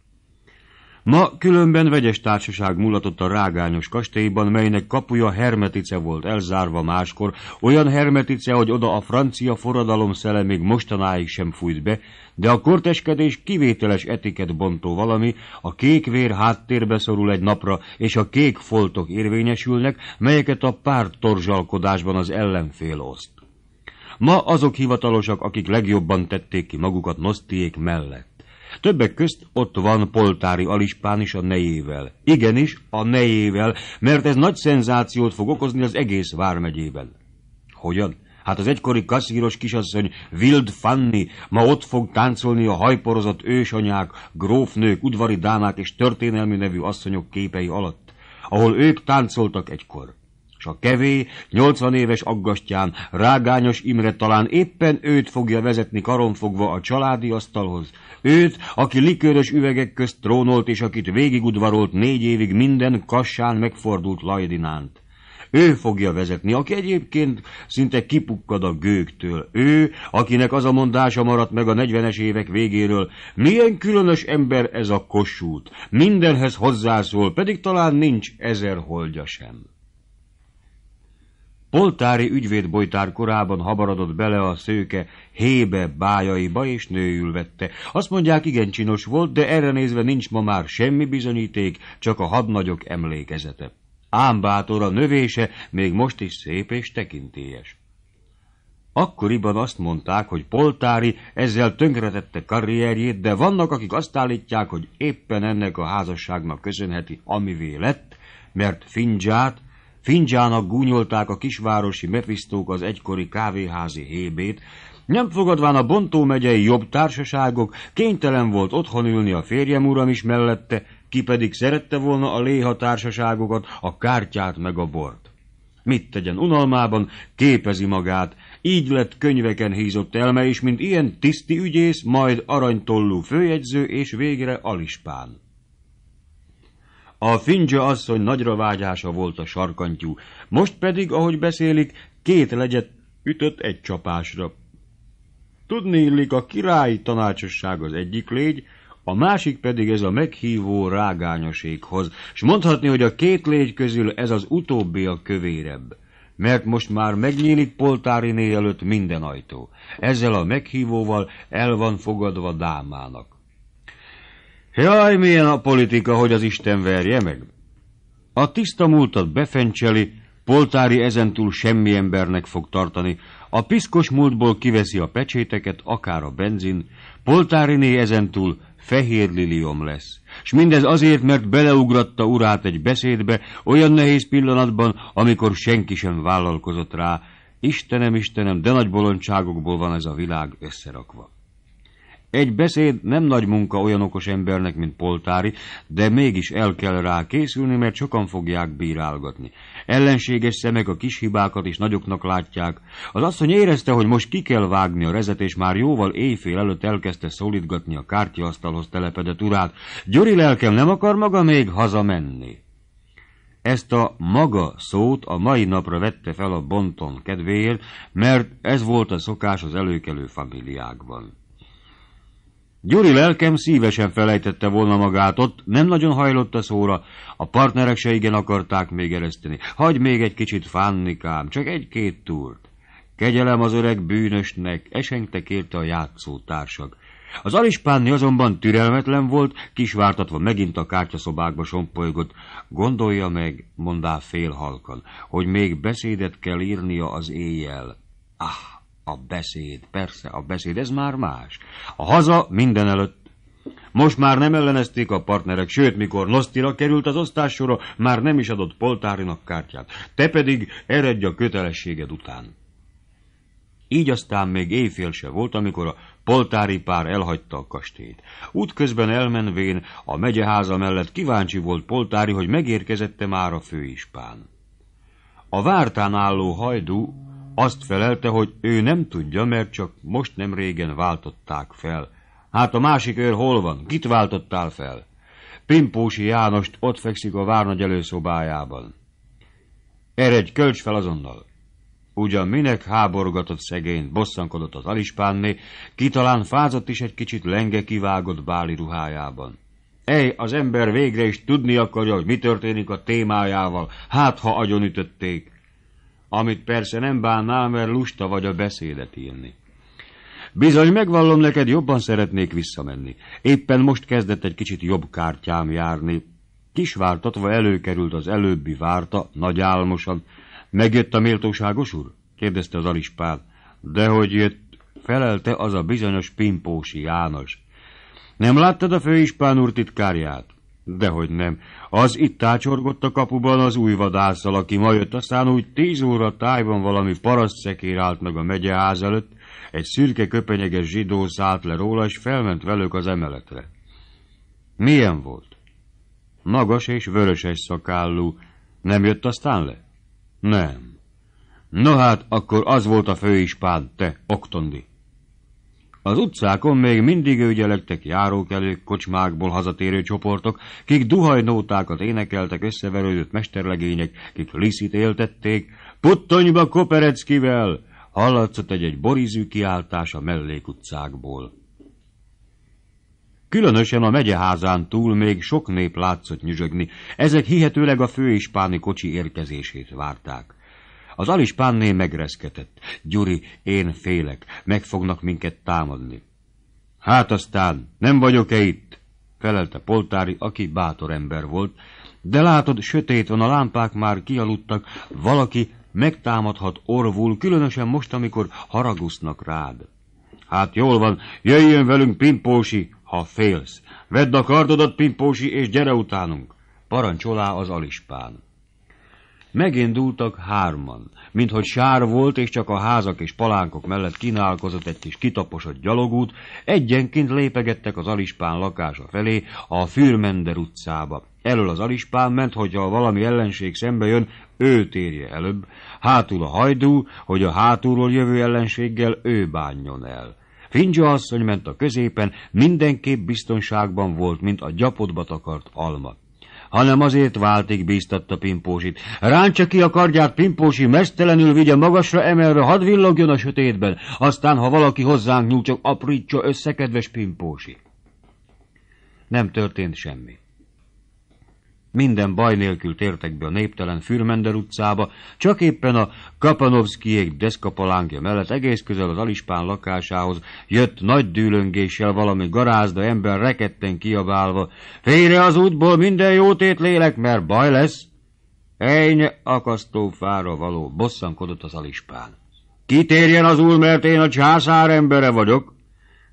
Ma különben vegyes társaság mulatott a rágányos kastélyban, melynek kapuja hermetice volt elzárva máskor, olyan hermetice, hogy oda a francia forradalom szele még mostanáig sem fújt be, de a korteskedés kivételes etiket bontó valami, a kék vér háttérbe szorul egy napra, és a kék foltok érvényesülnek, melyeket a torzsalkodásban az ellenfél oszt. Ma azok hivatalosak, akik legjobban tették ki magukat nosztiék mellett. Többek közt ott van Poltári Alispán is a nejével. Igenis, a nejével, mert ez nagy szenzációt fog okozni az egész vármegyében. Hogyan? Hát az egykori kaszíros kisasszony Wild Fanny ma ott fog táncolni a hajporozott ősanyák, grófnők, udvari dámák és történelmi nevű asszonyok képei alatt, ahol ők táncoltak egykor. S a kevé, 80 éves aggastyán, Rágányos Imre talán éppen őt fogja vezetni karonfogva a családi asztalhoz. Őt, aki likőrös üvegek közt trónolt, és akit végigudvarolt négy évig minden kassán megfordult lajdinánt. Ő fogja vezetni, aki egyébként szinte kipukkad a gőktől. Ő, akinek az a mondása maradt meg a 40-es évek végéről, milyen különös ember ez a kosút, mindenhez hozzászól, pedig talán nincs ezer holdja sem. Poltári ügyvéd bolytár korában habaradott bele a szőke hébe bájaiba, és nőül vette. Azt mondják, igen csinos volt, de erre nézve nincs ma már semmi bizonyíték, csak a hadnagyok emlékezete. Ám bátor a növése még most is szép és tekintélyes. Akkoriban azt mondták, hogy Poltári ezzel tönkretette karrierjét, de vannak, akik azt állítják, hogy éppen ennek a házasságnak köszönheti, amivé lett, mert Findzsát, Fincsának gúnyolták a kisvárosi mefisztók az egykori kávéházi hébét, nem fogadván a Bontó megyei jobb társaságok, kénytelen volt otthon ülni a férjem uram is mellette, ki pedig szerette volna a léha társaságokat, a kártyát meg a bort. Mit tegyen unalmában, képezi magát, így lett könyveken hízott elme is, mint ilyen tiszti ügyész, majd aranytollú főjegyző és végre alispán. A fincse asszony nagyra vágyása volt a sarkantyú, most pedig, ahogy beszélik, két legyet ütött egy csapásra. Tudni illik, a királyi tanácsosság az egyik légy, a másik pedig ez a meghívó rágányoséghoz, És mondhatni, hogy a két légy közül ez az utóbbi a kövérebb, mert most már megnyílik Poltáriné előtt minden ajtó. Ezzel a meghívóval el van fogadva Dámának. Jaj, milyen a politika, hogy az Isten verje meg. A tiszta múltat befencseli, poltári ezentúl semmi embernek fog tartani, a piszkos múltból kiveszi a pecséteket, akár a benzin, né ezentúl fehér liliom lesz. S mindez azért, mert beleugratta urát egy beszédbe, olyan nehéz pillanatban, amikor senki sem vállalkozott rá. Istenem, Istenem, de nagy bolondságokból van ez a világ összerakva. Egy beszéd nem nagy munka olyan okos embernek, mint Poltári, de mégis el kell rá készülni, mert sokan fogják bírálgatni. Ellenséges szemek a kis hibákat is nagyoknak látják. Az asszony érezte, hogy most ki kell vágni a rezet, és már jóval éjfél előtt elkezdte szólítgatni a kártyaasztalhoz telepedett urát. Gyuri lelkem nem akar maga még hazamenni. Ezt a maga szót a mai napra vette fel a Bonton kedvéért, mert ez volt a szokás az előkelő familiákban. Gyuri lelkem szívesen felejtette volna magát ott, nem nagyon hajlott a szóra, a partnerek se igen akarták még ereszteni. Hagy még egy kicsit fánnikám, csak egy-két túrt. Kegyelem az öreg bűnösnek, esengte kérte a játszótársak. Az alispánni azonban türelmetlen volt, kisvártatva megint a kártyaszobákba sompolygott. Gondolja meg, mondá félhalkan, hogy még beszédet kell írnia az éjjel. Ah! A beszéd, persze, a beszéd, ez már más. A haza minden előtt. Most már nem ellenezték a partnerek, sőt, mikor Nosztira került az osztássorra, már nem is adott Poltárinak kártyát. Te pedig eredj a kötelességed után. Így aztán még éjfél se volt, amikor a poltári pár elhagyta a kastélyt. Útközben elmenvén a megyeháza mellett kíváncsi volt poltári, hogy megérkezette már a főispán. A vártán álló hajdú azt felelte, hogy ő nem tudja, mert csak most nem régen váltották fel. Hát a másik őr hol van? Kit váltottál fel? Pimpósi Jánost ott fekszik a várnagy előszobájában. Eredj, kölcs fel azonnal! Ugyan minek háborgatott szegény, bosszankodott az alispánné, ki talán fázott is egy kicsit lenge kivágott báli ruhájában. Ej, az ember végre is tudni akarja, hogy mi történik a témájával, hát ha agyonütötték amit persze nem bánnál, mert lusta vagy a beszédet írni. Bizony, megvallom neked, jobban szeretnék visszamenni. Éppen most kezdett egy kicsit jobb kártyám járni. Kisvártatva előkerült az előbbi várta, nagy álmosan. Megjött a méltóságos úr? kérdezte az alispál. Dehogy jött, felelte az a bizonyos pimpósi János. Nem láttad a főispán úr titkárját? Dehogy nem. Az itt tácsorgott a kapuban az új vadászal, aki ma jött, aztán úgy tíz óra tájban valami paraszt szekér állt meg a megyeház előtt, egy szürke köpenyeges zsidó szállt le róla, és felment velük az emeletre. Milyen volt? Magas és vöröses szakállú. Nem jött aztán le? Nem. No hát, akkor az volt a főispán, te, Oktondi. Az utcákon még mindig őgyelektek járókelők, kocsmákból hazatérő csoportok, kik duhajnótákat énekeltek összeverődött mesterlegények, kik liszit éltették, puttonyba Kopereckivel, hallatszott egy-egy borizű kiáltás a mellékutcákból. Különösen a megyeházán túl még sok nép látszott nyüzsögni, ezek hihetőleg a főispáni kocsi érkezését várták. Az Alispánné megreszketett. Gyuri, én félek, meg fognak minket támadni. Hát aztán, nem vagyok-e itt? felelte Poltári, aki bátor ember volt, de látod, sötét van, a lámpák már kialudtak, valaki megtámadhat orvul, különösen most, amikor haragusznak rád. Hát jól van, jöjjön velünk, Pimpósi, ha félsz. Vedd a kardodat, Pimpósi, és gyere utánunk, parancsolá az alispán. Megindultak hárman, minthogy sár volt, és csak a házak és palánkok mellett kínálkozott egy kis kitaposott gyalogút, egyenként lépegettek az Alispán lakása felé, a Fürmender utcába. Elől az Alispán ment, hogyha valami ellenség szembe jön, ő térje előbb, hátul a hajdú, hogy a hátulról jövő ellenséggel ő bánjon el. Fincsa asszony ment a középen, mindenképp biztonságban volt, mint a gyapotba takart alma hanem azért váltig bíztatta Pimpósit. Ráncsa ki a kardját Pimpósi, mesztelenül vigye magasra emelve, hadd villogjon a sötétben, aztán, ha valaki hozzánk nyúl, csak aprítsa össze, kedves Pimpósi. Nem történt semmi. Minden baj nélkül tértek be a néptelen Fürmender utcába, csak éppen a Kapanovszkijék deszkapalánkja mellett egész közel az Alispán lakásához jött nagy dűlöngéssel valami garázda ember reketten kiabálva. Félre az útból minden jótét lélek, mert baj lesz! Ejnye akasztófára való bosszankodott az Alispán. Kitérjen az úr, mert én a császár embere vagyok!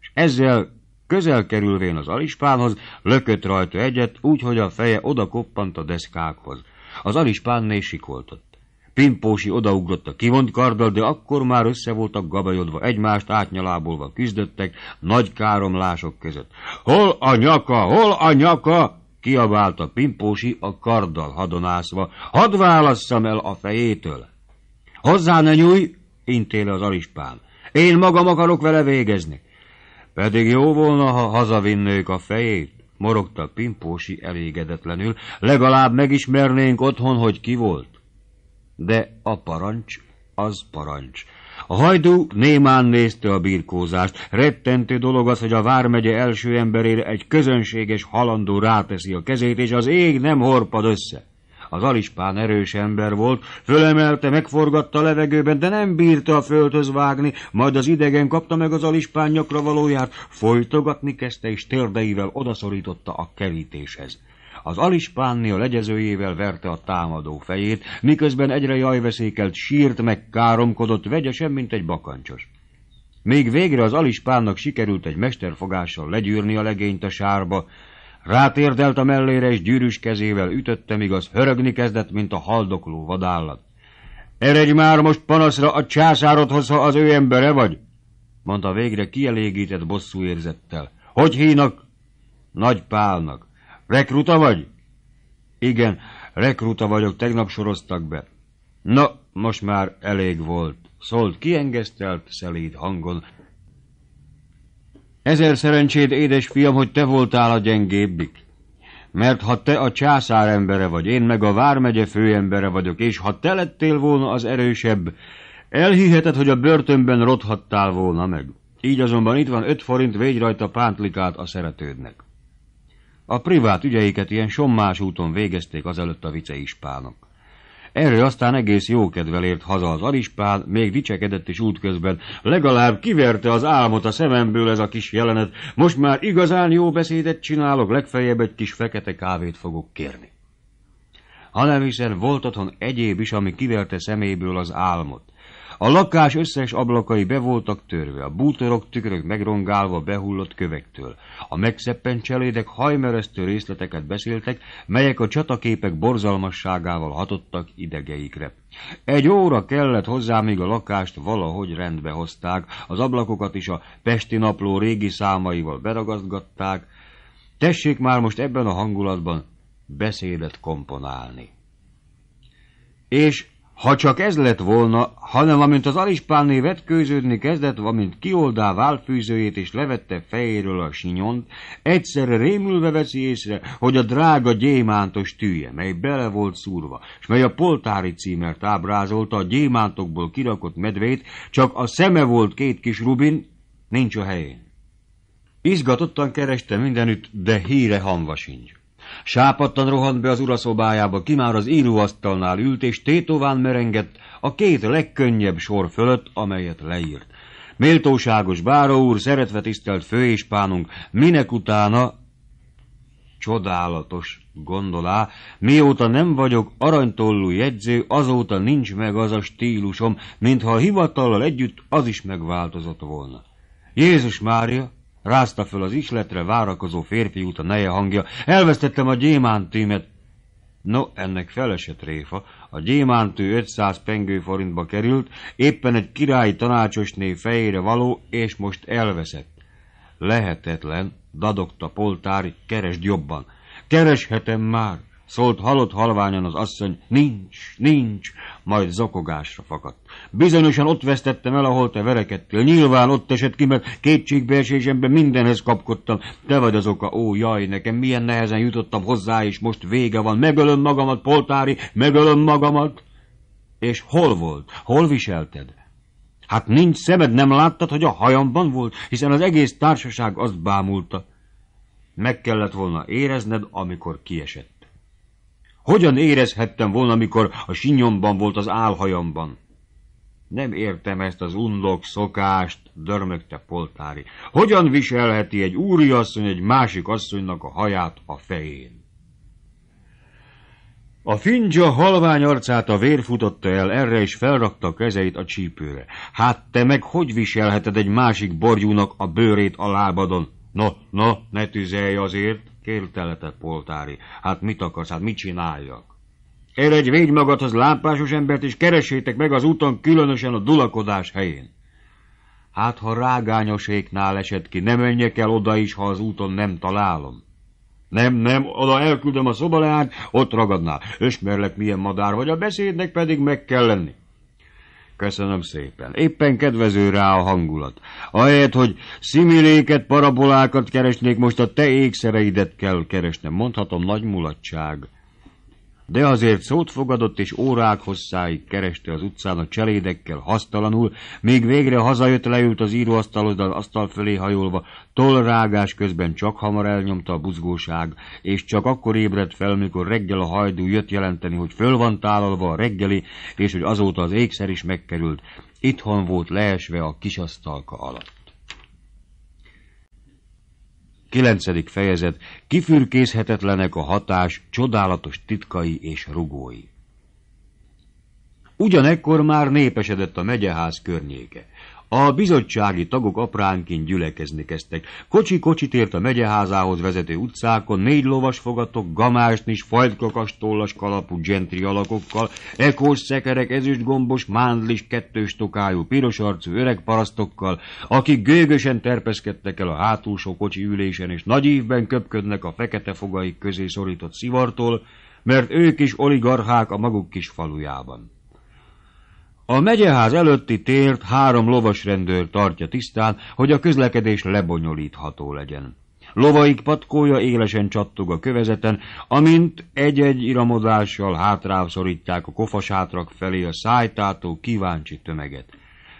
És ezzel Közel kerülvén az alispánhoz, lökött rajta egyet, úgy, hogy a feje oda koppant a deszkákhoz. Az alispánné sikoltott. Pimpósi odaugrott a kivont karddal, de akkor már össze voltak gabajodva, egymást átnyalábolva küzdöttek nagy káromlások között. Hol a nyaka, hol a nyaka? kiabálta Pimpósi a karddal hadonászva. Hadd válasszam el a fejétől! Hozzá ne nyúj, intéle az alispán. Én magam akarok vele végezni. Pedig jó volna, ha hazavinnék a fejét, morogta Pimpósi elégedetlenül, legalább megismernénk otthon, hogy ki volt. De a parancs az parancs. A hajdú némán nézte a birkózást. Rettentő dolog az, hogy a vármegye első emberére egy közönséges halandó ráteszi a kezét, és az ég nem horpad össze. Az alispán erős ember volt, fölemelte, megforgatta a levegőben, de nem bírta a földhöz vágni, majd az idegen kapta meg az alispán nyakra valóját, folytogatni kezdte és térdeivel odaszorította a kerítéshez. Az alispánni a legyezőjével verte a támadó fejét, miközben egyre jajveszékelt sírt, meg káromkodott, vegyesen, mint egy bakancsos. Még végre az alispánnak sikerült egy mesterfogással legyűrni a legényt a sárba, Rátérdelt a mellére, és gyűrűs kezével ütötte, míg az hörögni kezdett, mint a haldokló vadállat. Eredj már most panaszra a császárodhoz, ha az ő embere vagy, mondta végre kielégített bosszú érzettel. Hogy hínak? Nagy Pálnak. Rekruta vagy? Igen, rekruta vagyok, tegnap soroztak be. Na, most már elég volt, szólt kiengesztelt, szelíd hangon, Ezer szerencséd, édes fiam, hogy te voltál a gyengébbik. Mert ha te a császár embere vagy, én meg a vármegye főembere vagyok, és ha te lettél volna az erősebb, elhiheted, hogy a börtönben rothattál volna meg. Így azonban itt van öt forint, végy rajta pántlikát a szeretődnek. A privát ügyeiket ilyen sommás úton végezték azelőtt a ispánok. Erről aztán egész jókedvel ért haza az arispád, még dicsekedett is útközben. Legalább kiverte az álmot a szememből ez a kis jelenet. Most már igazán jó beszédet csinálok, legfeljebb egy kis fekete kávét fogok kérni. Hanem hiszen volt otthon egyéb is, ami kiverte szeméből az álmot. A lakás összes ablakai be voltak törve, a bútorok tükrök megrongálva behullott kövektől. A megszeppent cselédek hajmeresztő részleteket beszéltek, melyek a csataképek borzalmasságával hatottak idegeikre. Egy óra kellett hozzá, míg a lakást valahogy rendbe hozták, az ablakokat is a pesti napló régi számaival beragazgatták. Tessék már most ebben a hangulatban beszédet komponálni. És ha csak ez lett volna, hanem amint az alispánné vetkőződni kezdett, amint kioldá válfűzőjét és levette fejéről a sinyont, egyszerre rémülve veszi észre, hogy a drága gyémántos tűje, mely bele volt szúrva, és mely a poltári címert ábrázolta a gyémántokból kirakott medvét, csak a szeme volt két kis rubin, nincs a helyén. Izgatottan kereste mindenütt, de híre hamva sincs. Sápadtan rohant be az uraszobájába, ki már az íróasztalnál ült, és tétován merengett a két legkönnyebb sor fölött, amelyet leírt. Méltóságos báró úr, szeretve tisztelt fő és pánunk, minek utána csodálatos, gondolá, mióta nem vagyok aranytollú jegyző, azóta nincs meg az a stílusom, mintha a hivatallal együtt az is megváltozott volna. Jézus Mária, rázta föl az isletre várakozó férfi út a neje hangja. Elvesztettem a gyémántűmet. No, ennek felesett réfa. A gyémántű 500 pengő forintba került, éppen egy királyi tanácsosné fejére való, és most elveszett. Lehetetlen, dadogta poltári, keresd jobban. Kereshetem már! Szólt halott halványan az asszony, nincs, nincs, majd zakogásra fakadt. Bizonyosan ott vesztettem el, ahol te verekedtél. Nyilván ott esett ki, mert kétségbeesésemben mindenhez kapkodtam. Te vagy az oka, ó jaj, nekem milyen nehezen jutottam hozzá, és most vége van. Megölöm magamat, poltári, megölöm magamat. És hol volt? Hol viselted? Hát nincs szemed, nem láttad, hogy a hajamban volt, hiszen az egész társaság azt bámulta. Meg kellett volna érezned, amikor kiesett. Hogyan érezhettem volna, mikor a sinyomban volt az álhajamban? Nem értem ezt az undok szokást, dörmögte Poltári. Hogyan viselheti egy úriasszony egy másik asszonynak a haját a fején? A fincsa halvány arcát a vér futotta el, erre is felrakta a kezeit a csípőre. Hát te meg hogy viselheted egy másik borjúnak a bőrét a lábadon? No, no, ne tüzelj azért! Kérteletek, poltári, hát mit akarsz, hát mit csináljak? Eredj végy az lámpásos embert, és keresétek meg az úton, különösen a dulakodás helyén. Hát, ha rágányoséknál esett ki, nem menjek el oda is, ha az úton nem találom. Nem, nem, oda elküldöm a szobaleányt, ott ragadnál. Ösmerlek, milyen madár vagy, a beszédnek pedig meg kell lenni. Köszönöm szépen. Éppen kedvező rá a hangulat. Ahelyett, hogy szimiléket, parabolákat keresnék, most a te ékszereidet kell keresnem. Mondhatom, nagy mulatság de azért szót fogadott, és órák hosszáig kereste az utcán a cselédekkel hasztalanul, míg végre hazajött, leült az íróasztalhoz, de az asztal fölé hajolva, tollrágás közben csak hamar elnyomta a buzgóság, és csak akkor ébredt fel, mikor reggel a hajdú jött jelenteni, hogy föl van tálalva a reggeli, és hogy azóta az ékszer is megkerült. Itthon volt leesve a kisasztalka alatt. 9. fejezet Kifürkészhetetlenek a hatás, csodálatos titkai és rugói. Ugyanekkor már népesedett a megyeház környéke. A bizottsági tagok apránként gyülekezni kezdtek. Kocsi-kocsit ért a megyeházához vezető utcákon, négy lovas fogatok, gamásnis, fajtkakas tollas kalapú gentri alakokkal, ekós szekerek, ezüstgombos, mándlis, kettős tokájú, piros arcú öreg parasztokkal, akik gőgösen terpeszkedtek el a hátulsó kocsi ülésen, és nagy évben köpködnek a fekete fogaik közé szorított szivartól, mert ők is oligarchák a maguk kis falujában. A megyeház előtti tért három lovasrendőr tartja tisztán, hogy a közlekedés lebonyolítható legyen. Lovaik patkója élesen csattog a kövezeten, amint egy-egy iramodással hátrávszorítják a kofasátrak felé a szájtátó kíváncsi tömeget.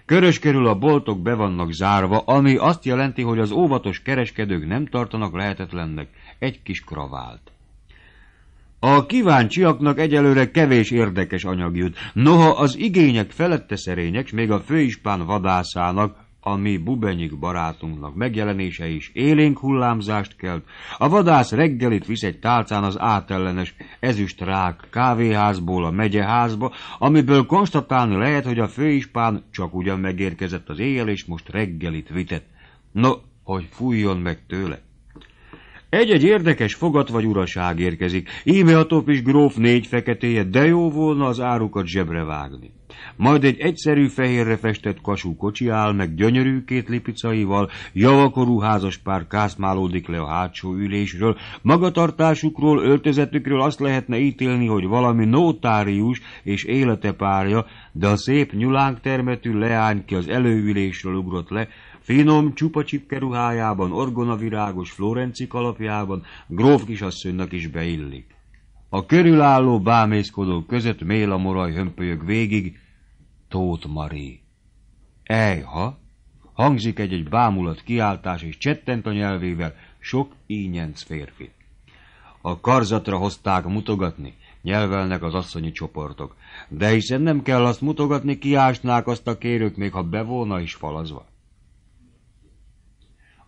Körös körül a boltok be vannak zárva, ami azt jelenti, hogy az óvatos kereskedők nem tartanak lehetetlennek egy kis kravált. A kíváncsiaknak egyelőre kevés érdekes anyag jut, noha az igények felette szerények, s még a főispán vadászának, a mi bubenyik barátunknak megjelenése is élénk hullámzást kelt. A vadász reggelit visz egy tálcán az átellenes ezüstrák kávéházból a megyeházba, amiből konstatálni lehet, hogy a főispán csak ugyan megérkezett az éjjel, és most reggelit vitett. No, hogy fújjon meg tőle! Egy-egy érdekes fogat vagy uraság érkezik. Íme a is gróf négy feketéje, de jó volna az árukat zsebre vágni. Majd egy egyszerű fehérre festett kasú kocsi áll meg gyönyörű két lipicaival, javakorú házaspár kászmálódik le a hátsó ülésről, magatartásukról, öltözetükről azt lehetne ítélni, hogy valami nótárius és élete párja, de a szép nyulánk termetű leány, ki az előülésről ugrott le, Finom, csupa ruhájában, orgonavirágos florenci kalapjában gróf kisasszonynak is beillik. A körülálló bámészkodók között mél a moraj hömpölyög végig, Tóth Mari. Ejha! Hangzik egy-egy bámulat kiáltás, és csettent a nyelvével sok ínyenc férfi. A karzatra hozták mutogatni, nyelvelnek az asszonyi csoportok. De hiszen nem kell azt mutogatni, kiásnák azt a kérők, még ha bevolna is falazva.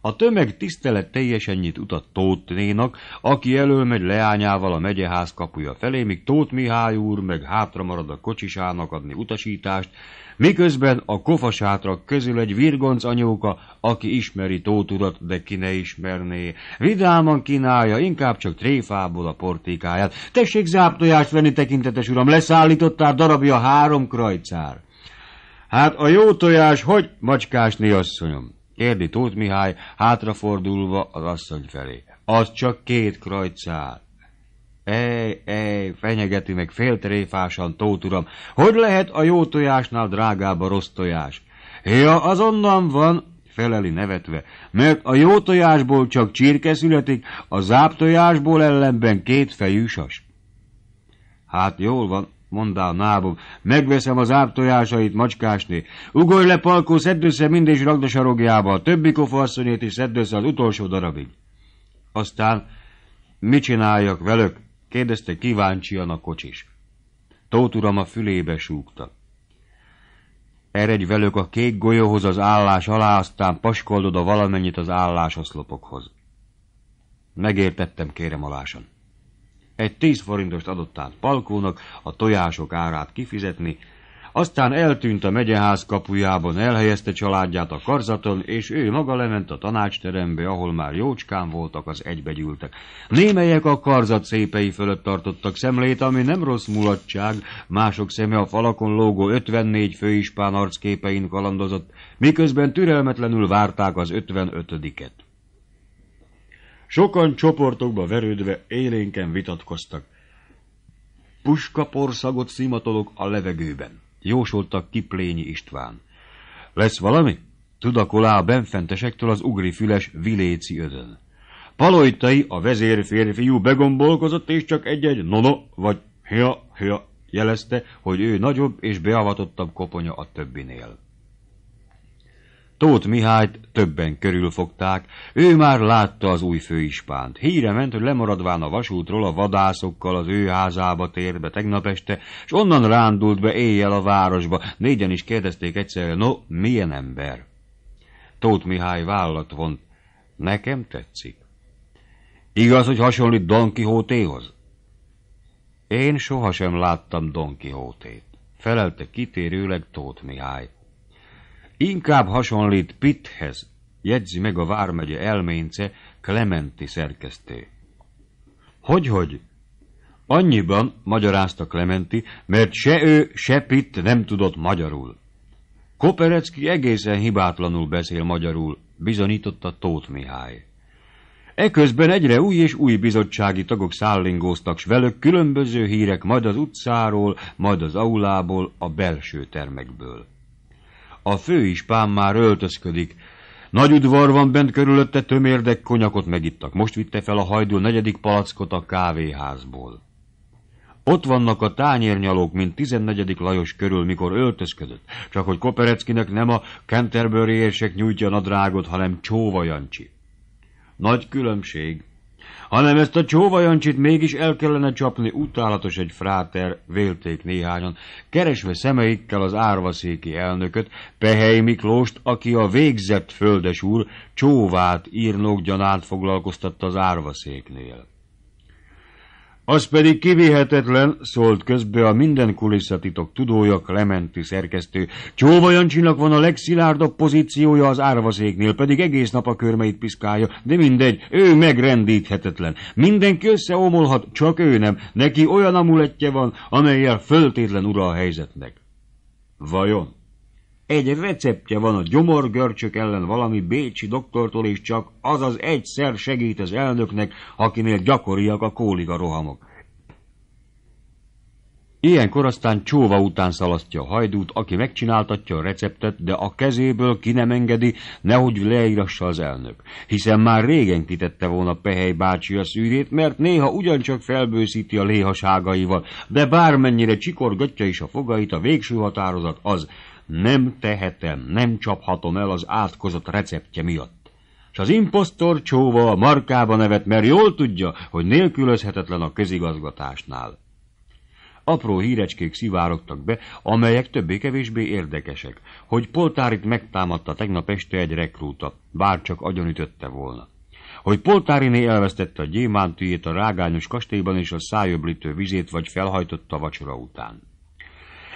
A tömeg tisztelet teljesen nyit utat Tóth Nénak, aki megy leányával a megyeház kapuja felé, míg Tóth Mihály úr meg hátra marad a kocsisának adni utasítást, miközben a kofasátrak közül egy virgonc anyóka, aki ismeri Tóth urat, de ki ne ismerné, vidáman kínálja, inkább csak tréfából a portékáját. Tessék záptojást venni, tekintetes uram, leszállítottál darabja három krajcár. Hát a jó tojás hogy, macskásni asszonyom? Érdi Tóth Mihály hátrafordulva az asszony felé. Az csak két krajcál. Ej, ej, fenyegeti meg féltréfásan Tóth uram. Hogy lehet a jó tojásnál drágább a rossz tojás? Ja, azonnan van, feleli nevetve, mert a jó tojásból csak csirke születik, a záptojásból ellenben két sas. Hát jól van, a nábom. Megveszem az ártojásait, macskásné. Ugorj le, palkó, szedd össze mind és rakd a sarogjába, a többi kofarszonyét is szedd össze az utolsó darabig. Aztán mit csináljak velök? kérdezte kíváncsian a kocsis. Tóth uram a fülébe súgta. Eredj velük a kék golyóhoz az állás alá, aztán paskoldod a valamennyit az állásoszlopokhoz. Megértettem, kérem alásan. Egy tíz forintost adott át Palkónak a tojások árát kifizetni, aztán eltűnt a megyeház kapujában, elhelyezte családját a karzaton, és ő maga lement a tanácsterembe, ahol már jócskán voltak az egybegyűltek. Némelyek a karzat szépei fölött tartottak szemlét, ami nem rossz mulatság, mások szeme a falakon lógó 54 főispán arcképein kalandozott, miközben türelmetlenül várták az 55-et. Sokan csoportokba verődve élénken vitatkoztak. Puskaporszagot szimatolok a levegőben, jósolta Kiplényi István. Lesz valami? Tudakolá a benfentesektől az ugrifüles Viléci ödön. Palojtai, a férfiú begombolkozott, és csak egy-egy nono, vagy hia, hia jelezte, hogy ő nagyobb és beavatottabb koponya a többinél. Tóth Mihályt többen körülfogták, ő már látta az új főispánt. Híre ment, hogy lemaradván a vasútról a vadászokkal az ő házába tért be tegnap este, és onnan rándult be éjjel a városba. Négyen is kérdezték egyszer, no, milyen ember? Tóth Mihály vállat vont. Nekem tetszik. Igaz, hogy hasonlít Don Quixote-hoz? Én sohasem láttam Don Quixote-t, Felelte kitérőleg Tóth Mihályt. Inkább hasonlít Pitthez, jegyzi meg a Vármegye elménce Clementi szerkesztő. Hogyhogy? Annyiban, magyarázta Clementi, mert se ő, se Pitt nem tudott magyarul. Koperecki egészen hibátlanul beszél magyarul, bizonyította Tóth Mihály. Eközben egyre új és új bizottsági tagok szállingóztak s velük különböző hírek majd az utcáról, majd az aulából, a belső termekből a fő ispán már öltözködik. Nagy udvar van bent körülötte, tömérdek konyakot megittak. Most vitte fel a hajdú negyedik palackot a kávéházból. Ott vannak a tányérnyalók, mint 14. Lajos körül, mikor öltözködött, csak hogy Kopereckinek nem a Canterbury érsek nyújtja a drágot, hanem Csóva Jancsi. Nagy különbség, hanem ezt a csóvajancsit mégis el kellene csapni, utálatos egy fráter, vélték néhányan, keresve szemeikkel az árvaszéki elnököt, Pehely Miklóst, aki a végzett földes úr csóvát írnok gyanát foglalkoztatta az árvaszéknél. Az pedig kivihetetlen, szólt közbe a minden kulisszatitok tudója, Clementi szerkesztő. Csóva Jancsinak van a legszilárdabb pozíciója az árvaszéknél, pedig egész nap a körmeit piszkálja, de mindegy, ő megrendíthetetlen. Mindenki összeomolhat, csak ő nem. Neki olyan amuletje van, amelyel föltétlen ura a helyzetnek. Vajon? Egy receptje van a gyomorgörcsök ellen valami bécsi doktortól, és csak az az egyszer segít az elnöknek, akinél gyakoriak a kóliga rohamok. Ilyenkor aztán csóva után szalasztja a hajdút, aki megcsináltatja a receptet, de a kezéből ki nem engedi, nehogy leírassa az elnök. Hiszen már régen kitette volna Pehely bácsi a szűrét, mert néha ugyancsak felbőszíti a léhaságaival, de bármennyire csikorgatja is a fogait, a végső határozat az, nem tehetem, nem csaphatom el az átkozott receptje miatt. És az imposztor csóva a markába nevet, mert jól tudja, hogy nélkülözhetetlen a közigazgatásnál. Apró hírecskék szivárogtak be, amelyek többé-kevésbé érdekesek, hogy Poltárit megtámadta tegnap este egy rekrúta, bár csak agyonütötte volna hogy Poltáriné elvesztette a gyémántűjét a rágányos kastélyban és a szájöblítő vizét vagy felhajtotta vacsora után.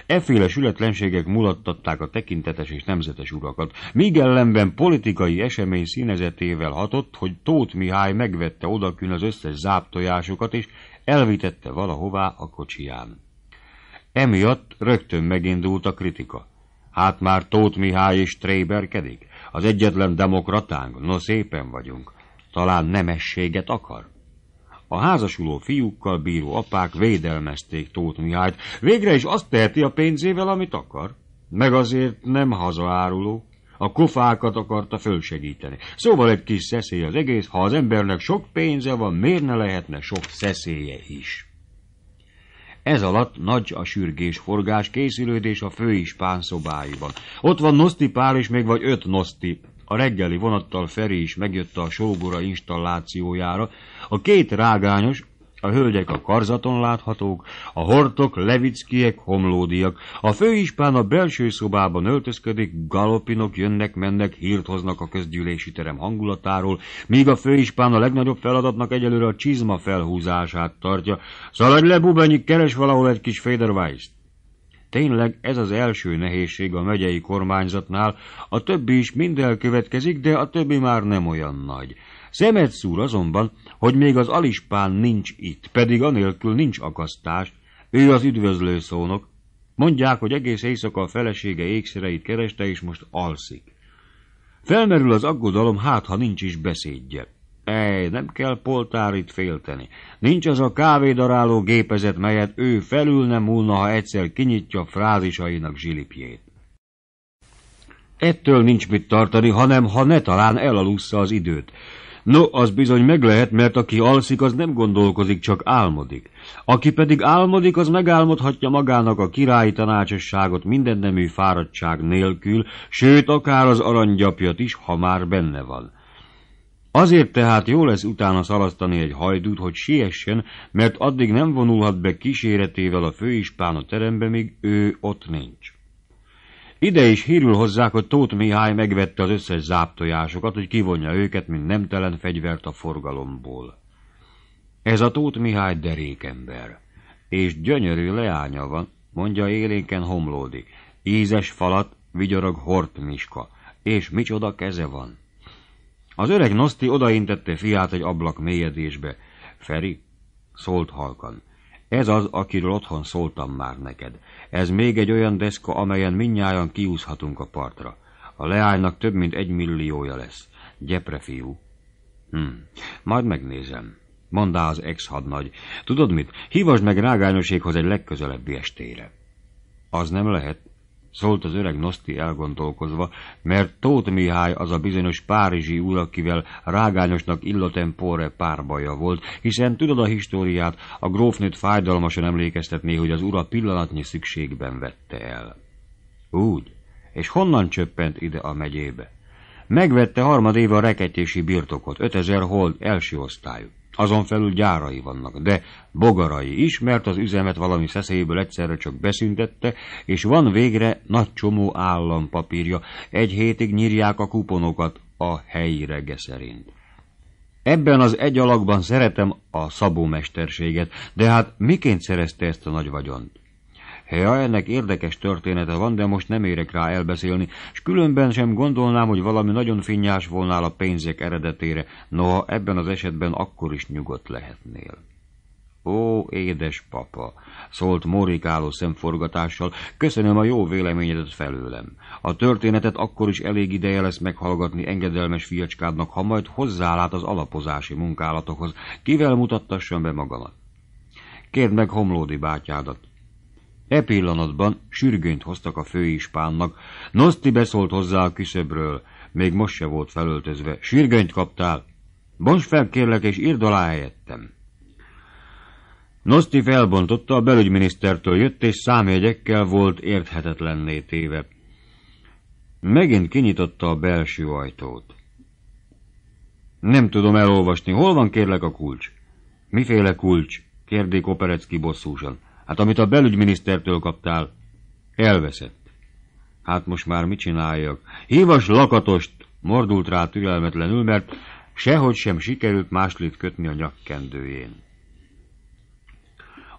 Eféle sületlenségek mulattatták a tekintetes és nemzetes urakat, míg ellenben politikai esemény színezetével hatott, hogy Tóth Mihály megvette odakül az összes záptojásokat, és elvitette valahová a kocsiján. Emiatt rögtön megindult a kritika. Hát már Tóth Mihály is tréberkedik? Az egyetlen demokratánk, no szépen vagyunk. Talán nemességet akar. A házasuló fiúkkal bíró apák védelmezték Tóth Mihályt. Végre is azt teheti a pénzével, amit akar. Meg azért nem hazaáruló. A kofákat akarta fölsegíteni. Szóval egy kis szeszély az egész, ha az embernek sok pénze van, miért ne lehetne sok szeszélye is? Ez alatt nagy a sürgés forgás, készülődés a főispán szobáiban. Ott van Noszti Pál és még vagy öt Noszti a reggeli vonattal Feri is megjött a sógora installációjára. A két rágányos, a hölgyek a karzaton láthatók, a hortok, levickiek, homlódiak. A főispán a belső szobában öltözködik, galopinok jönnek-mennek, hírt hoznak a közgyűlési terem hangulatáról, míg a főispán a legnagyobb feladatnak egyelőre a csizma felhúzását tartja. Szaladj le, bubenyik, keres valahol egy kis Federweist! Tényleg ez az első nehézség a megyei kormányzatnál, a többi is mind következik, de a többi már nem olyan nagy. Szemet szúr azonban, hogy még az alispán nincs itt, pedig anélkül nincs akasztás, ő az üdvözlő szónok. Mondják, hogy egész éjszaka a felesége ékszereit kereste, és most alszik. Felmerül az aggodalom, hát ha nincs is beszédje. Ej, nem kell poltárit félteni. Nincs az a kávédaráló gépezet, melyet ő felül nem múlna, ha egyszer kinyitja frázisainak zsilipjét. Ettől nincs mit tartani, hanem ha ne talán elalussza az időt. No, az bizony meg lehet, mert aki alszik, az nem gondolkozik, csak álmodik. Aki pedig álmodik, az megálmodhatja magának a királyi tanácsosságot mindennemű fáradtság nélkül, sőt, akár az aranygyapjat is, ha már benne van. Azért tehát jó lesz utána szalasztani egy hajdút, hogy siessen, mert addig nem vonulhat be kíséretével a főispán a terembe, míg ő ott nincs. Ide is hírül hozzák, hogy Tóth Mihály megvette az összes záptojásokat, hogy kivonja őket, mint nemtelen fegyvert a forgalomból. Ez a Tóth Mihály derékember, és gyönyörű leánya van, mondja élénken homlódi, ízes falat, vigyorog hort miska, és micsoda keze van. Az öreg Noszti odaintette fiát egy ablak mélyedésbe. Feri, szólt halkan. Ez az, akiről otthon szóltam már neked. Ez még egy olyan deszka, amelyen minnyáján kiúszhatunk a partra. A leánynak több mint egy milliója lesz. Gyepre, fiú. Hm, majd megnézem. Mondd az ex-hadnagy. Tudod mit? Hívasd meg Rágányoséghoz egy legközelebbi estére. Az nem lehet szólt az öreg Noszti elgondolkozva, mert Tóth Mihály az a bizonyos párizsi úr, akivel rágányosnak illotempore párbaja volt, hiszen tudod a históriát, a grófnőt fájdalmasan emlékeztetné, hogy az ura pillanatnyi szükségben vette el. Úgy, és honnan csöppent ide a megyébe? Megvette harmadéve a reketési birtokot, 5000 hold első osztályú. Azon felül gyárai vannak, de bogarai is, mert az üzemet valami szeszélyből egyszerre csak beszüntette, és van végre nagy csomó állampapírja. Egy hétig nyírják a kuponokat a helyi rege szerint. Ebben az egy alakban szeretem a szabómesterséget, de hát miként szerezte ezt a nagy vagyont? Ja, ennek érdekes története van, de most nem érek rá elbeszélni, és különben sem gondolnám, hogy valami nagyon finnyás volna a pénzek eredetére, noha ebben az esetben akkor is nyugodt lehetnél. Ó, édes papa, szólt morikáló szemforgatással, köszönöm a jó véleményedet felőlem. A történetet akkor is elég ideje lesz meghallgatni engedelmes fiacskádnak, ha majd hozzálát az alapozási munkálatokhoz. Kivel mutattasson be magamat? Kérd meg homlódi bátyádat, E pillanatban sürgőnyt hoztak a főispánnak. Noszti beszólt hozzá a küszöbről, még most se volt felöltözve. Sürgönyt kaptál? Bonts fel, kérlek, és írd alá helyettem. Noszti felbontotta, a belügyminisztertől jött, és számjegyekkel volt érthetetlenné téve. Megint kinyitotta a belső ajtót. Nem tudom elolvasni. Hol van kérlek a kulcs? Miféle kulcs? kérdék Operecki bosszúsan. Hát amit a belügyminisztertől kaptál, elveszett. Hát most már mit csináljak? Hívas lakatost! Mordult rá türelmetlenül, mert sehogy sem sikerült máslit kötni a nyakkendőjén.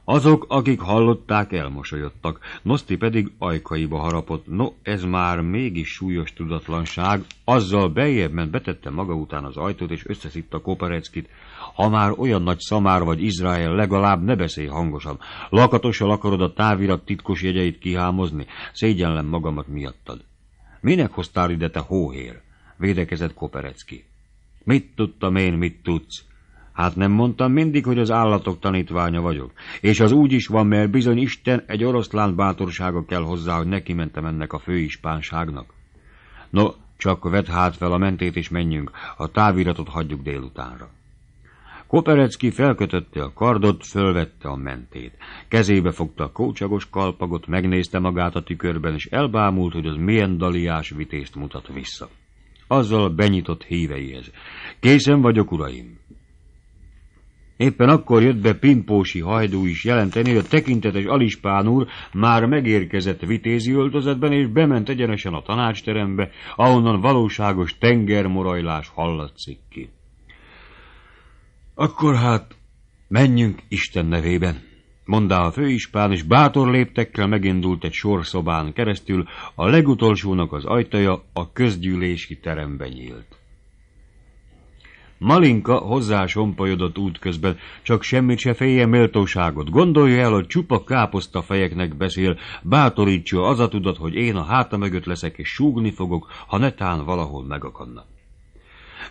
Azok, akik hallották, elmosolyodtak. Noszti pedig ajkaiba harapott. No, ez már mégis súlyos tudatlanság. Azzal bejebb ment, betette maga után az ajtót, és összeszitta Kopereckit. Ha már olyan nagy szamár vagy Izrael, legalább ne beszélj hangosan. Lakatossal akarod a távirat titkos jegyeit kihámozni? Szégyenlem magamat miattad. Minek hoztál ide te hóhér? Védekezett Koperecki. Mit tudtam én, mit tudsz? Hát nem mondtam mindig, hogy az állatok tanítványa vagyok. És az úgy is van, mert bizony Isten egy oroszlán bátorsága kell hozzá, hogy neki mentem ennek a főispánságnak. No, csak vedd hát fel a mentét és menjünk, a táviratot hagyjuk délutánra. Koperecki felkötötte a kardot, fölvette a mentét. Kezébe fogta a kócsagos kalpagot, megnézte magát a tükörben, és elbámult, hogy az milyen daliás vitézt mutat vissza. Azzal benyitott híveihez. Készen vagyok, uraim! Éppen akkor jött be pimpósi hajdú is jelenteni, hogy a tekintetes Alispán úr már megérkezett vitézi öltözetben, és bement egyenesen a tanácsterembe, ahonnan valóságos tengermorajlás hallatszik ki. Akkor hát menjünk Isten nevében, mondá a főispán, és bátor léptekkel megindult egy sorszobán keresztül, a legutolsónak az ajtaja a közgyűlési terembe nyílt. Malinka hozzá sompajodott útközben, csak semmit se félje méltóságot. Gondolja el, hogy csupa káposzta fejeknek beszél, bátorítsa az a tudat, hogy én a háta mögött leszek és súgni fogok, ha netán valahol megakadna.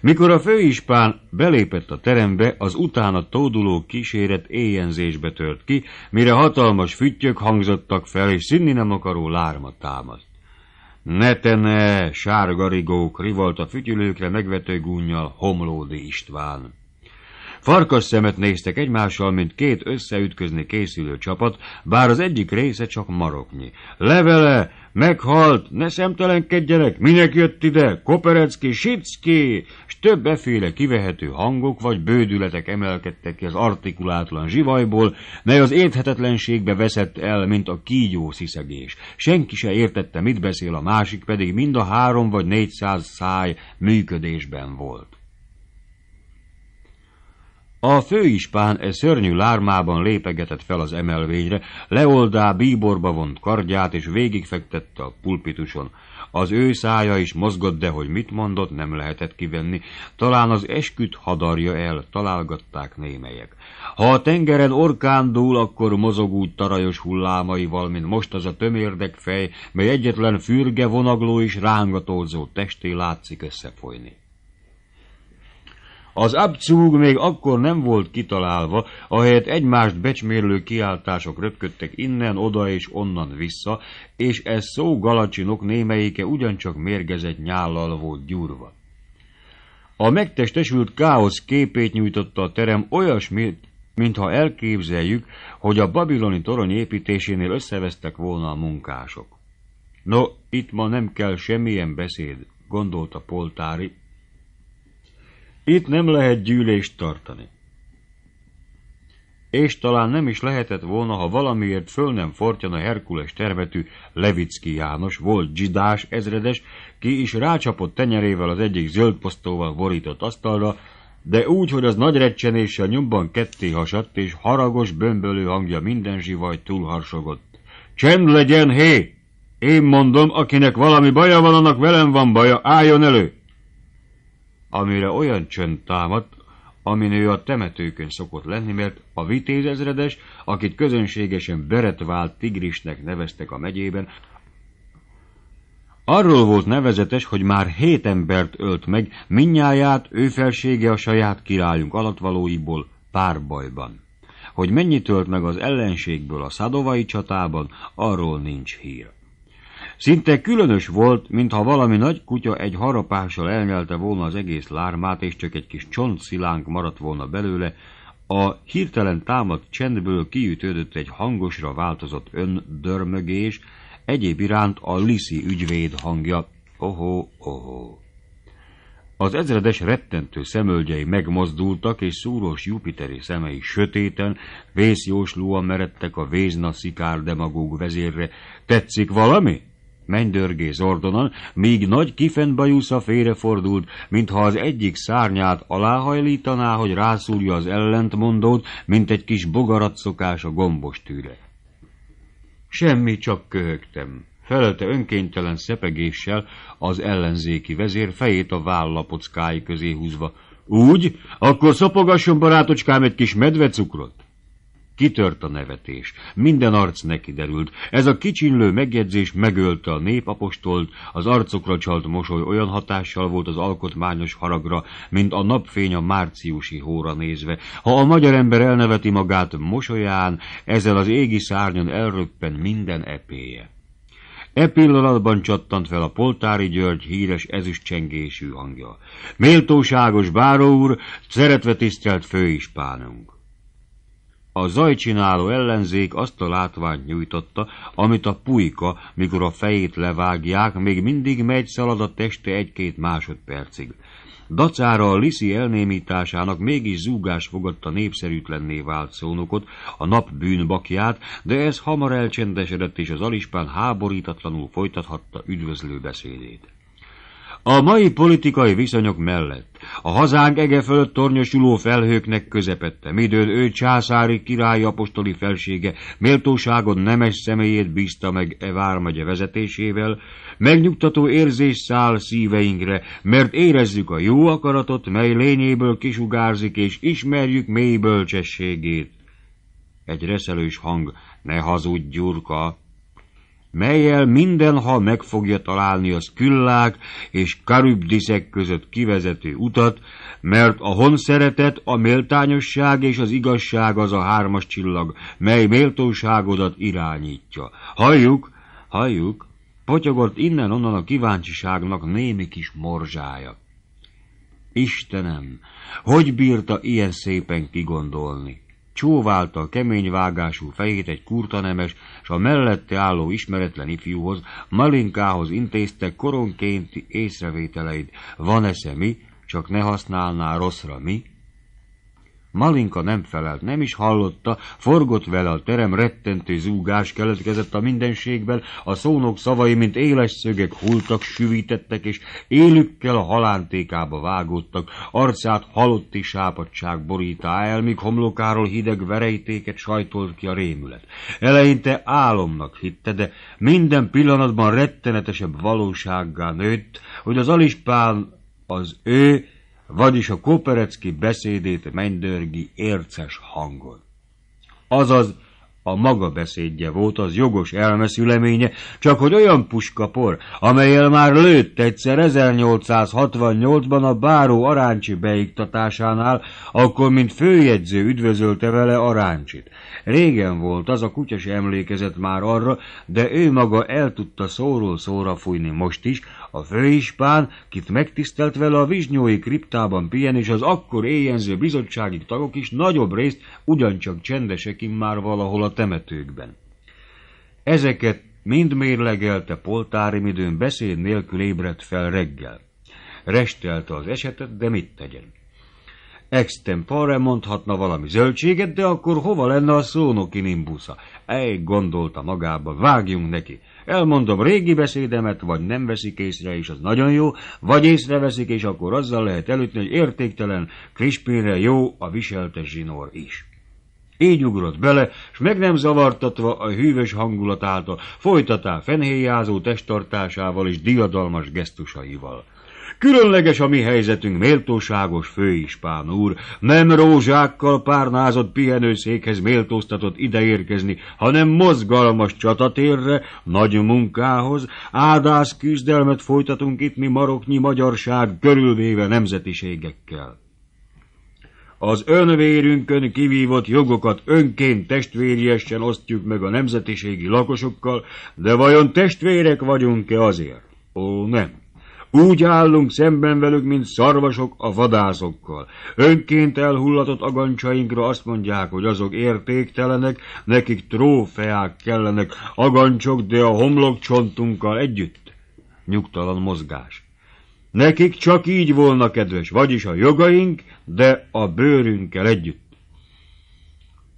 Mikor a főispán belépett a terembe, az utána tóduló kíséret éjenzésbe tört ki, mire hatalmas füttyök hangzottak fel, és színni nem akaró lárma támadt sárga sárgarigók, rivolt a fütyülőkre megvető gúnyjal Homlódi István. Farkas szemet néztek egymással, mint két összeütközni készülő csapat, bár az egyik része csak maroknyi. Levele, Meghalt, ne szemtelenkedjenek, minek jött ide, Koperecki, Sicki, és több eféle kivehető hangok vagy bődületek emelkedtek ki az artikulátlan zsivajból, mely az érthetetlenségbe veszett el, mint a kígyó sziszegés. Senki se értette, mit beszél a másik, pedig mind a három vagy négyszáz száj működésben volt. A főispán e szörnyű lármában lépegetett fel az emelvényre, leoldá bíborba vont kardját, és végigfektette a pulpituson. Az ő szája is mozgott, de hogy mit mondott, nem lehetett kivenni. Talán az esküt hadarja el, találgatták némelyek. Ha a tengeren orkán dúl, akkor mozog úgy tarajos hullámaival, mint most az a tömérdek fej, mely egyetlen fürge, vonagló és rángatózó testé látszik összefolyni. Az abcúg még akkor nem volt kitalálva, ahelyett egymást becsmérlő kiáltások röpködtek innen, oda és onnan vissza, és ez szó galacsinok némelyike ugyancsak mérgezett nyállal volt gyúrva. A megtestesült káosz képét nyújtotta a terem olyasmit, mintha elképzeljük, hogy a babiloni torony építésénél összevesztek volna a munkások. No, itt ma nem kell semmilyen beszéd, gondolta Poltári, itt nem lehet gyűlést tartani. És talán nem is lehetett volna, ha valamiért föl nem fortjan a Herkules termetű Levicki János, volt dzsidás ezredes, ki is rácsapott tenyerével az egyik zöld posztóval borított asztalra, de úgy, hogy az nagy recsenéssel nyomban ketté hasadt, és haragos, bömbölő hangja minden zsivaj túlharsogott. Csend legyen, hé! Én mondom, akinek valami baja van, annak velem van baja, álljon elő! amire olyan csönd támadt, amin ő a temetőkön szokott lenni, mert a vitézezredes, akit közönségesen beretvált tigrisnek neveztek a megyében, Arról volt nevezetes, hogy már hét embert ölt meg, minnyáját ő felsége a saját királyunk alattvalóiból párbajban. Hogy mennyit ölt meg az ellenségből a szadovai csatában, arról nincs hír. Szinte különös volt, mintha valami nagy kutya egy harapással elnyelte volna az egész lármát, és csak egy kis csontszilánk maradt volna belőle, a hirtelen támadt csendből kiütődött egy hangosra változott öndörmögés, egyéb iránt a Liszi ügyvéd hangja. Ohó, ohó. Az ezredes rettentő szemölgyei megmozdultak, és szúros jupiteri szemei sötéten, vészjóslóan meredtek a vézna szikár demagóg vezérre. Tetszik valami? mennydörgé ordonan, míg nagy kifenbajusza félrefordult, mintha az egyik szárnyát aláhajlítaná, hogy rászúrja az ellentmondót, mint egy kis bogarat szokás a gombos tűre. Semmi, csak köhögtem. Felelte önkéntelen szepegéssel az ellenzéki vezér fejét a vállapockái közé húzva. Úgy? Akkor szopogasson barátocskám, egy kis medvecukrot. Kitört a nevetés. Minden arc neki derült. Ez a kicsinlő megjegyzés megölte a népapostolt, az arcokra csalt mosoly olyan hatással volt az alkotmányos haragra, mint a napfény a márciusi hóra nézve. Ha a magyar ember elneveti magát mosolyán, ezzel az égi szárnyon elröppen minden epéje. E pillanatban csattant fel a Poltári György híres ezüstcsengésű hangja. Méltóságos báró úr, szeretve tisztelt főispánunk! A zajcsináló ellenzék azt a látványt nyújtotta, amit a pulyka, mikor a fejét levágják, még mindig megy szalad a teste egy-két másodpercig. Dacára a Liszi elnémításának mégis zúgás fogadta népszerűtlenné vált szónokot, a nap bűnbakját, de ez hamar elcsendesedett, és az alispán háborítatlanul folytathatta üdvözlő beszédét. A mai politikai viszonyok mellett a hazánk ege fölött tornyosuló felhőknek közepette, midőn ő császári király apostoli felsége méltóságon nemes személyét bízta meg e vármegye vezetésével, megnyugtató érzés száll szíveinkre, mert érezzük a jó akaratot, mely lényéből kisugárzik, és ismerjük mély bölcsességét. Egy reszelős hang, ne hazudj, Gyurka! melyel mindenha meg fogja találni az küllák és karübdiszek között kivezető utat, mert a honszeretet, a méltányosság és az igazság az a hármas csillag, mely méltóságodat irányítja. Halljuk, halljuk, potyogott innen-onnan a kíváncsiságnak némi kis morzsája. Istenem, hogy bírta ilyen szépen kigondolni? csóválta kemény vágású fejét egy kurtanemes, s a mellette álló ismeretlen ifjúhoz, Malinkához intézte koronkénti észrevételeid. Van esze mi, csak ne használná rosszra mi, Malinka nem felelt, nem is hallotta, forgott vele a terem, rettentő zúgás keletkezett a mindenségben, a szónok szavai, mint éles szögek hultak, süvítettek, és élükkel a halántékába vágódtak, arcát halotti sápadság borítá el, míg homlokáról hideg verejtéket sajtolt ki a rémület. Eleinte álomnak hitte, de minden pillanatban rettenetesebb valósággá nőtt, hogy az alispán az ő vagyis a Koperecki beszédét mennydörgi érces hangon. Azaz, a maga beszédje volt, az jogos elmeszüleménye, csak hogy olyan puskapor, amelyel már lőtt egyszer 1868-ban a báró Aráncsi beiktatásánál, akkor mint főjegyző üdvözölte vele Aráncsit. Régen volt az, a kutya emlékezett már arra, de ő maga el tudta szóról szóra fújni most is, a főispán, kit megtisztelt vele a vizsnyói kriptában pihen, és az akkor éjjenző bizottsági tagok is nagyobb részt ugyancsak csendesek immár valahol a temetőkben. Ezeket mind mérlegelte poltárim időn beszéd nélkül ébredt fel reggel. Restelte az esetet, de mit tegyen? Extempore mondhatna valami zöldséget, de akkor hova lenne a szónoki nimbusza? Ej, gondolta magába, vágjunk neki. Elmondom régi beszédemet, vagy nem veszik észre, és az nagyon jó, vagy észreveszik, és akkor azzal lehet előtni, hogy értéktelen, Krispinre jó a viselte zsinór is. Így ugrott bele, s meg nem zavartatva a hűvös hangulat által, folytatá fenhéjázó testtartásával és diadalmas gesztusaival. Különleges a mi helyzetünk, méltóságos főispán úr. Nem rózsákkal párnázott pihenőszékhez méltóztatott ideérkezni, hanem mozgalmas csatatérre, nagy munkához. Ádász küzdelmet folytatunk itt mi maroknyi magyarság, körülvéve nemzetiségekkel az önvérünkön kivívott jogokat önként testvériesen osztjuk meg a nemzetiségi lakosokkal, de vajon testvérek vagyunk-e azért? Ó, nem. Úgy állunk szemben velük, mint szarvasok a vadászokkal. Önként elhullatott agancsainkra azt mondják, hogy azok értéktelenek, nekik trófeák kellenek, agancsok, de a homlokcsontunkkal együtt. Nyugtalan mozgás. Nekik csak így volna kedves, vagyis a jogaink, de a bőrünkkel együtt.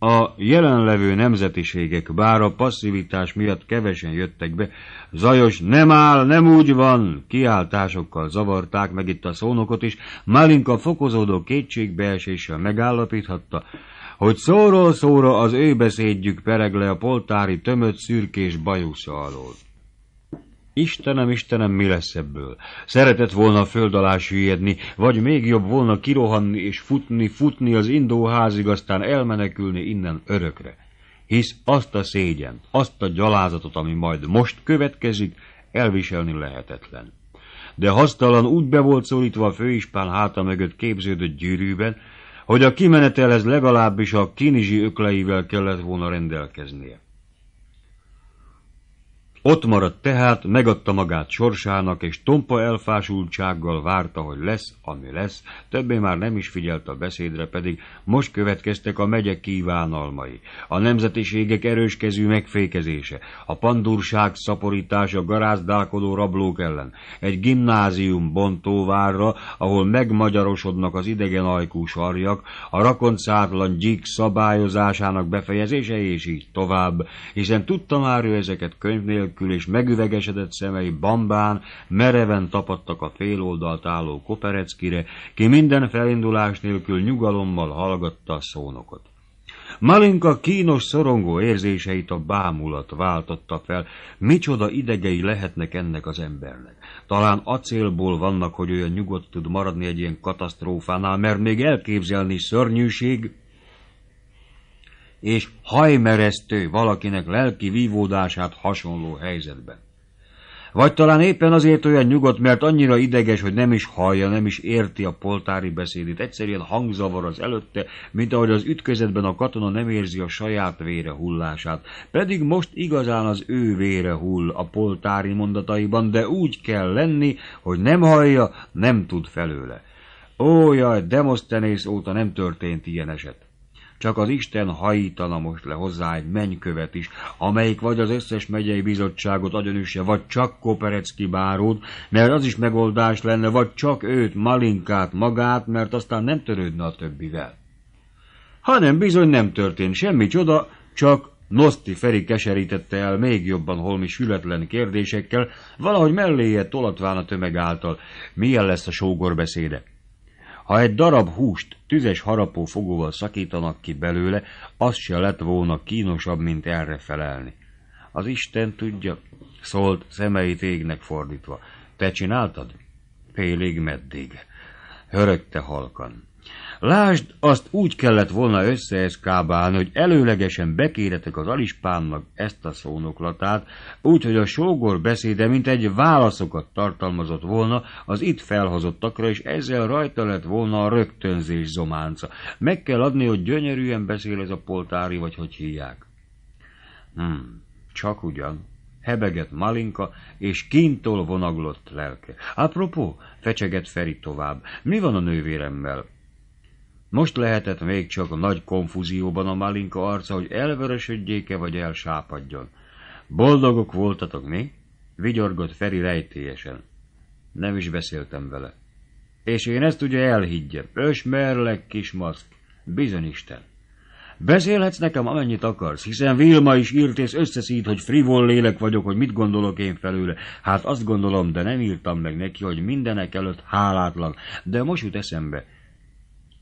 A jelenlevő nemzetiségek, bár a passzivitás miatt kevesen jöttek be, zajos nem áll, nem úgy van, kiáltásokkal zavarták meg itt a szónokot is, Malinka fokozódó kétségbeeséssel megállapíthatta, hogy szóról szóra az ő beszédjük pereg le a poltári tömött szürkés bajusza alól. Istenem, Istenem, mi lesz ebből? Szeretett volna a föld alá süllyedni, vagy még jobb volna kirohanni és futni, futni az indóházig, aztán elmenekülni innen örökre. Hisz azt a szégyent, azt a gyalázatot, ami majd most következik, elviselni lehetetlen. De hasztalan úgy be volt szólítva a főispán háta mögött képződött gyűrűben, hogy a kimenetelhez legalábbis a kinizsi ökleivel kellett volna rendelkeznie. Ott maradt tehát, megadta magát sorsának, és tompa elfásultsággal várta, hogy lesz, ami lesz, többé már nem is figyelt a beszédre, pedig most következtek a megyek kívánalmai, a nemzetiségek erőskezű megfékezése, a pandurság szaporítása garázdálkodó rablók ellen, egy gimnázium bontóvárra, ahol megmagyarosodnak az idegen ajkú sarjak, a rakoncátlan gyík szabályozásának befejezése, és így tovább, hiszen tudta már ő ezeket könyvnél nélkül és megüvegesedett szemei bambán mereven tapadtak a féloldalt álló Kopereckire, ki minden felindulás nélkül nyugalommal hallgatta a szónokot. Malinka kínos, szorongó érzéseit a bámulat váltotta fel. Micsoda idegei lehetnek ennek az embernek. Talán acélból vannak, hogy olyan nyugodt tud maradni egy ilyen katasztrófánál, mert még elképzelni szörnyűség, és hajmeresztő valakinek lelki vívódását hasonló helyzetben. Vagy talán éppen azért olyan nyugodt, mert annyira ideges, hogy nem is hallja, nem is érti a poltári beszédét. Egyszerűen hangzavar az előtte, mint ahogy az ütközetben a katona nem érzi a saját vére hullását. Pedig most igazán az ő vére hull a poltári mondataiban, de úgy kell lenni, hogy nem hallja, nem tud felőle. Ó, jaj, Demosztenész óta nem történt ilyen eset csak az Isten hajítana most le hozzá egy mennykövet is, amelyik vagy az összes megyei bizottságot agyonüsse, vagy csak Koperecki bárót, mert az is megoldás lenne, vagy csak őt, Malinkát, magát, mert aztán nem törődne a többivel. Hanem bizony nem történt semmi csoda, csak Noszti Feri keserítette el még jobban holmi sületlen kérdésekkel, valahogy melléje tolatván a tömeg által. Milyen lesz a sógor beszéde? Ha egy darab húst tüzes harapó fogóval szakítanak ki belőle, az se lett volna kínosabb, mint erre felelni. Az Isten tudja, szólt szemeit égnek fordítva. Te csináltad? Félig meddig. Hörögte halkan. Lásd, azt úgy kellett volna összeeszkábálni, hogy előlegesen bekéretek az alispánnak ezt a szónoklatát, úgyhogy a sógor beszéde mint egy válaszokat tartalmazott volna az itt felhozottakra, és ezzel rajta lett volna a rögtönzés zománca. Meg kell adni, hogy gyönyörűen beszél ez a poltári, vagy hogy hívják. Hmm, csak ugyan hebeget, Malinka, és kintól vonaglott lelke. Apropó, fecseget Feri tovább, mi van a nővéremmel? Most lehetett még csak a nagy konfúzióban a Malinka arca, hogy elvörösödjék-e vagy elsápadjon. Boldogok voltatok, mi? Vigyorgott Feri rejtélyesen. Nem is beszéltem vele. És én ezt ugye elhiggyem. Ösmerlek, kis maszk. Bizonyisten. Beszélhetsz nekem, amennyit akarsz, hiszen Vilma is írt és összeszít, hogy frivol lélek vagyok, hogy mit gondolok én felőle. Hát azt gondolom, de nem írtam meg neki, hogy mindenek előtt hálátlan. De most jut eszembe,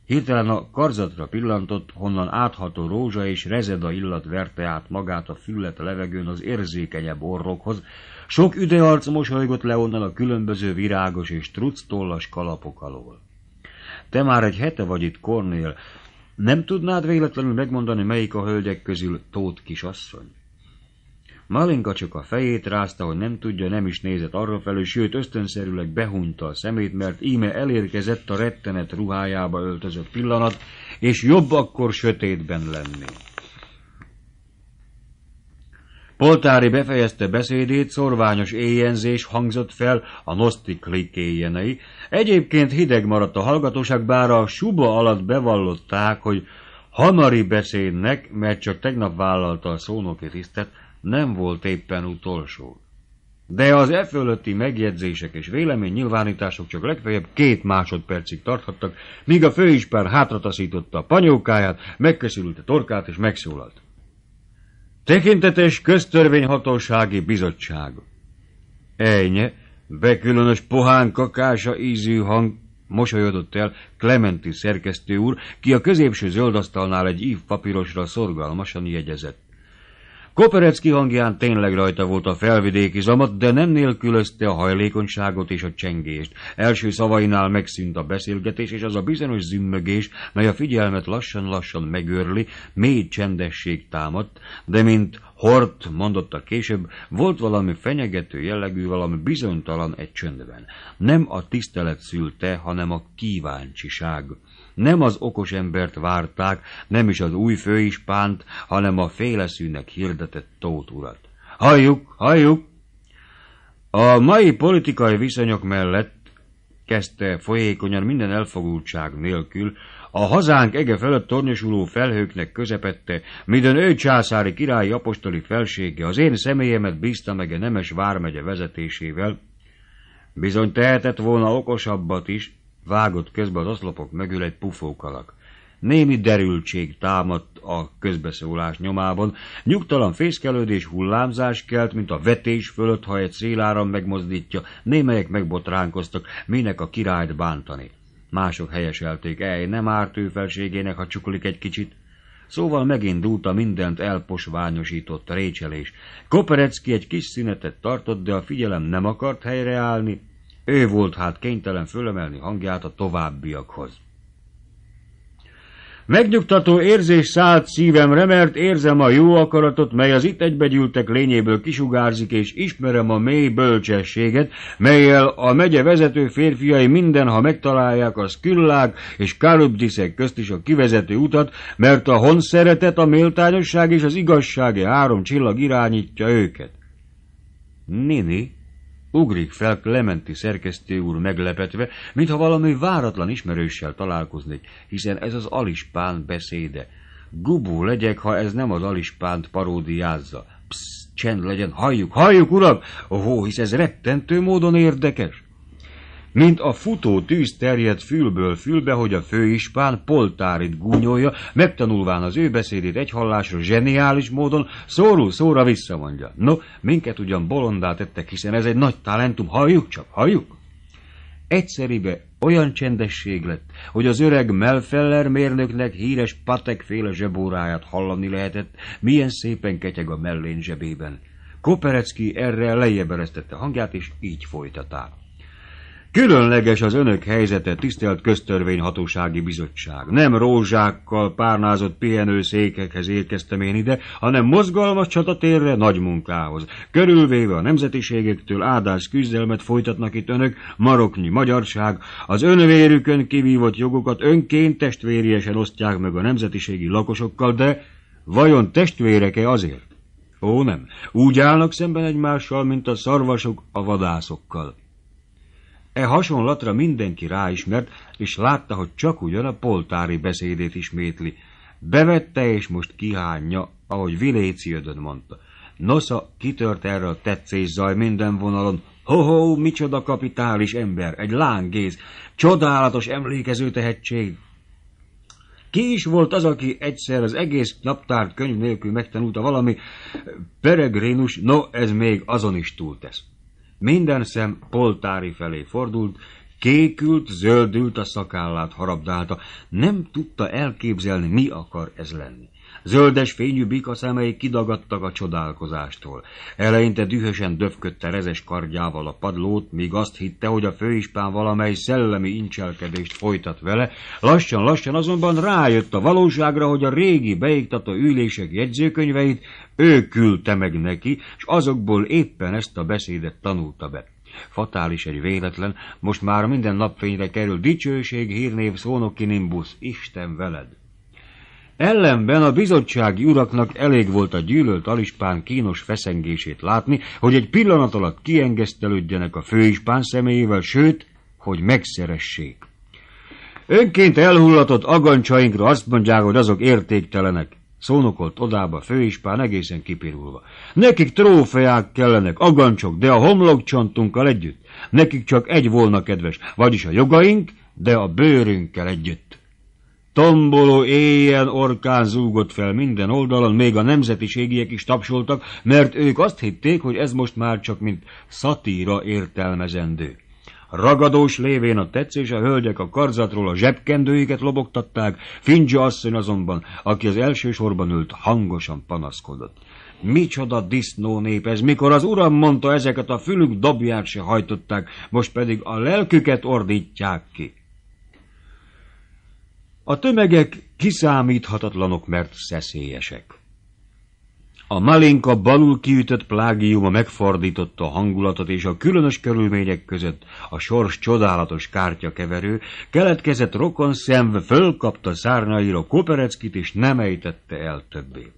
Hirtelen a karzatra pillantott, honnan átható rózsa és rezeda illat verte át magát a füllet levegőn az érzékenyebb orrokhoz, sok üdearc mosolygott le onnan a különböző virágos és trucztollas kalapok alól. Te már egy hete vagy itt, Kornél. Nem tudnád véletlenül megmondani, melyik a hölgyek közül Tóth kisasszony? Malinka csak a fejét rázta, hogy nem tudja, nem is nézett arra arrafelé, sőt ösztönszerűleg behunyta a szemét, mert íme elérkezett a rettenet ruhájába öltözött pillanat, és jobb akkor sötétben lenni. Poltári befejezte beszédét, szorványos éjjenzés hangzott fel a nosztiklik éjjenei. Egyébként hideg maradt a hallgatóság, bár a suba alatt bevallották, hogy hamari beszédnek, mert csak tegnap vállalta a szónoki tisztet, nem volt éppen utolsó. De az e fölötti megjegyzések és vélemény nyilvánítások csak legfeljebb két másodpercig tarthattak, míg a főispár hátrataszította a panyókáját, megkeszülült a torkát és megszólalt. Tekintetes köztörvényhatósági bizottság. Ejnye, bekülönös pohán kakása ízű hang mosolyodott el Clementi szerkesztő úr, ki a középső zöldasztalnál egy papírosra szorgalmasan jegyezett. Koperecki hangján tényleg rajta volt a felvidéki zamat, de nem nélkülözte a hajlékonyságot és a csengést. Első szavainál megszűnt a beszélgetés, és az a bizonyos zümmögés, mely a figyelmet lassan-lassan megőrli, mély csendesség támadt, de mint Hort mondotta később, volt valami fenyegető jellegű, valami bizonytalan egy csöndben. Nem a tisztelet szülte, hanem a kíváncsiság. Nem az okos embert várták, nem is az új főispánt, hanem a féleszűnek hirdetett Tóth urat. Halljuk, halljuk! A mai politikai viszonyok mellett kezdte folyékonyan minden elfogultság nélkül, a hazánk ege fölött tornyosuló felhőknek közepette, midőn ő császári királyi apostoli felsége az én személyemet bízta meg a Nemes vármegye vezetésével, bizony tehetett volna okosabbat is, Vágott közbe az oszlopok mögül egy pufókalak. Némi derültség támadt a közbeszólás nyomában, nyugtalan fészkelődés hullámzás kelt, mint a vetés fölött, ha egy széláram megmozdítja, némelyek megbotránkoztak, minek a királyt bántani. Mások helyeselték, el nem árt ő felségének, ha csuklik egy kicsit. Szóval megindult a mindent elposványosított récselés. Koperecki egy kis szünetet tartott, de a figyelem nem akart helyreállni, ő volt hát kénytelen fölemelni hangját a továbbiakhoz. Megnyugtató érzés szállt szívemre, mert érzem a jó akaratot, mely az itt egybegyűltek lényéből kisugárzik, és ismerem a mély bölcsességet, melyel a megye vezető férfiai minden, ha megtalálják a Sküllák és Kárubdiszek közt is a kivezető utat, mert a honszeretet, a méltányosság és az igazsági három csillag irányítja őket. Nini, Ugrik fel Clementi szerkesztő úr meglepetve, mintha valami váratlan ismerőssel találkoznék, hiszen ez az Alispán beszéde. Gubú legyek, ha ez nem az Alispánt paródiázza. Psz, csend legyen, halljuk, halljuk, urak! Ó, hisz ez rettentő módon érdekes mint a futó tűz terjed fülből fülbe, hogy a főispán poltárit gúnyolja, megtanulván az ő beszédét egy hallásra zseniális módon szóról szóra visszamondja. No, minket ugyan bolondá tettek, hiszen ez egy nagy talentum, halljuk csak, halljuk! Egyszeribe olyan csendesség lett, hogy az öreg Melfeller mérnöknek híres patekféle zsebóráját hallani lehetett, milyen szépen ketyeg a mellén zsebében. Koperecki erre lejjeberesztette hangját, és így folytatá. Különleges az önök helyzete, tisztelt köztörvényhatósági bizottság. Nem rózsákkal párnázott székekhez érkeztem én ide, hanem mozgalmas csatatérre nagy munkához. Körülvéve a nemzetiségektől áldás küzdelmet folytatnak itt önök, maroknyi magyarság, az önvérükön kivívott jogokat önként testvériesen osztják meg a nemzetiségi lakosokkal, de vajon testvéreke azért? Ó nem, úgy állnak szemben egymással, mint a szarvasok a vadászokkal. E hasonlatra mindenki ráismert, és látta, hogy csak ugyan a poltári beszédét ismétli. Bevette és most kihányja, ahogy ödön mondta. Nosza kitört erre a tetszés zaj minden vonalon. Ho-ho, micsoda kapitális ember, egy lángéz, csodálatos emlékező tehetség. Ki is volt az, aki egyszer az egész naptárt könyv nélkül megtanulta valami peregrinus, no ez még azon is túltesz. Minden szem poltári felé fordult, kékült, zöldült, a szakállát harabdálta. Nem tudta elképzelni, mi akar ez lenni. Zöldes fényű bika szemei kidagadtak a csodálkozástól. Eleinte dühösen döfködte rezes kardjával a padlót, míg azt hitte, hogy a főispán valamely szellemi incselkedést folytat vele, lassan-lassan azonban rájött a valóságra, hogy a régi beiktató ülések jegyzőkönyveit ő küldte meg neki, és azokból éppen ezt a beszédet tanulta be. Fatális egy véletlen, most már minden napfényre kerül dicsőség, hírnév, szónoki nimbus, Isten veled! Ellenben a bizottsági uraknak elég volt a gyűlölt alispán kínos feszengését látni, hogy egy pillanat alatt kiengesztelődjenek a főispán személyével, sőt, hogy megszeressék. Önként elhullatott agancsainkra azt mondják, hogy azok értéktelenek, szónokolt odába főispán egészen kipirulva. Nekik trófeák kellenek, agancsok, de a homlokcsontunkkal együtt. Nekik csak egy volna kedves, vagyis a jogaink, de a bőrünkkel együtt. Tomboló éjjel orkán zúgott fel minden oldalon, még a nemzetiségiek is tapsoltak, mert ők azt hitték, hogy ez most már csak mint szatíra értelmezendő. Ragadós lévén a tetszés, a hölgyek a karzatról a zsebkendőiket lobogtatták, Findzsa asszony azonban, aki az első sorban ült, hangosan panaszkodott. Micsoda disznó nép ez, mikor az uram mondta, ezeket a fülük dobját se hajtották, most pedig a lelküket ordítják ki. A tömegek kiszámíthatatlanok, mert szeszélyesek. A malinka balul kiütött plágiuma megfordította a hangulatot, és a különös körülmények között a sors csodálatos kártyakeverő keletkezett rokon szemve fölkapta szárnyaira Kopereckit, és nem ejtette el többé.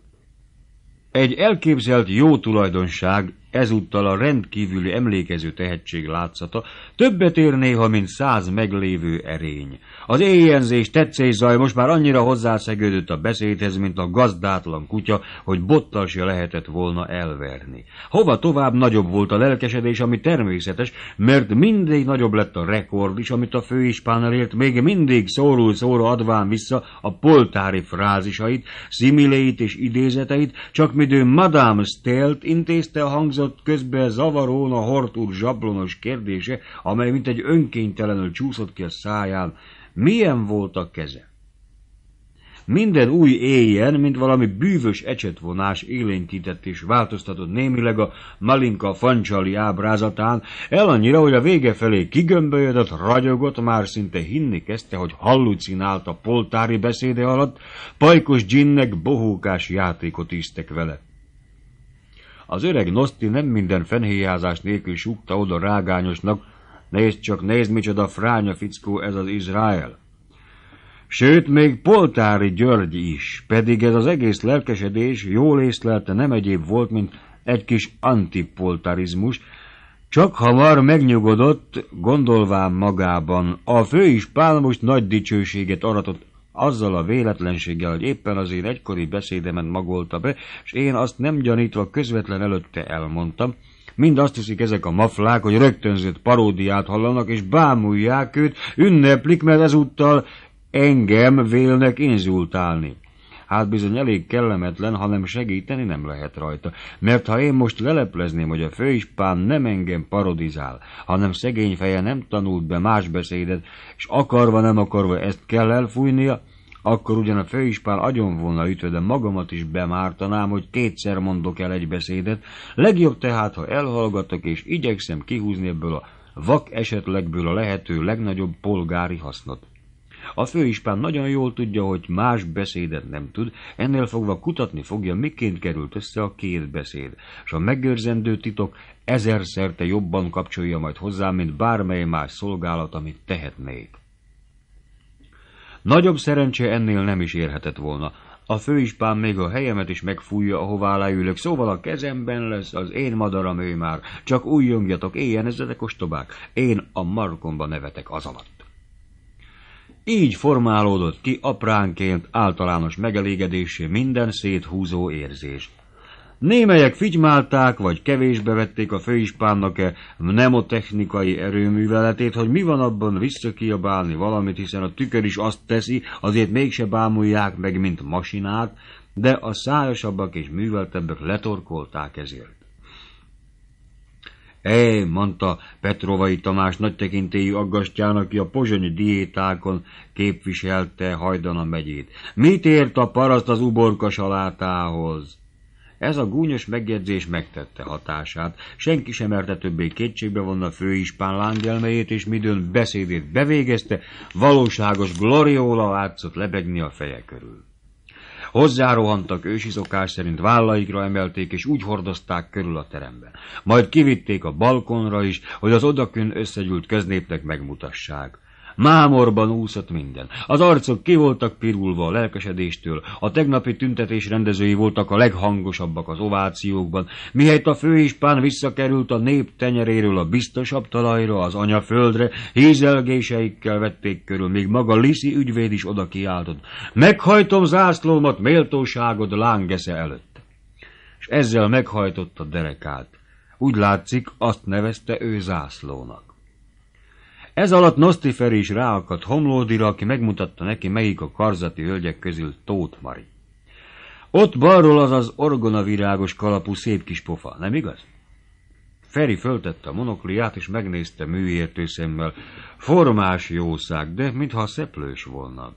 Egy elképzelt jó tulajdonság, ezúttal a rendkívüli emlékező tehetség látszata, többet ér néha, mint száz meglévő erény. Az éjjenzés, zaj most már annyira hozzászegődött a beszédhez, mint a gazdátlan kutya, hogy bottal se lehetett volna elverni. Hova tovább nagyobb volt a lelkesedés, ami természetes, mert mindig nagyobb lett a rekord is, amit a főispán elért, még mindig szórul szóra adván vissza a poltári frázisait, szimiléit és idézeteit, csak midő Madame Stelt intézte a hangzott közbe zavarón a hortúr zsablonos kérdése, amely mint egy önkéntelenül csúszott ki a száján, milyen volt a keze? Minden új éjjel, mint valami bűvös ecsetvonás élénkített és változtatott némileg a Malinka Fancsali ábrázatán, el annyira, hogy a vége felé kigömbölyödött, ragyogott, már szinte hinni kezdte, hogy hallucinált a poltári beszéde alatt, pajkos dzsinnek bohókás játékot íztek vele. Az öreg Noszti nem minden fenhéjázás nélkül súgta oda rágányosnak, Nézd csak, nézd, micsoda fránya fickó ez az Izrael. Sőt, még Poltári György is, pedig ez az egész lelkesedés jól észlelte nem egyéb volt, mint egy kis antipoltarizmus, csak hamar megnyugodott, gondolván magában. A fő is most nagy dicsőséget aratott azzal a véletlenséggel, hogy éppen az én egykori beszédemet magolta be, és én azt nem gyanítva közvetlen előtte elmondtam, Mind azt hiszik ezek a maflák, hogy rögtönzött paródiát hallanak, és bámulják őt, ünneplik, mert ezúttal engem vélnek inzultálni. Hát bizony elég kellemetlen, hanem segíteni nem lehet rajta. Mert ha én most leleplezném, hogy a főispán nem engem parodizál, hanem szegény feje nem tanult be más beszédet, és akarva nem akarva ezt kell elfújnia, akkor ugyan a főispán agyon volna ütve, de magamat is bemártanám, hogy kétszer mondok el egy beszédet. Legjobb tehát, ha elhallgatok, és igyekszem kihúzni ebből a vak esetlegből a lehető legnagyobb polgári hasznot. A főispán nagyon jól tudja, hogy más beszédet nem tud, ennél fogva kutatni fogja, miként került össze a két beszéd, és a megőrzendő titok ezerszer jobban kapcsolja majd hozzá, mint bármely más szolgálat, amit tehetnék. Nagyobb szerencse ennél nem is érhetett volna. A főispán még a helyemet is megfújja, ahová leülök, szóval a kezemben lesz az én madaram ő már. Csak újjongjatok, éjjenezzetek ostobák, én a markomba nevetek az alatt. Így formálódott ki apránként általános megelégedésé minden széthúzó érzés. Némelyek figymálták, vagy kevésbe vették a főispánnak-e mnemotechnikai erőműveletét, hogy mi van abban visszakiabálni valamit, hiszen a tükör is azt teszi, azért mégse bámulják meg, mint masinát, de a szájasabbak és műveltebbek letorkolták ezért. É, mondta Petrovai Tamás nagy tekintélyű aggastján, aki a pozsonyi diétákon képviselte hajdan a megyét. Mit ért a paraszt az uborka salátához? Ez a gúnyos megjegyzés megtette hatását. Senki sem merte többé kétségbe vonna főispán lángelmejét, és midőn beszédét bevégezte, valóságos glorióla látszott lebegni a feje körül. Hozzárohantak ősi szokás szerint vállaikra emelték, és úgy hordozták körül a teremben. Majd kivitték a balkonra is, hogy az odakön összegyűlt köznépnek megmutassák. Mámorban úszott minden. Az arcok ki voltak pirulva a lelkesedéstől, a tegnapi tüntetés rendezői voltak a leghangosabbak az ovációkban, mihelyt a főispán visszakerült a nép tenyeréről a biztosabb talajra, az anyaföldre, hízelgéseikkel vették körül, még maga Liszi ügyvéd is oda kiáltott. Meghajtom zászlómat, méltóságod lángesze előtt. És ezzel meghajtotta derekát. Úgy látszik, azt nevezte ő zászlónak. Ez alatt Nosztiferi is ráakadt homlódira, aki megmutatta neki, melyik a karzati hölgyek közül Tóth Mari. Ott balról az az orgonavirágos kalapú szép kis pofa, nem igaz? Feri föltette a monokliát, és megnézte műértő szemmel. Formás jószág, de mintha szeplős volna.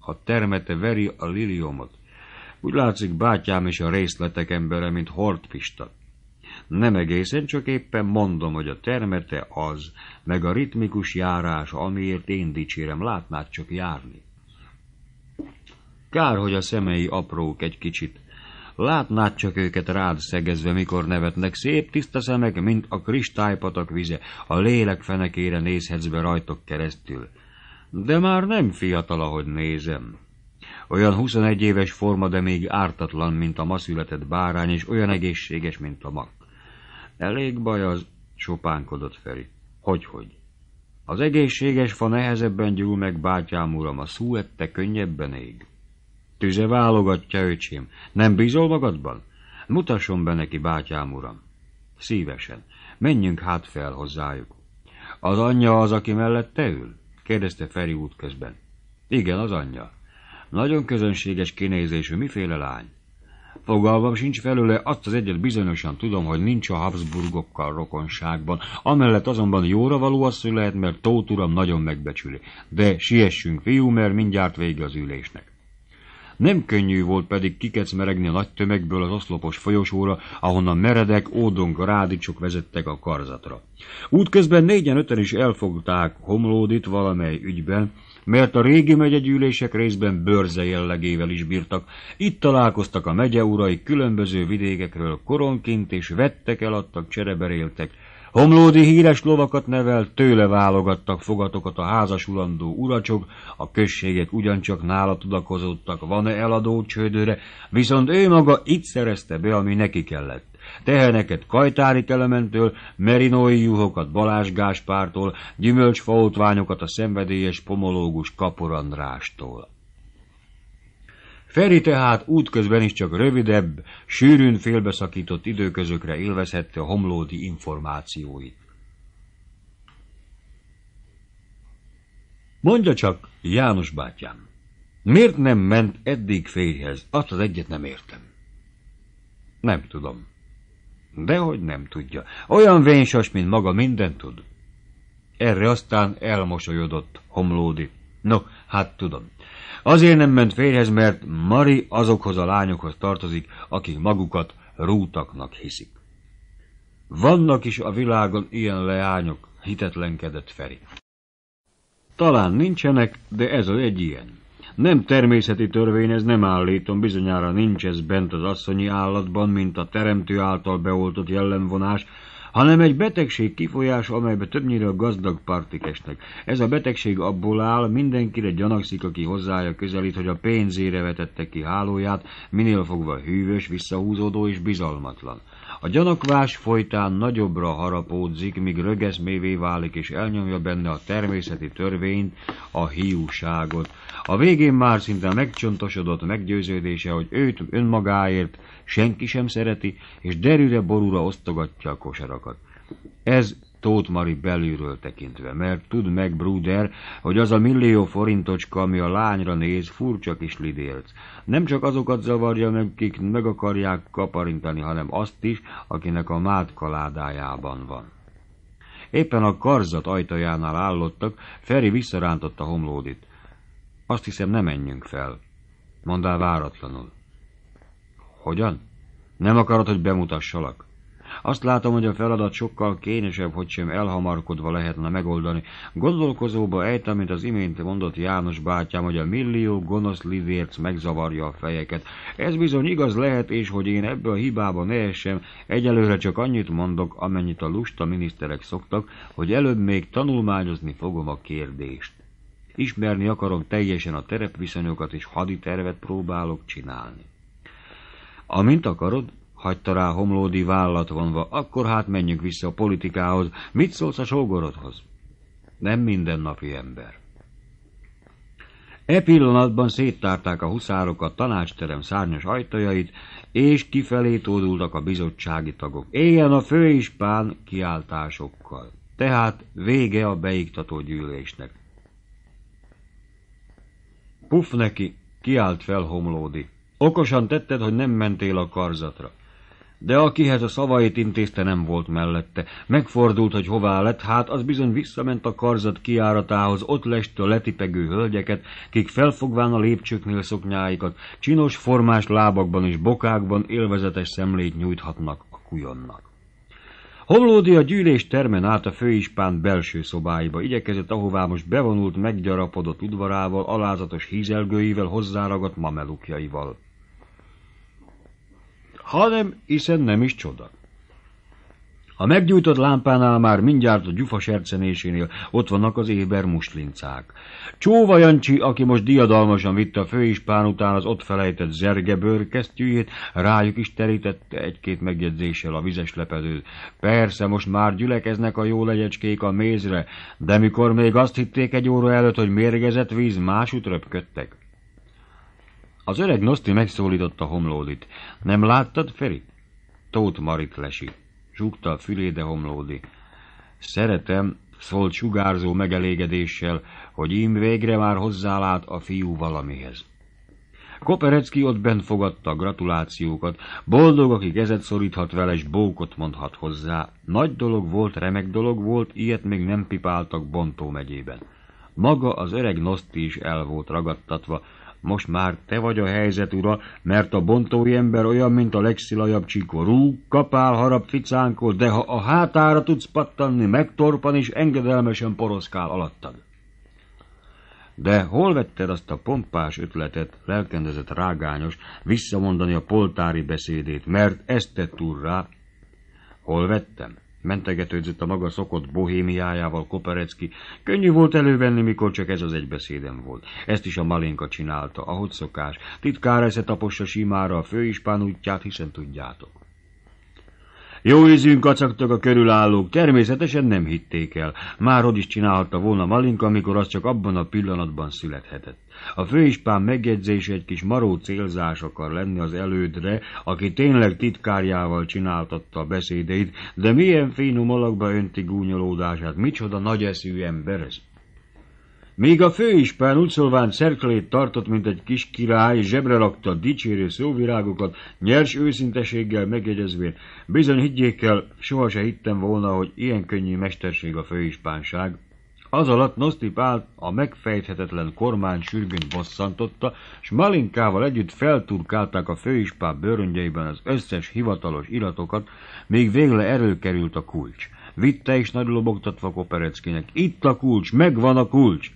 A termete veri a liliomot. Úgy látszik bátyám is a részletek embere, mint Hortpista. Nem egészen, csak éppen mondom, hogy a termete az, meg a ritmikus járás, amiért én dicsérem, látnád csak járni. Kár, hogy a szemei aprók egy kicsit. Látnád csak őket rád szegezve, mikor nevetnek, szép tiszta szemek, mint a kristálypatak vize, a lélek fenekére nézhetsz be rajtok keresztül. De már nem fiatal, ahogy nézem. Olyan 21 éves forma, de még ártatlan, mint a ma született bárány, és olyan egészséges, mint a mak. Elég baj az, sopánkodott Feri. Hogyhogy. Az egészséges fa nehezebben gyúl meg, bátyám uram, a szú ette könnyebben ég. Tüze válogatja, öcsém. Nem bízol magadban? Mutasson be neki, bátyám uram. Szívesen. Menjünk hát fel hozzájuk. Az anyja az, aki mellette ül? kérdezte Feri útközben. Igen, az anyja. Nagyon közönséges kinézésű, miféle lány? Fogalmam sincs felőle, azt az egyet bizonyosan tudom, hogy nincs a Habsburgokkal rokonságban. Amellett azonban jóra való asszony lehet, mert Tóth uram nagyon megbecsüli. De siessünk, fiú, mert mindjárt vége az ülésnek. Nem könnyű volt pedig kikecmeregni a nagy tömegből az oszlopos folyosóra, ahonnan meredek, ódong rádicsok vezettek a karzatra. Útközben négyen-öten is elfogták homlódit valamely ügyben, mert a régi megyegyűlések részben bőrze jellegével is bírtak. Itt találkoztak a megyeurai különböző vidékekről koronként, és vettek, eladtak, csereberéltek. Homlódi híres lovakat nevelt, tőle válogattak fogatokat a házasulandó uracsok, a községek ugyancsak nála tudakozottak, van-e eladó csődőre, viszont ő maga itt szerezte be, ami neki kellett teheneket Kajtári Kelementől, merinói juhokat Balázs Gáspártól, gyümölcsfaótványokat a szenvedélyes pomológus Kaporandrástól. Feri tehát útközben is csak rövidebb, sűrűn félbeszakított időközökre élvezhette a homlódi információit. Mondja csak, János bátyám, miért nem ment eddig férjhez? Azt az egyet nem értem. Nem tudom. Dehogy nem tudja. Olyan vénsas, mint maga, minden tud. Erre aztán elmosolyodott Homlódi. No, hát tudom. Azért nem ment férhez, mert Mari azokhoz a lányokhoz tartozik, akik magukat rútaknak hiszik. Vannak is a világon ilyen leányok, hitetlenkedett Feri. Talán nincsenek, de ez az egy ilyen. Nem természeti törvény, ez nem állítom, bizonyára nincs ez bent az asszonyi állatban, mint a teremtő által beoltott jellemvonás, hanem egy betegség kifolyás, amelybe többnyire a gazdag partik esnek. Ez a betegség abból áll, mindenkire gyanakszik, aki hozzája közelít, hogy a pénzére vetette ki hálóját, minél fogva hűvös, visszahúzódó és bizalmatlan. A gyanakvás folytán nagyobbra harapódzik, míg rögeszmévé válik és elnyomja benne a természeti törvényt, a hiúságot. A végén már szinte megcsontosodott meggyőződése, hogy őt önmagáért senki sem szereti, és derűre borúra osztogatja a kosarakat. Ez Tóth Mari belülről tekintve, mert tud meg, Bruder, hogy az a millió forintocska, ami a lányra néz, furcsa kis lidélc. Nem csak azokat zavarja nem kik meg akarják kaparintani, hanem azt is, akinek a mátka ládájában van. Éppen a karzat ajtajánál állottak, Feri visszarántotta homlódit. Azt hiszem, nem menjünk fel. Mondál váratlanul. Hogyan? Nem akarod, hogy bemutassalak? Azt látom, hogy a feladat sokkal kényesebb, hogy sem elhamarkodva lehetne megoldani. Gondolkozóba ejtem, mint az imént mondott János bátyám, hogy a millió gonosz livérc megzavarja a fejeket. Ez bizony igaz lehet, és hogy én ebből a hibába ne essem, egyelőre csak annyit mondok, amennyit a lusta miniszterek szoktak, hogy előbb még tanulmányozni fogom a kérdést. Ismerni akarom teljesen a terepviszonyokat, és haditervet próbálok csinálni. Amint akarod, hagyta rá homlódi vállat vonva, akkor hát menjünk vissza a politikához, mit szólsz a sógorodhoz? Nem mindennapi ember. E pillanatban széttárták a huszárok a tanácsterem szárnyas ajtajait, és kifelé tódultak a bizottsági tagok. Éljen a főispán kiáltásokkal. Tehát vége a beiktató gyűlésnek. Puff neki, kiált fel homlódi. Okosan tetted, hogy nem mentél a karzatra de akihez a szavait intézte nem volt mellette. Megfordult, hogy hová lett, hát az bizony visszament a karzat kiáratához, ott lestő letipegő hölgyeket, kik felfogván a lépcsőknél szoknyáikat, csinos formás lábakban és bokákban élvezetes szemlét nyújthatnak a kujonnak. Hollódi a gyűlés termen át a főispán belső szobáiba, igyekezett ahová most bevonult, meggyarapodott udvarával, alázatos hízelgőivel, hozzáragadt mamelukjaival hanem hiszen nem is csoda. A meggyújtott lámpánál már mindjárt a gyufa sercenésénél ott vannak az éber muslincák. Csóva Jancsi, aki most diadalmasan vitte a főispán után az ott felejtett zerge bőrkesztyűjét, rájuk is terítette egy-két megjegyzéssel a vizes lepedőt. Persze, most már gyülekeznek a jó legyecskék a mézre, de mikor még azt hitték egy óra előtt, hogy mérgezett víz, másút röpködtek. Az öreg Noszti megszólította Homlódit. Nem láttad, Feri? Tóth Marit lesi. Zsugta a füléde Homlódi. Szeretem, szólt sugárzó megelégedéssel, hogy ím végre már hozzálát a fiú valamihez. Koperecki ott bent fogadta a gratulációkat, boldog, aki kezet szoríthat vele, és bókot mondhat hozzá. Nagy dolog volt, remek dolog volt, ilyet még nem pipáltak Bontó megyében. Maga az öreg Noszti is el volt ragadtatva, most már te vagy a helyzet ura, mert a bontói ember olyan, mint a legszilajabb csíkó. Rúg, kapál, harap, ficánkol, de ha a hátára tudsz pattanni, megtorpan és engedelmesen poroszkál alattad. De hol vetted azt a pompás ötletet, lelkendezett rágányos, visszamondani a poltári beszédét, mert ezt tett úr rá? Hol vettem? Mentegetődzött a maga szokott bohémiájával Koperecki. Könnyű volt elővenni, mikor csak ez az egybeszédem volt. Ezt is a Malinka csinálta, ahogy szokás. Titkár tapossa simára a főispán útját, hiszen tudjátok. Jó ízünk kacagtak a körülállók, természetesen nem hitték el. Már is csinálhatta volna Malinka, amikor az csak abban a pillanatban születhetett. A főispán megjegyzés egy kis maró célzás akar lenni az elődre, aki tényleg titkárjával csináltatta a beszédeit, de milyen finom alakba önti gúnyolódását, micsoda nagy eszű ember ez. Míg a főispán úgy szólván szerklét tartott, mint egy kis király, zsebre rakta a dicsérő szóvirágokat, nyers őszinteséggel megjegyezvén. Bizony higgyék el, soha se hittem volna, hogy ilyen könnyű mesterség a főispánság, az alatt Noszti a megfejthetetlen kormány sürgőn bosszantotta, s Malinkával együtt felturkálták a főispán bőröngyeiben az összes hivatalos iratokat, még végle erő került a kulcs. Vitte is nagy lobogtatva Kopereckinek, itt a kulcs, megvan a kulcs!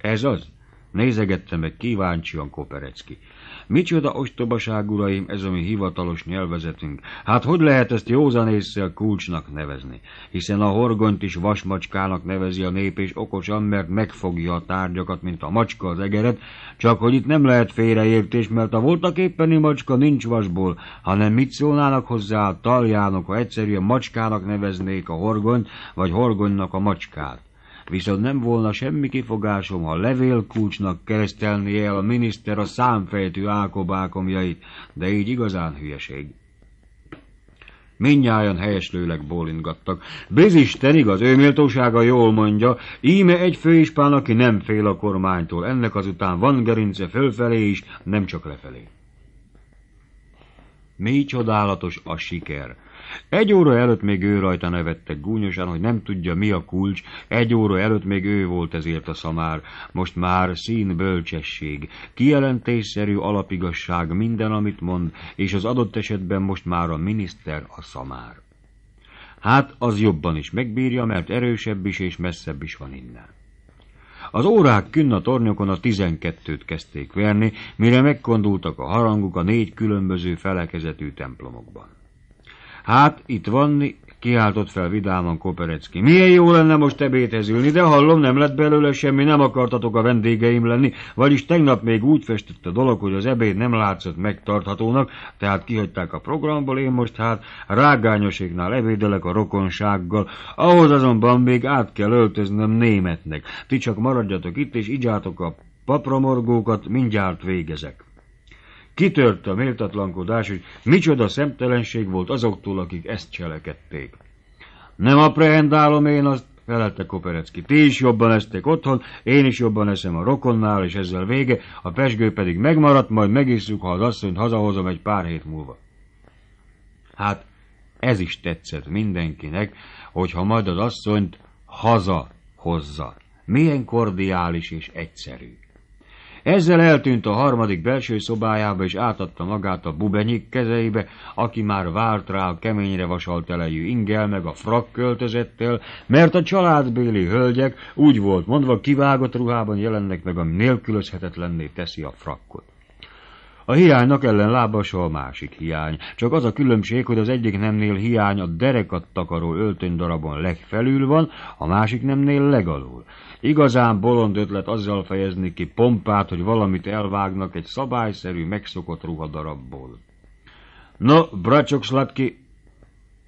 Ez az, nézegette meg kíváncsian Koperecki. Micsoda ostobaság, uraim, ez a mi hivatalos nyelvezetünk. Hát hogy lehet ezt józanésszel kulcsnak nevezni? Hiszen a horgont is vasmacskának nevezi a nép, és okosan, mert megfogja a tárgyakat, mint a macska az egeret, csak hogy itt nem lehet félreértés, mert a voltak éppeni macska nincs vasból, hanem mit szólnának hozzá a taljánok, ha egyszerűen macskának neveznék a horgont, vagy horgonnak a macskát. Viszont nem volna semmi kifogásom, ha levélkulcsnak keresztelné el a miniszter a számfejtő ákobákomjait, de így igazán hülyeség. Mindnyájan helyeslőleg bólingattak. Bizisten igaz, ő méltósága jól mondja, íme egy főispán, aki nem fél a kormánytól, ennek azután van gerince fölfelé is, nem csak lefelé. Mi csodálatos a siker! Egy óra előtt még ő rajta nevettek gúnyosan, hogy nem tudja mi a kulcs, egy óra előtt még ő volt ezért a szamár, most már bölcsesség, kijelentésszerű alapigasság minden, amit mond, és az adott esetben most már a miniszter a szamár. Hát az jobban is megbírja, mert erősebb is és messzebb is van innen. Az órák künn a tornyokon a tizenkettőt kezdték verni, mire megkondultak a haranguk a négy különböző felekezetű templomokban. Hát, itt vanni, kiáltott fel vidáman Koperecki. Milyen jó lenne most ebédhez ülni, de hallom, nem lett belőle semmi, nem akartatok a vendégeim lenni, vagyis tegnap még úgy festett a dolog, hogy az ebéd nem látszott megtarthatónak, tehát kihagyták a programból, én most hát rágányoséknál ebédelek a rokonsággal, ahhoz azonban még át kell öltöznem németnek. Ti csak maradjatok itt, és igyátok a papromorgókat, mindjárt végezek. Kitört a méltatlankodás, hogy micsoda szemtelenség volt azoktól, akik ezt cselekedték. Nem aprehendálom én azt, felelte Koperecki. Ti is jobban ezték otthon, én is jobban eszem a rokonnál, és ezzel vége, a pesgő pedig megmaradt, majd megisszük, ha az asszonyt hazahozom egy pár hét múlva. Hát ez is tetszett mindenkinek, hogyha majd az asszonyt hazahozza. Milyen kordiális és egyszerű. Ezzel eltűnt a harmadik belső szobájába, és átadta magát a bubenyik kezeibe, aki már várt rá a keményre vasalt elejű ingel, meg a frak költözettel, mert a családbéli hölgyek úgy volt mondva kivágott ruhában jelennek meg, ami nélkülözhetetlenné teszi a frakkot. A hiánynak ellen lábas a másik hiány. Csak az a különbség, hogy az egyik nemnél hiány a derekat takaró öltöny darabon legfelül van, a másik nemnél legalul. Igazán bolond ötlet azzal fejezni ki pompát, hogy valamit elvágnak egy szabályszerű, megszokott ruhadarabból. No, bracsok, Slatki,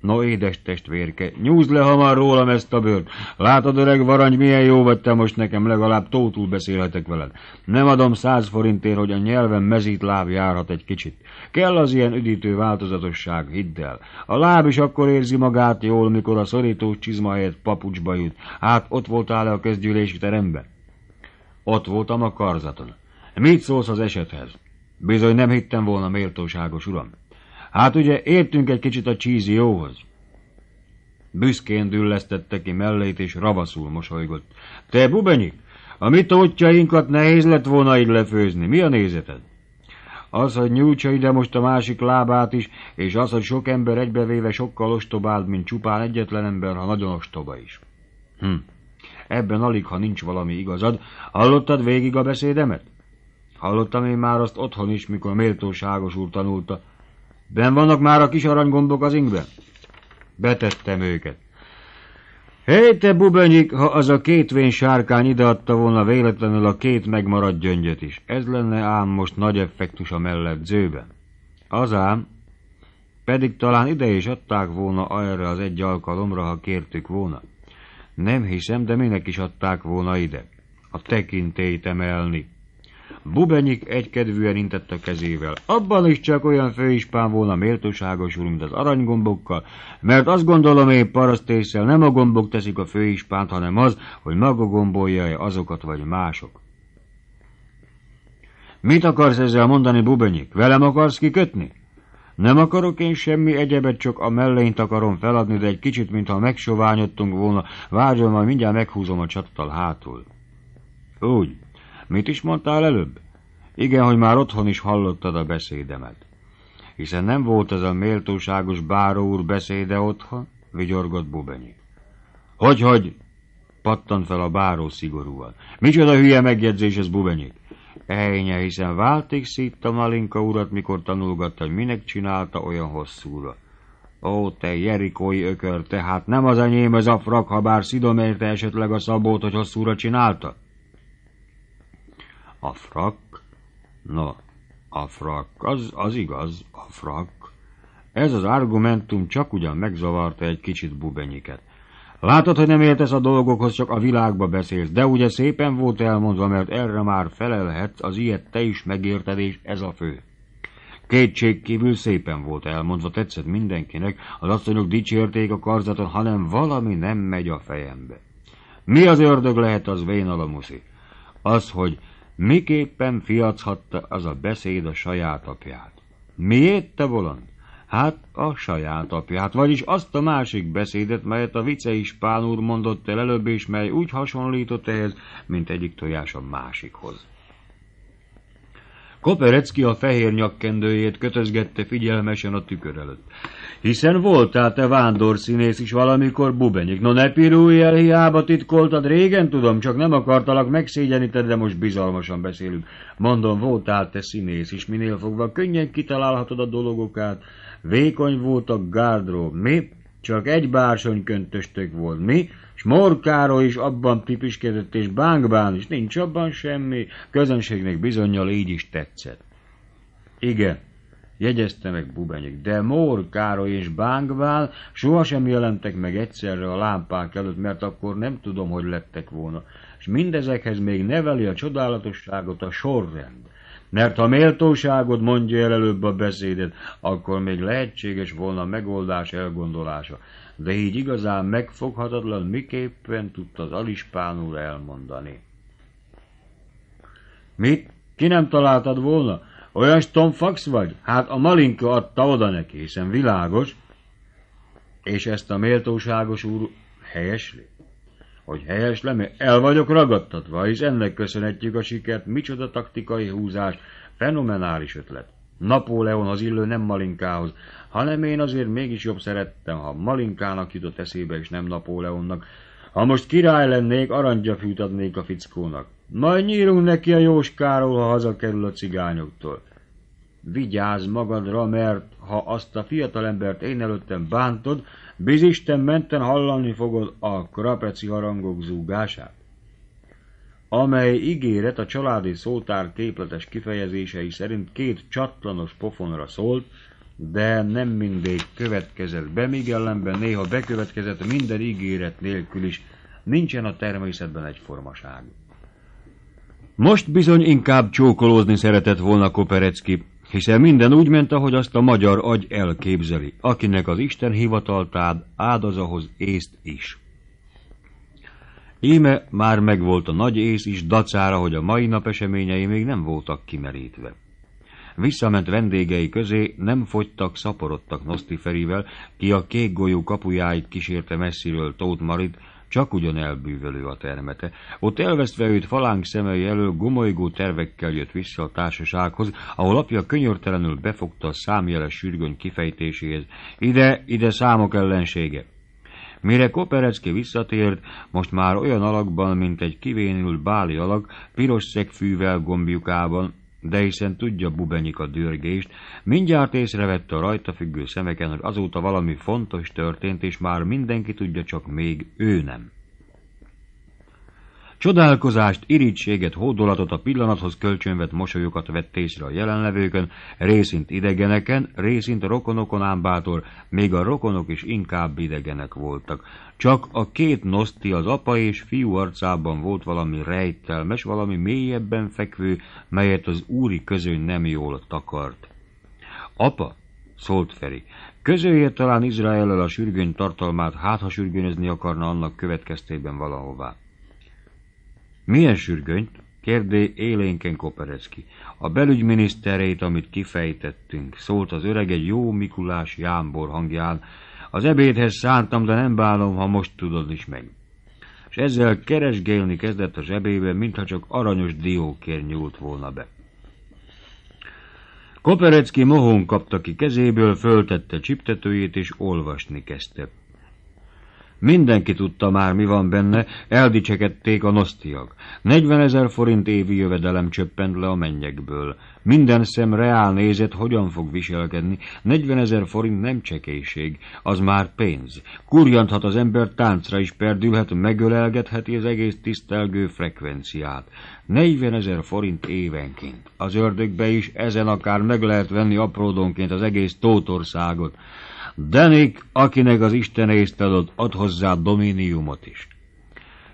No, édes testvérke, nyúzd le hamar rólam ezt a bőrt. Látod, öreg varangy, milyen jó vagy te most nekem, legalább tótul beszélhetek veled. Nem adom száz forintért, hogy a nyelven mezít láb járhat egy kicsit. Kell az ilyen üdítő változatosság, hidd el. A láb is akkor érzi magát jól, mikor a szorító csizma helyett papucsba jut. Hát ott voltál-e a közgyűlési teremben? Ott voltam a karzaton. Mit szólsz az esethez? Bizony nem hittem volna méltóságos uram. Hát ugye értünk egy kicsit a jóhoz. Büszkén düllesztette ki mellét, és ravaszul mosolygott. Te, Bubenyik, a mi tótjainkat nehéz lett volna így lefőzni. Mi a nézeted? Az, hogy nyújtsa ide most a másik lábát is, és az, hogy sok ember egybevéve sokkal ostobább, mint csupán egyetlen ember, ha nagyon ostoba is. Hm, ebben alig, ha nincs valami igazad. Hallottad végig a beszédemet? Hallottam én már azt otthon is, mikor méltóságos úr tanulta. Ben vannak már a kis aranygombok az ingben? Betettem őket. Hé, te bubenyik, ha az a két vén sárkány ideadta volna véletlenül a két megmaradt gyöngyöt is. Ez lenne ám most nagy effektus a zőben. Az ám, pedig talán ide is adták volna erre az egy alkalomra, ha kértük volna. Nem hiszem, de minek is adták volna ide. A tekintélyt emelni. Bubenyik egykedvűen intett a kezével. Abban is csak olyan főispán volna méltóságosul, mint az aranygombokkal, mert azt gondolom én parasztészel nem a gombok teszik a főispánt, hanem az, hogy maga gombolja-e azokat vagy mások. Mit akarsz ezzel mondani, Bubenyik? Velem akarsz kikötni? Nem akarok én semmi egyebet, csak a mellényt akarom feladni, de egy kicsit, mintha megsoványodtunk volna. Várjon, majd mindjárt meghúzom a csattal hátul. Úgy. Mit is mondtál előbb? Igen, hogy már otthon is hallottad a beszédemet. Hiszen nem volt ez a méltóságos báró úr beszéde otthon? Vigyorgott Bubenyi. Hogy, hogy? Pattant fel a báró szigorúan. Micsoda hülye megjegyzés ez, Bubenyi? Ejnye, hiszen váltig szítta Malinka urat, mikor tanulgatta, hogy minek csinálta olyan hosszúra. Ó, te jerikói ökör, tehát nem az enyém ez a frak, ha bár szidom érte esetleg a szabót, hogy hosszúra csinálta? A frak? Na, a frak, az, az igaz, a frak. Ez az argumentum csak ugyan megzavarta egy kicsit bubenyiket. Látod, hogy nem értesz a dolgokhoz, csak a világba beszélsz, de ugye szépen volt elmondva, mert erre már felelhetsz, az ilyet te is megérted, és ez a fő. kívül szépen volt elmondva, tetszett mindenkinek, az asszonyok dicsérték a karzaton, hanem valami nem megy a fejembe. Mi az ördög lehet az vén alamuszi? Az, hogy Miképpen fiachatta az a beszéd a saját apját? Miért te volant? Hát a saját apját, vagyis azt a másik beszédet, melyet a vice is úr mondott el előbb, és mely úgy hasonlított ehhez, mint egyik tojás a másikhoz. Koperecki a fehér nyakkendőjét kötözgette figyelmesen a tükör előtt. Hiszen voltál te vándorszínész is valamikor, bubenyik. No ne pirulj el, hiába titkoltad, régen tudom, csak nem akartalak megszégyeníted, de most bizalmasan beszélünk. Mondom, voltál te színész is, minél fogva könnyen kitalálhatod a dologokat. Vékony volt a gárdrób, mi? Csak egy bársony köntöstök volt, mi? és Morkáról is abban pipiskedett, és bánkbán is, nincs abban semmi, közönségnek bizonyal így is tetszett. Igen, jegyezte meg Bubenyik, de Mór és bánkbán sohasem jelentek meg egyszerre a lámpák előtt, mert akkor nem tudom, hogy lettek volna. És mindezekhez még neveli a csodálatosságot a sorrend. Mert ha méltóságod mondja el előbb a beszédet, akkor még lehetséges volna a megoldás elgondolása de így igazán megfoghatatlan miképpen tudta az alispán úr elmondani. Mit? Ki nem találtad volna? Olyan stomfax vagy? Hát a malinka adta oda neki, hiszen világos. És ezt a méltóságos úr helyesli? Hogy helyeslem, el vagyok ragadtatva, és ennek köszönhetjük a sikert, micsoda taktikai húzás, fenomenális ötlet. Napóleon az illő nem malinkához, hanem én azért mégis jobb szerettem, ha Malinkának jutott eszébe, és nem Napóleonnak. Ha most király lennék, arangya adnék a fickónak. Majd nyírunk neki a Jóskáról, ha hazakerül a cigányoktól. Vigyázz magadra, mert ha azt a fiatalembert én előttem bántod, bizisten menten hallani fogod a krapeci harangok zúgását amely ígéret a családi szótár képletes kifejezései szerint két csatlanos pofonra szólt, de nem mindig következett be, míg ellenben néha bekövetkezett minden ígéret nélkül is, nincsen a természetben egyformaság. Most bizony inkább csókolózni szeretett volna Koperecki, hiszen minden úgy ment, ahogy azt a magyar agy elképzeli, akinek az Isten hivataltád áldozahoz észt is. Íme már megvolt a nagy ész is dacára, hogy a mai nap eseményei még nem voltak kimerítve. Visszament vendégei közé, nem fogytak, szaporodtak Nosztiferivel, ki a kék golyó kapujáig kísérte messziről Tóth Marit, csak ugyan elbűvölő a termete. Ott elvesztve őt falánk szemei elől gomolygó tervekkel jött vissza a társasághoz, ahol apja könyörtelenül befogta a számjeles sürgöny kifejtéséhez. Ide, ide számok ellensége! Mire Koperecki visszatért, most már olyan alakban, mint egy kivénül báli alak, piros szegfűvel gombjukában, de hiszen tudja Bubenyik a dörgést, mindjárt észrevette a rajta függő szemeken, hogy azóta valami fontos történt, és már mindenki tudja, csak még ő nem. Csodálkozást, irítséget, hódolatot a pillanathoz kölcsönvet mosolyokat vett észre a jelenlevőkön, részint idegeneken, részint rokonokon ámbától, még a rokonok is inkább idegenek voltak. Csak a két noszti az apa és fiú arcában volt valami rejtelmes, valami mélyebben fekvő, melyet az úri közöny nem jól takart. Apa, szólt Feri, közöljél talán Izraellel a sürgőny tartalmát, hát ha sürgőnözni akarna annak következtében valahová. Milyen sürgöny? Kérdé élénken Koperecki. A belügyminisztereit, amit kifejtettünk, szólt az öreg egy jó Mikulás Jánbor hangján. Az ebédhez szántam, de nem bánom, ha most tudod is meg. És ezzel keresgélni kezdett a zsebébe, mintha csak aranyos diókér nyúlt volna be. Koperecki mohón kapta ki kezéből, föltette csiptetőjét és olvasni kezdte. Mindenki tudta már, mi van benne, eldicsekedték a nosztiak. 40 ezer forint évi jövedelem csöppent le a mennyekből. Minden szem reál nézett, hogyan fog viselkedni. 40 ezer forint nem csekéség, az már pénz. Kurjanthat az ember, táncra is perdülhet, megölelgetheti az egész tisztelgő frekvenciát. 40 ezer forint évenként. Az ördögbe is ezen akár meg lehet venni apródonként az egész tótországot. Denik, akinek az Isten észt adott, ad hozzá dominiumot is.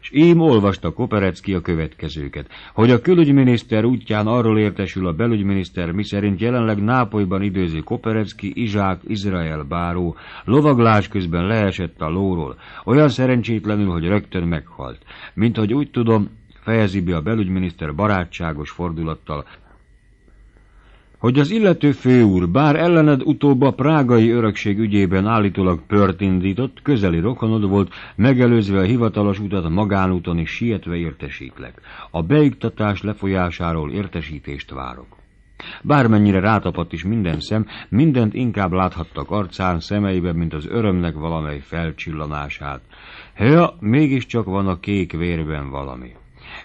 És ím olvasta Koperecki a következőket, hogy a külügyminiszter útján arról értesül a belügyminiszter, miszerint jelenleg Nápolyban időző Koperecki, Izsák, Izrael báró, lovaglás közben leesett a lóról, olyan szerencsétlenül, hogy rögtön meghalt. Mint hogy úgy tudom, fejezi be a belügyminiszter barátságos fordulattal, hogy az illető főúr, bár ellened utóbb a prágai örökség ügyében állítólag pört indított, közeli rokonod volt, megelőzve a hivatalos utat magánúton is sietve értesítlek. A beiktatás lefolyásáról értesítést várok. Bármennyire rátapadt is minden szem, mindent inkább láthattak arcán, szemeiben, mint az örömnek valamely felcsillanását. Ja, mégiscsak van a kék vérben valami.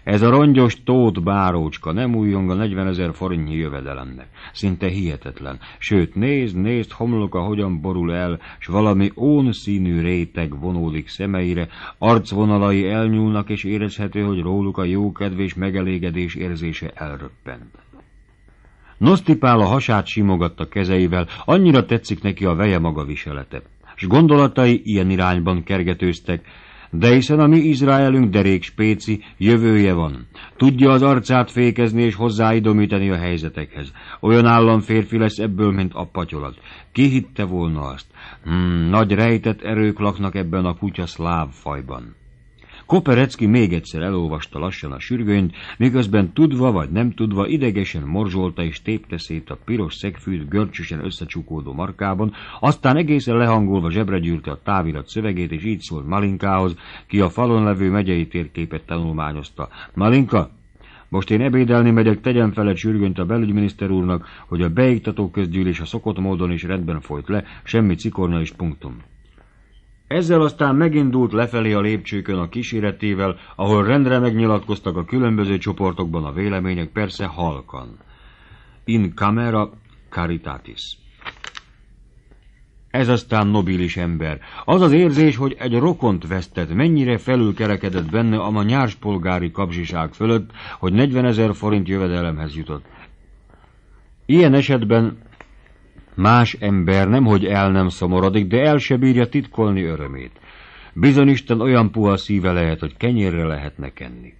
Ez a rongyos tót bárócska nem újjon a 40 ezer forintnyi jövedelemnek. Szinte hihetetlen. Sőt, nézd, nézd, homloka hogyan borul el, s valami ónszínű réteg vonódik szemeire, arcvonalai elnyúlnak, és érezhető, hogy róluk a jókedv és megelégedés érzése elröppent. Nosztipál a hasát simogatta kezeivel, annyira tetszik neki a veje maga viselete, s gondolatai ilyen irányban kergetőztek, de hiszen a mi Izraelünk derék spéci, jövője van. Tudja az arcát fékezni és hozzáidomítani a helyzetekhez. Olyan államférfi lesz ebből, mint a patyolat. Ki hitte volna azt? Hmm, nagy rejtett erők laknak ebben a kutya szláv fajban. Koperecki még egyszer elolvasta lassan a sürgőnyt, miközben tudva vagy nem tudva idegesen morzsolta és tépte szét a piros szegfűt görcsösen összecsukódó markában, aztán egészen lehangolva zsebre gyűrte a távirat szövegét, és így szólt Malinkához, ki a falon levő megyei térképet tanulmányozta. Malinka, most én ebédelni megyek, tegyen fel egy sürgőnyt a belügyminiszter úrnak, hogy a beiktató közgyűlés a szokott módon is rendben folyt le, semmi cikorna is punktum. Ezzel aztán megindult lefelé a lépcsőkön a kíséretével, ahol rendre megnyilatkoztak a különböző csoportokban a vélemények, persze halkan. In camera caritatis. Ez aztán nobilis ember. Az az érzés, hogy egy rokont vesztett, mennyire felülkerekedett benne a ma nyárspolgári kapzsiság fölött, hogy 40 ezer forint jövedelemhez jutott. Ilyen esetben Más ember nemhogy el nem szomorodik, de el se bírja titkolni örömét. Bizony Isten olyan puha szíve lehet, hogy kenyérre lehetne kenni.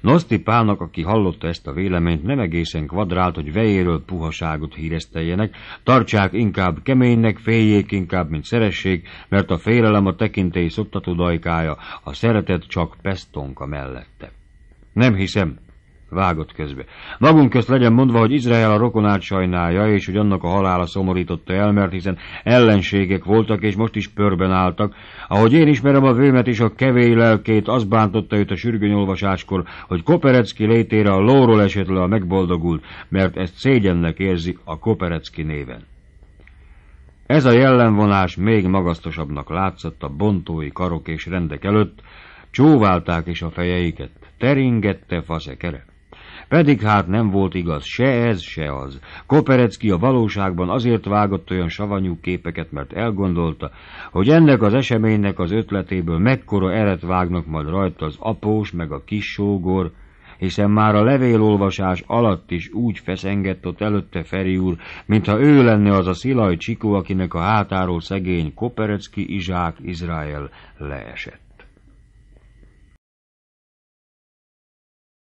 Noszti Pálnak, aki hallotta ezt a véleményt, nem egészen kvadrált, hogy vejéről puhaságot hírezteljenek, tartsák inkább keménynek, féljék inkább, mint szeressék, mert a félelem a tekintély szoktató dajkája, a szeretet csak pestonka mellette. Nem hiszem, vágott közbe. Magunk közt legyen mondva, hogy Izrael a rokonát sajnálja, és hogy annak a halála szomorította el, mert hiszen ellenségek voltak, és most is pörben álltak. Ahogy én ismerem a vőmet és a kevély lelkét, az bántotta őt a sürgőnyolvasáskor, hogy Koperecki létére a lóról esett le a megboldogult, mert ezt szégyennek érzi a Koperecki néven. Ez a jellemvonás még magasztosabbnak látszott a bontói karok és rendek előtt, csóválták is a fejeiket, teringette faszekere. Pedig hát nem volt igaz, se ez, se az. Koperecki a valóságban azért vágott olyan savanyú képeket, mert elgondolta, hogy ennek az eseménynek az ötletéből mekkora eret vágnak majd rajta az após meg a kis sógor, hiszen már a levélolvasás alatt is úgy feszengett ott előtte Feri úr, mintha ő lenne az a szilaj csikó, akinek a hátáról szegény Koperecki Izsák Izrael leesett.